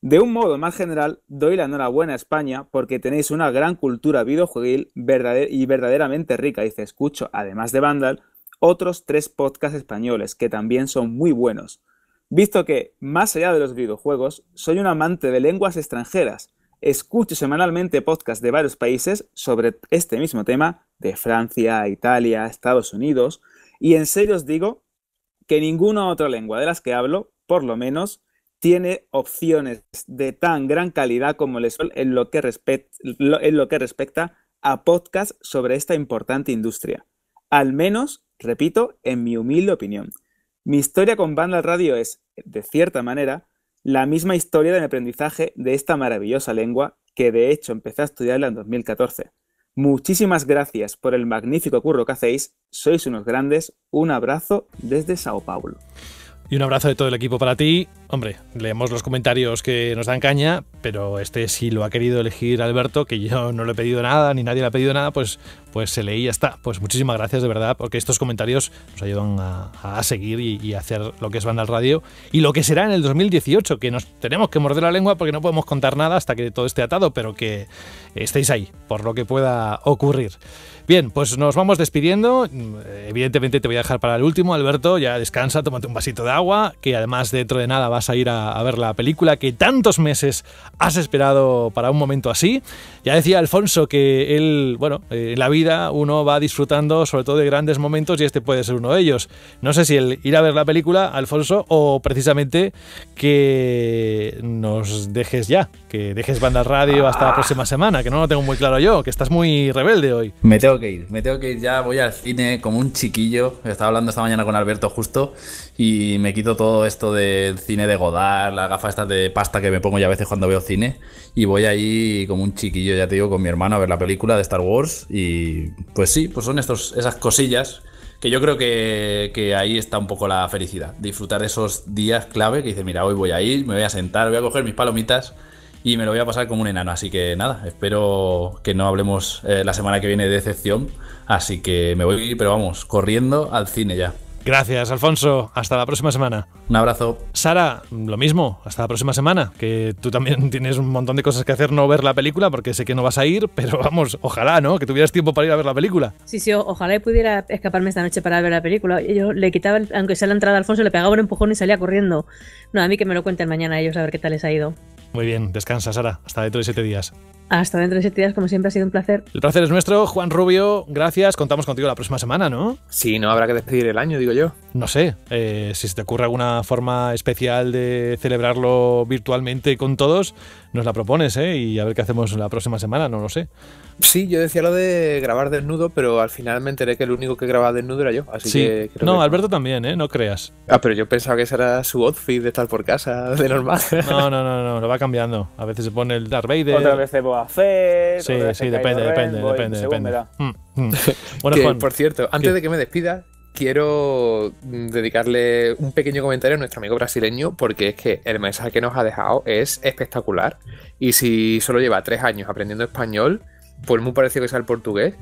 De un modo más general, doy la enhorabuena a España porque tenéis una gran cultura videojueguil y verdaderamente rica. Dice, escucho, además de Vandal, otros tres podcasts españoles que también son muy buenos visto que, más allá de los videojuegos, soy un amante de lenguas extranjeras. Escucho semanalmente podcasts de varios países sobre este mismo tema, de Francia, Italia, Estados Unidos, y en serio os digo que ninguna otra lengua de las que hablo, por lo menos, tiene opciones de tan gran calidad como el español en lo que, en lo que respecta a podcasts sobre esta importante industria. Al menos, repito, en mi humilde opinión. Mi historia con Banda Radio es, de cierta manera, la misma historia del aprendizaje de esta maravillosa lengua que de hecho empecé a estudiarla en 2014. Muchísimas gracias por el magnífico curro que hacéis, sois unos grandes, un abrazo desde Sao Paulo. Y un abrazo de todo el equipo para ti. Hombre, leemos los comentarios que nos dan caña, pero este sí lo ha querido elegir Alberto, que yo no le he pedido nada, ni nadie le ha pedido nada, pues pues se leí y ya está. Pues muchísimas gracias de verdad, porque estos comentarios nos ayudan a, seguir y, hacer lo que es Banda Radio y lo que será en el 2018, que nos tenemos que morder la lengua porque no podemos contar nada hasta que todo esté atado, pero que estéis ahí por lo que pueda ocurrir. Bien, pues nos vamos despidiendo. Evidentemente te voy a dejar para el último, Alberto. Ya descansa, tómate un vasito de agua, que además dentro de nada vas a ir a, ver la película que tantos meses has esperado para un momento así. Ya decía Alfonso que él, bueno, en eh, la vida uno va disfrutando sobre todo de grandes momentos y este puede ser uno de ellos. No sé si el ir a ver la película, Alfonso, o precisamente que nos dejes ya, que dejes banda radio hasta la próxima semana, que no lo tengo muy claro yo, que estás muy rebelde hoy. Me tengo que ir, me tengo que ir ya, voy al cine como un chiquillo, estaba hablando esta mañana con Alberto justo y me quito todo esto del cine de Godard, la gafa esta de pasta que me pongo ya a veces cuando veo cine y voy ahí como un chiquillo, ya te digo, con mi hermano a ver la película de Star Wars y pues sí, pues son estos, esas cosillas que yo creo que, ahí está un poco la felicidad. Disfrutar de esos días clave que dice, mira, hoy voy a ir, me voy a sentar, voy a coger mis palomitas y me lo voy a pasar como un enano. Así que nada, espero que no hablemos eh, la semana que viene de excepción, Así que me voy, pero vamos, corriendo al cine ya. Gracias, Alfonso. Hasta la próxima semana. Un abrazo. Sara, lo mismo. Hasta la próxima semana. Que tú también tienes un montón de cosas que hacer, no ver la película, porque sé que no vas a ir, pero vamos, ojalá, ¿no? Que tuvieras tiempo para ir a ver la película. Sí, sí, ojalá pudiera escaparme esta noche para ver la película. Yo le quitaba, aunque sea la entrada Alfonso, le pegaba un empujón y salía corriendo. No, a mí que me lo cuenten mañana ellos a ver qué tal les ha ido. Muy bien, descansa, Sara. Hasta dentro de siete días. Hasta dentro de siete días, como siempre, ha sido un placer. El placer es nuestro, Juan Rubio. Gracias. Contamos contigo la próxima semana, ¿no? Sí, no habrá que despedir el año, digo yo. No sé. Eh, si se te ocurre alguna forma especial de celebrarlo virtualmente con todos, nos la propones, ¿eh? Y a ver qué hacemos la próxima semana, no lo sé. Sí, yo decía lo de grabar desnudo, pero al final me enteré que el único que grababa desnudo era yo. Así que no, Alberto también, ¿eh? No creas. Ah, pero yo pensaba que ese era su outfit de estar por casa, de normal. No, no, no, no, lo va cambiando. A veces se pone el Darth Vader. Otra vez Boa Fett. Sí, sí, depende, depende, depende. depende. Mm, mm. Bueno, Por cierto, antes de que me despida, quiero mm, dedicarle un pequeño comentario a nuestro amigo brasileño porque es que el mensaje que nos ha dejado es espectacular. Y si solo lleva tres años aprendiendo español, pues muy parecido que sea el portugués,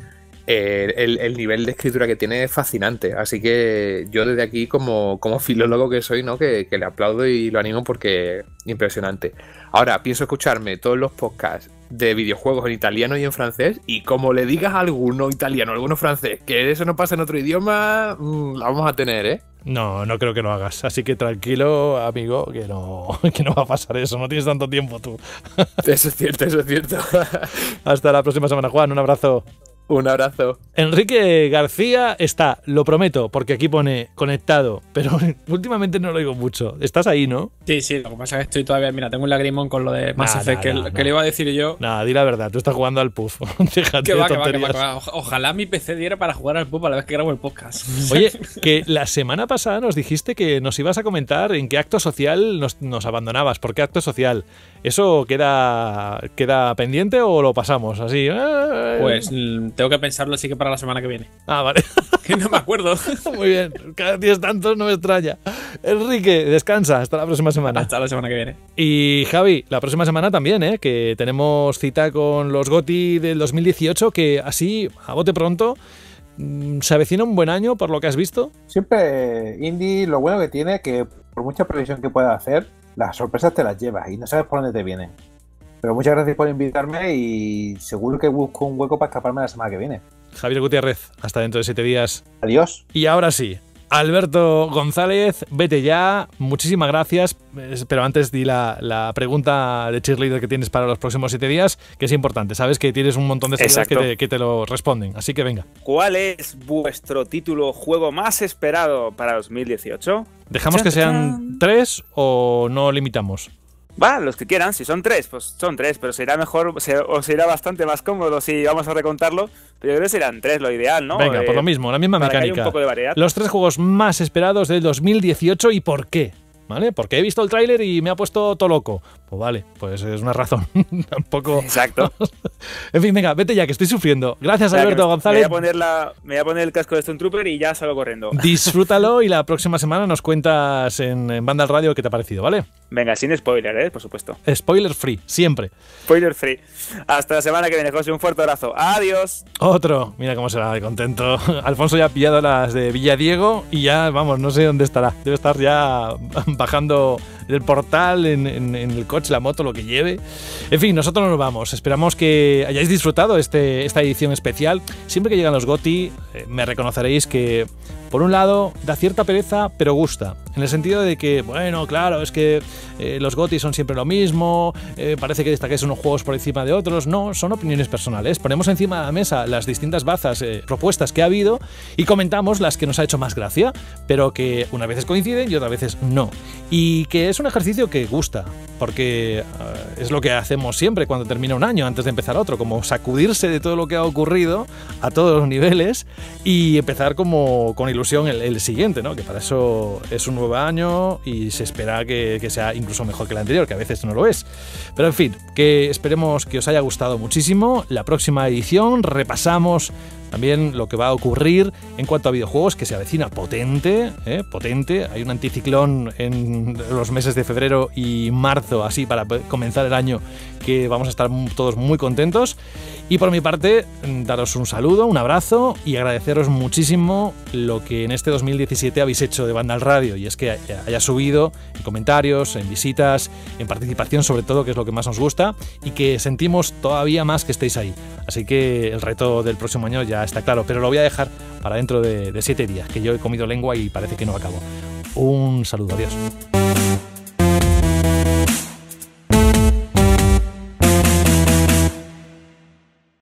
eh, el, el, nivel de escritura que tiene es fascinante. Así que yo desde aquí, como, como filólogo que soy, ¿no? Que, le aplaudo y lo animo porque impresionante. Ahora, pienso escucharme todos los podcasts de videojuegos en italiano y en francés. Y como le digas a alguno italiano, alguno francés, que eso no pasa en otro idioma, mm, la vamos a tener, ¿eh? No, no creo que lo hagas. Así que tranquilo, amigo, que no, que no va a pasar eso. No tienes tanto tiempo tú. Eso es cierto, eso es cierto. Hasta la próxima semana, Juan. Un abrazo. Un abrazo. Enrique García está, lo prometo, porque aquí pone conectado, pero últimamente no lo digo mucho. Estás ahí, ¿no? Sí, sí, lo que pasa es que estoy todavía, mira, tengo un lagrimón con lo de Mass que, le iba a decir yo. Nada, di la verdad, tú estás jugando al puff. Déjate va, de tonterías. va, Ojalá mi PC diera para jugar al puff a la vez que grabo el podcast. Oye, que la semana pasada nos dijiste que nos ibas a comentar en qué acto social nos, nos abandonabas, por qué acto social. ¿Eso queda, queda pendiente o lo pasamos así? Pues tengo que pensarlo, así que para la semana que viene. Ah, vale. que no me acuerdo. Muy bien, cada día tantos no me extraña. Enrique, descansa, hasta la próxima semana. Hasta la semana que viene. Y Javi, la próxima semana también, ¿eh? que tenemos cita con los GOTI del 2018, que así, a bote pronto, mm, ¿se avecina un buen año por lo que has visto? Siempre Indy lo bueno que tiene que por mucha previsión que pueda hacer, las sorpresas te las llevas y no sabes por dónde te vienen. Pero muchas gracias por invitarme y seguro que busco un hueco para escaparme la semana que viene. Javier Gutiérrez, hasta dentro de siete días. Adiós. Y ahora sí, Alberto González, vete ya. Muchísimas gracias. Pero antes di la, pregunta de cheerleader que tienes para los próximos siete días, que es importante. Sabes que tienes un montón de seguidores que te, lo responden. Así que venga. ¿Cuál es vuestro título juego más esperado para 2018? ¿Dejamos que sean tres o no limitamos? Va, los que quieran, si son tres, pues son tres, pero será mejor o será bastante más cómodo si vamos a recontarlo. Pero yo creo que serán tres lo ideal, ¿no? Venga, por lo eh, mismo, la misma mecánica. Para un poco de Los tres juegos más esperados del 2018 y por qué. ¿Vale? Porque he visto el tráiler y me ha puesto todo loco. Pues vale. Pues es una razón. Tampoco. Exacto. en fin, venga, vete ya, que estoy sufriendo. Gracias, Alberto González. Me voy, a poner me voy a poner el casco de Stone Trooper y ya salgo corriendo. Disfrútalo y la próxima semana nos cuentas en, Banda Radio qué te ha parecido, ¿vale? Venga, sin spoiler, ¿eh? por supuesto. Spoiler free, siempre. Spoiler free. Hasta la semana que viene, José. Un fuerte abrazo. Adiós. Otro. Mira cómo será de contento. Alfonso ya ha pillado las de Villa Villadiego y ya, vamos, no sé dónde estará. Debe estar ya bajando el portal en el coche la moto, lo que lleve. En fin, nosotros nos vamos. Esperamos que hayáis disfrutado este, esta edición especial. Siempre que llegan los GOTI, eh, me reconoceréis que por un lado, da cierta pereza, pero gusta. En el sentido de que, bueno, claro, es que eh, los gotis son siempre lo mismo, eh, parece que destaques unos juegos por encima de otros. No, son opiniones personales. Ponemos encima de la mesa las distintas bazas, eh, propuestas que ha habido y comentamos las que nos ha hecho más gracia, pero que unas veces coinciden y otras veces no. Y que es un ejercicio que gusta, porque es lo que hacemos siempre cuando termina un año, antes de empezar otro, como sacudirse de todo lo que ha ocurrido a todos los niveles y empezar como con ilusión el, siguiente, ¿no? Que para eso es un nuevo año y se espera que, que, sea incluso mejor que el anterior, que a veces no lo es. Pero en fin, que esperemos que os haya gustado muchísimo. La próxima edición repasamos también lo que va a ocurrir en cuanto a videojuegos, que se avecina potente, eh, potente. Hay un anticiclón en los meses de febrero y marzo, así para comenzar el año, que vamos a estar todos muy contentos. Y por mi parte, mm, daros un saludo, un abrazo y agradeceros muchísimo lo que en este 2017 habéis hecho de Banda al Radio, y es que haya subido en comentarios, en visitas, en participación sobre todo, que es lo que más nos gusta, y que sentimos todavía más que estéis ahí. Así que el reto del próximo año ya está, claro, pero lo voy a dejar para dentro de, de siete días, que yo he comido lengua y parece que no acabo. Un saludo, adiós.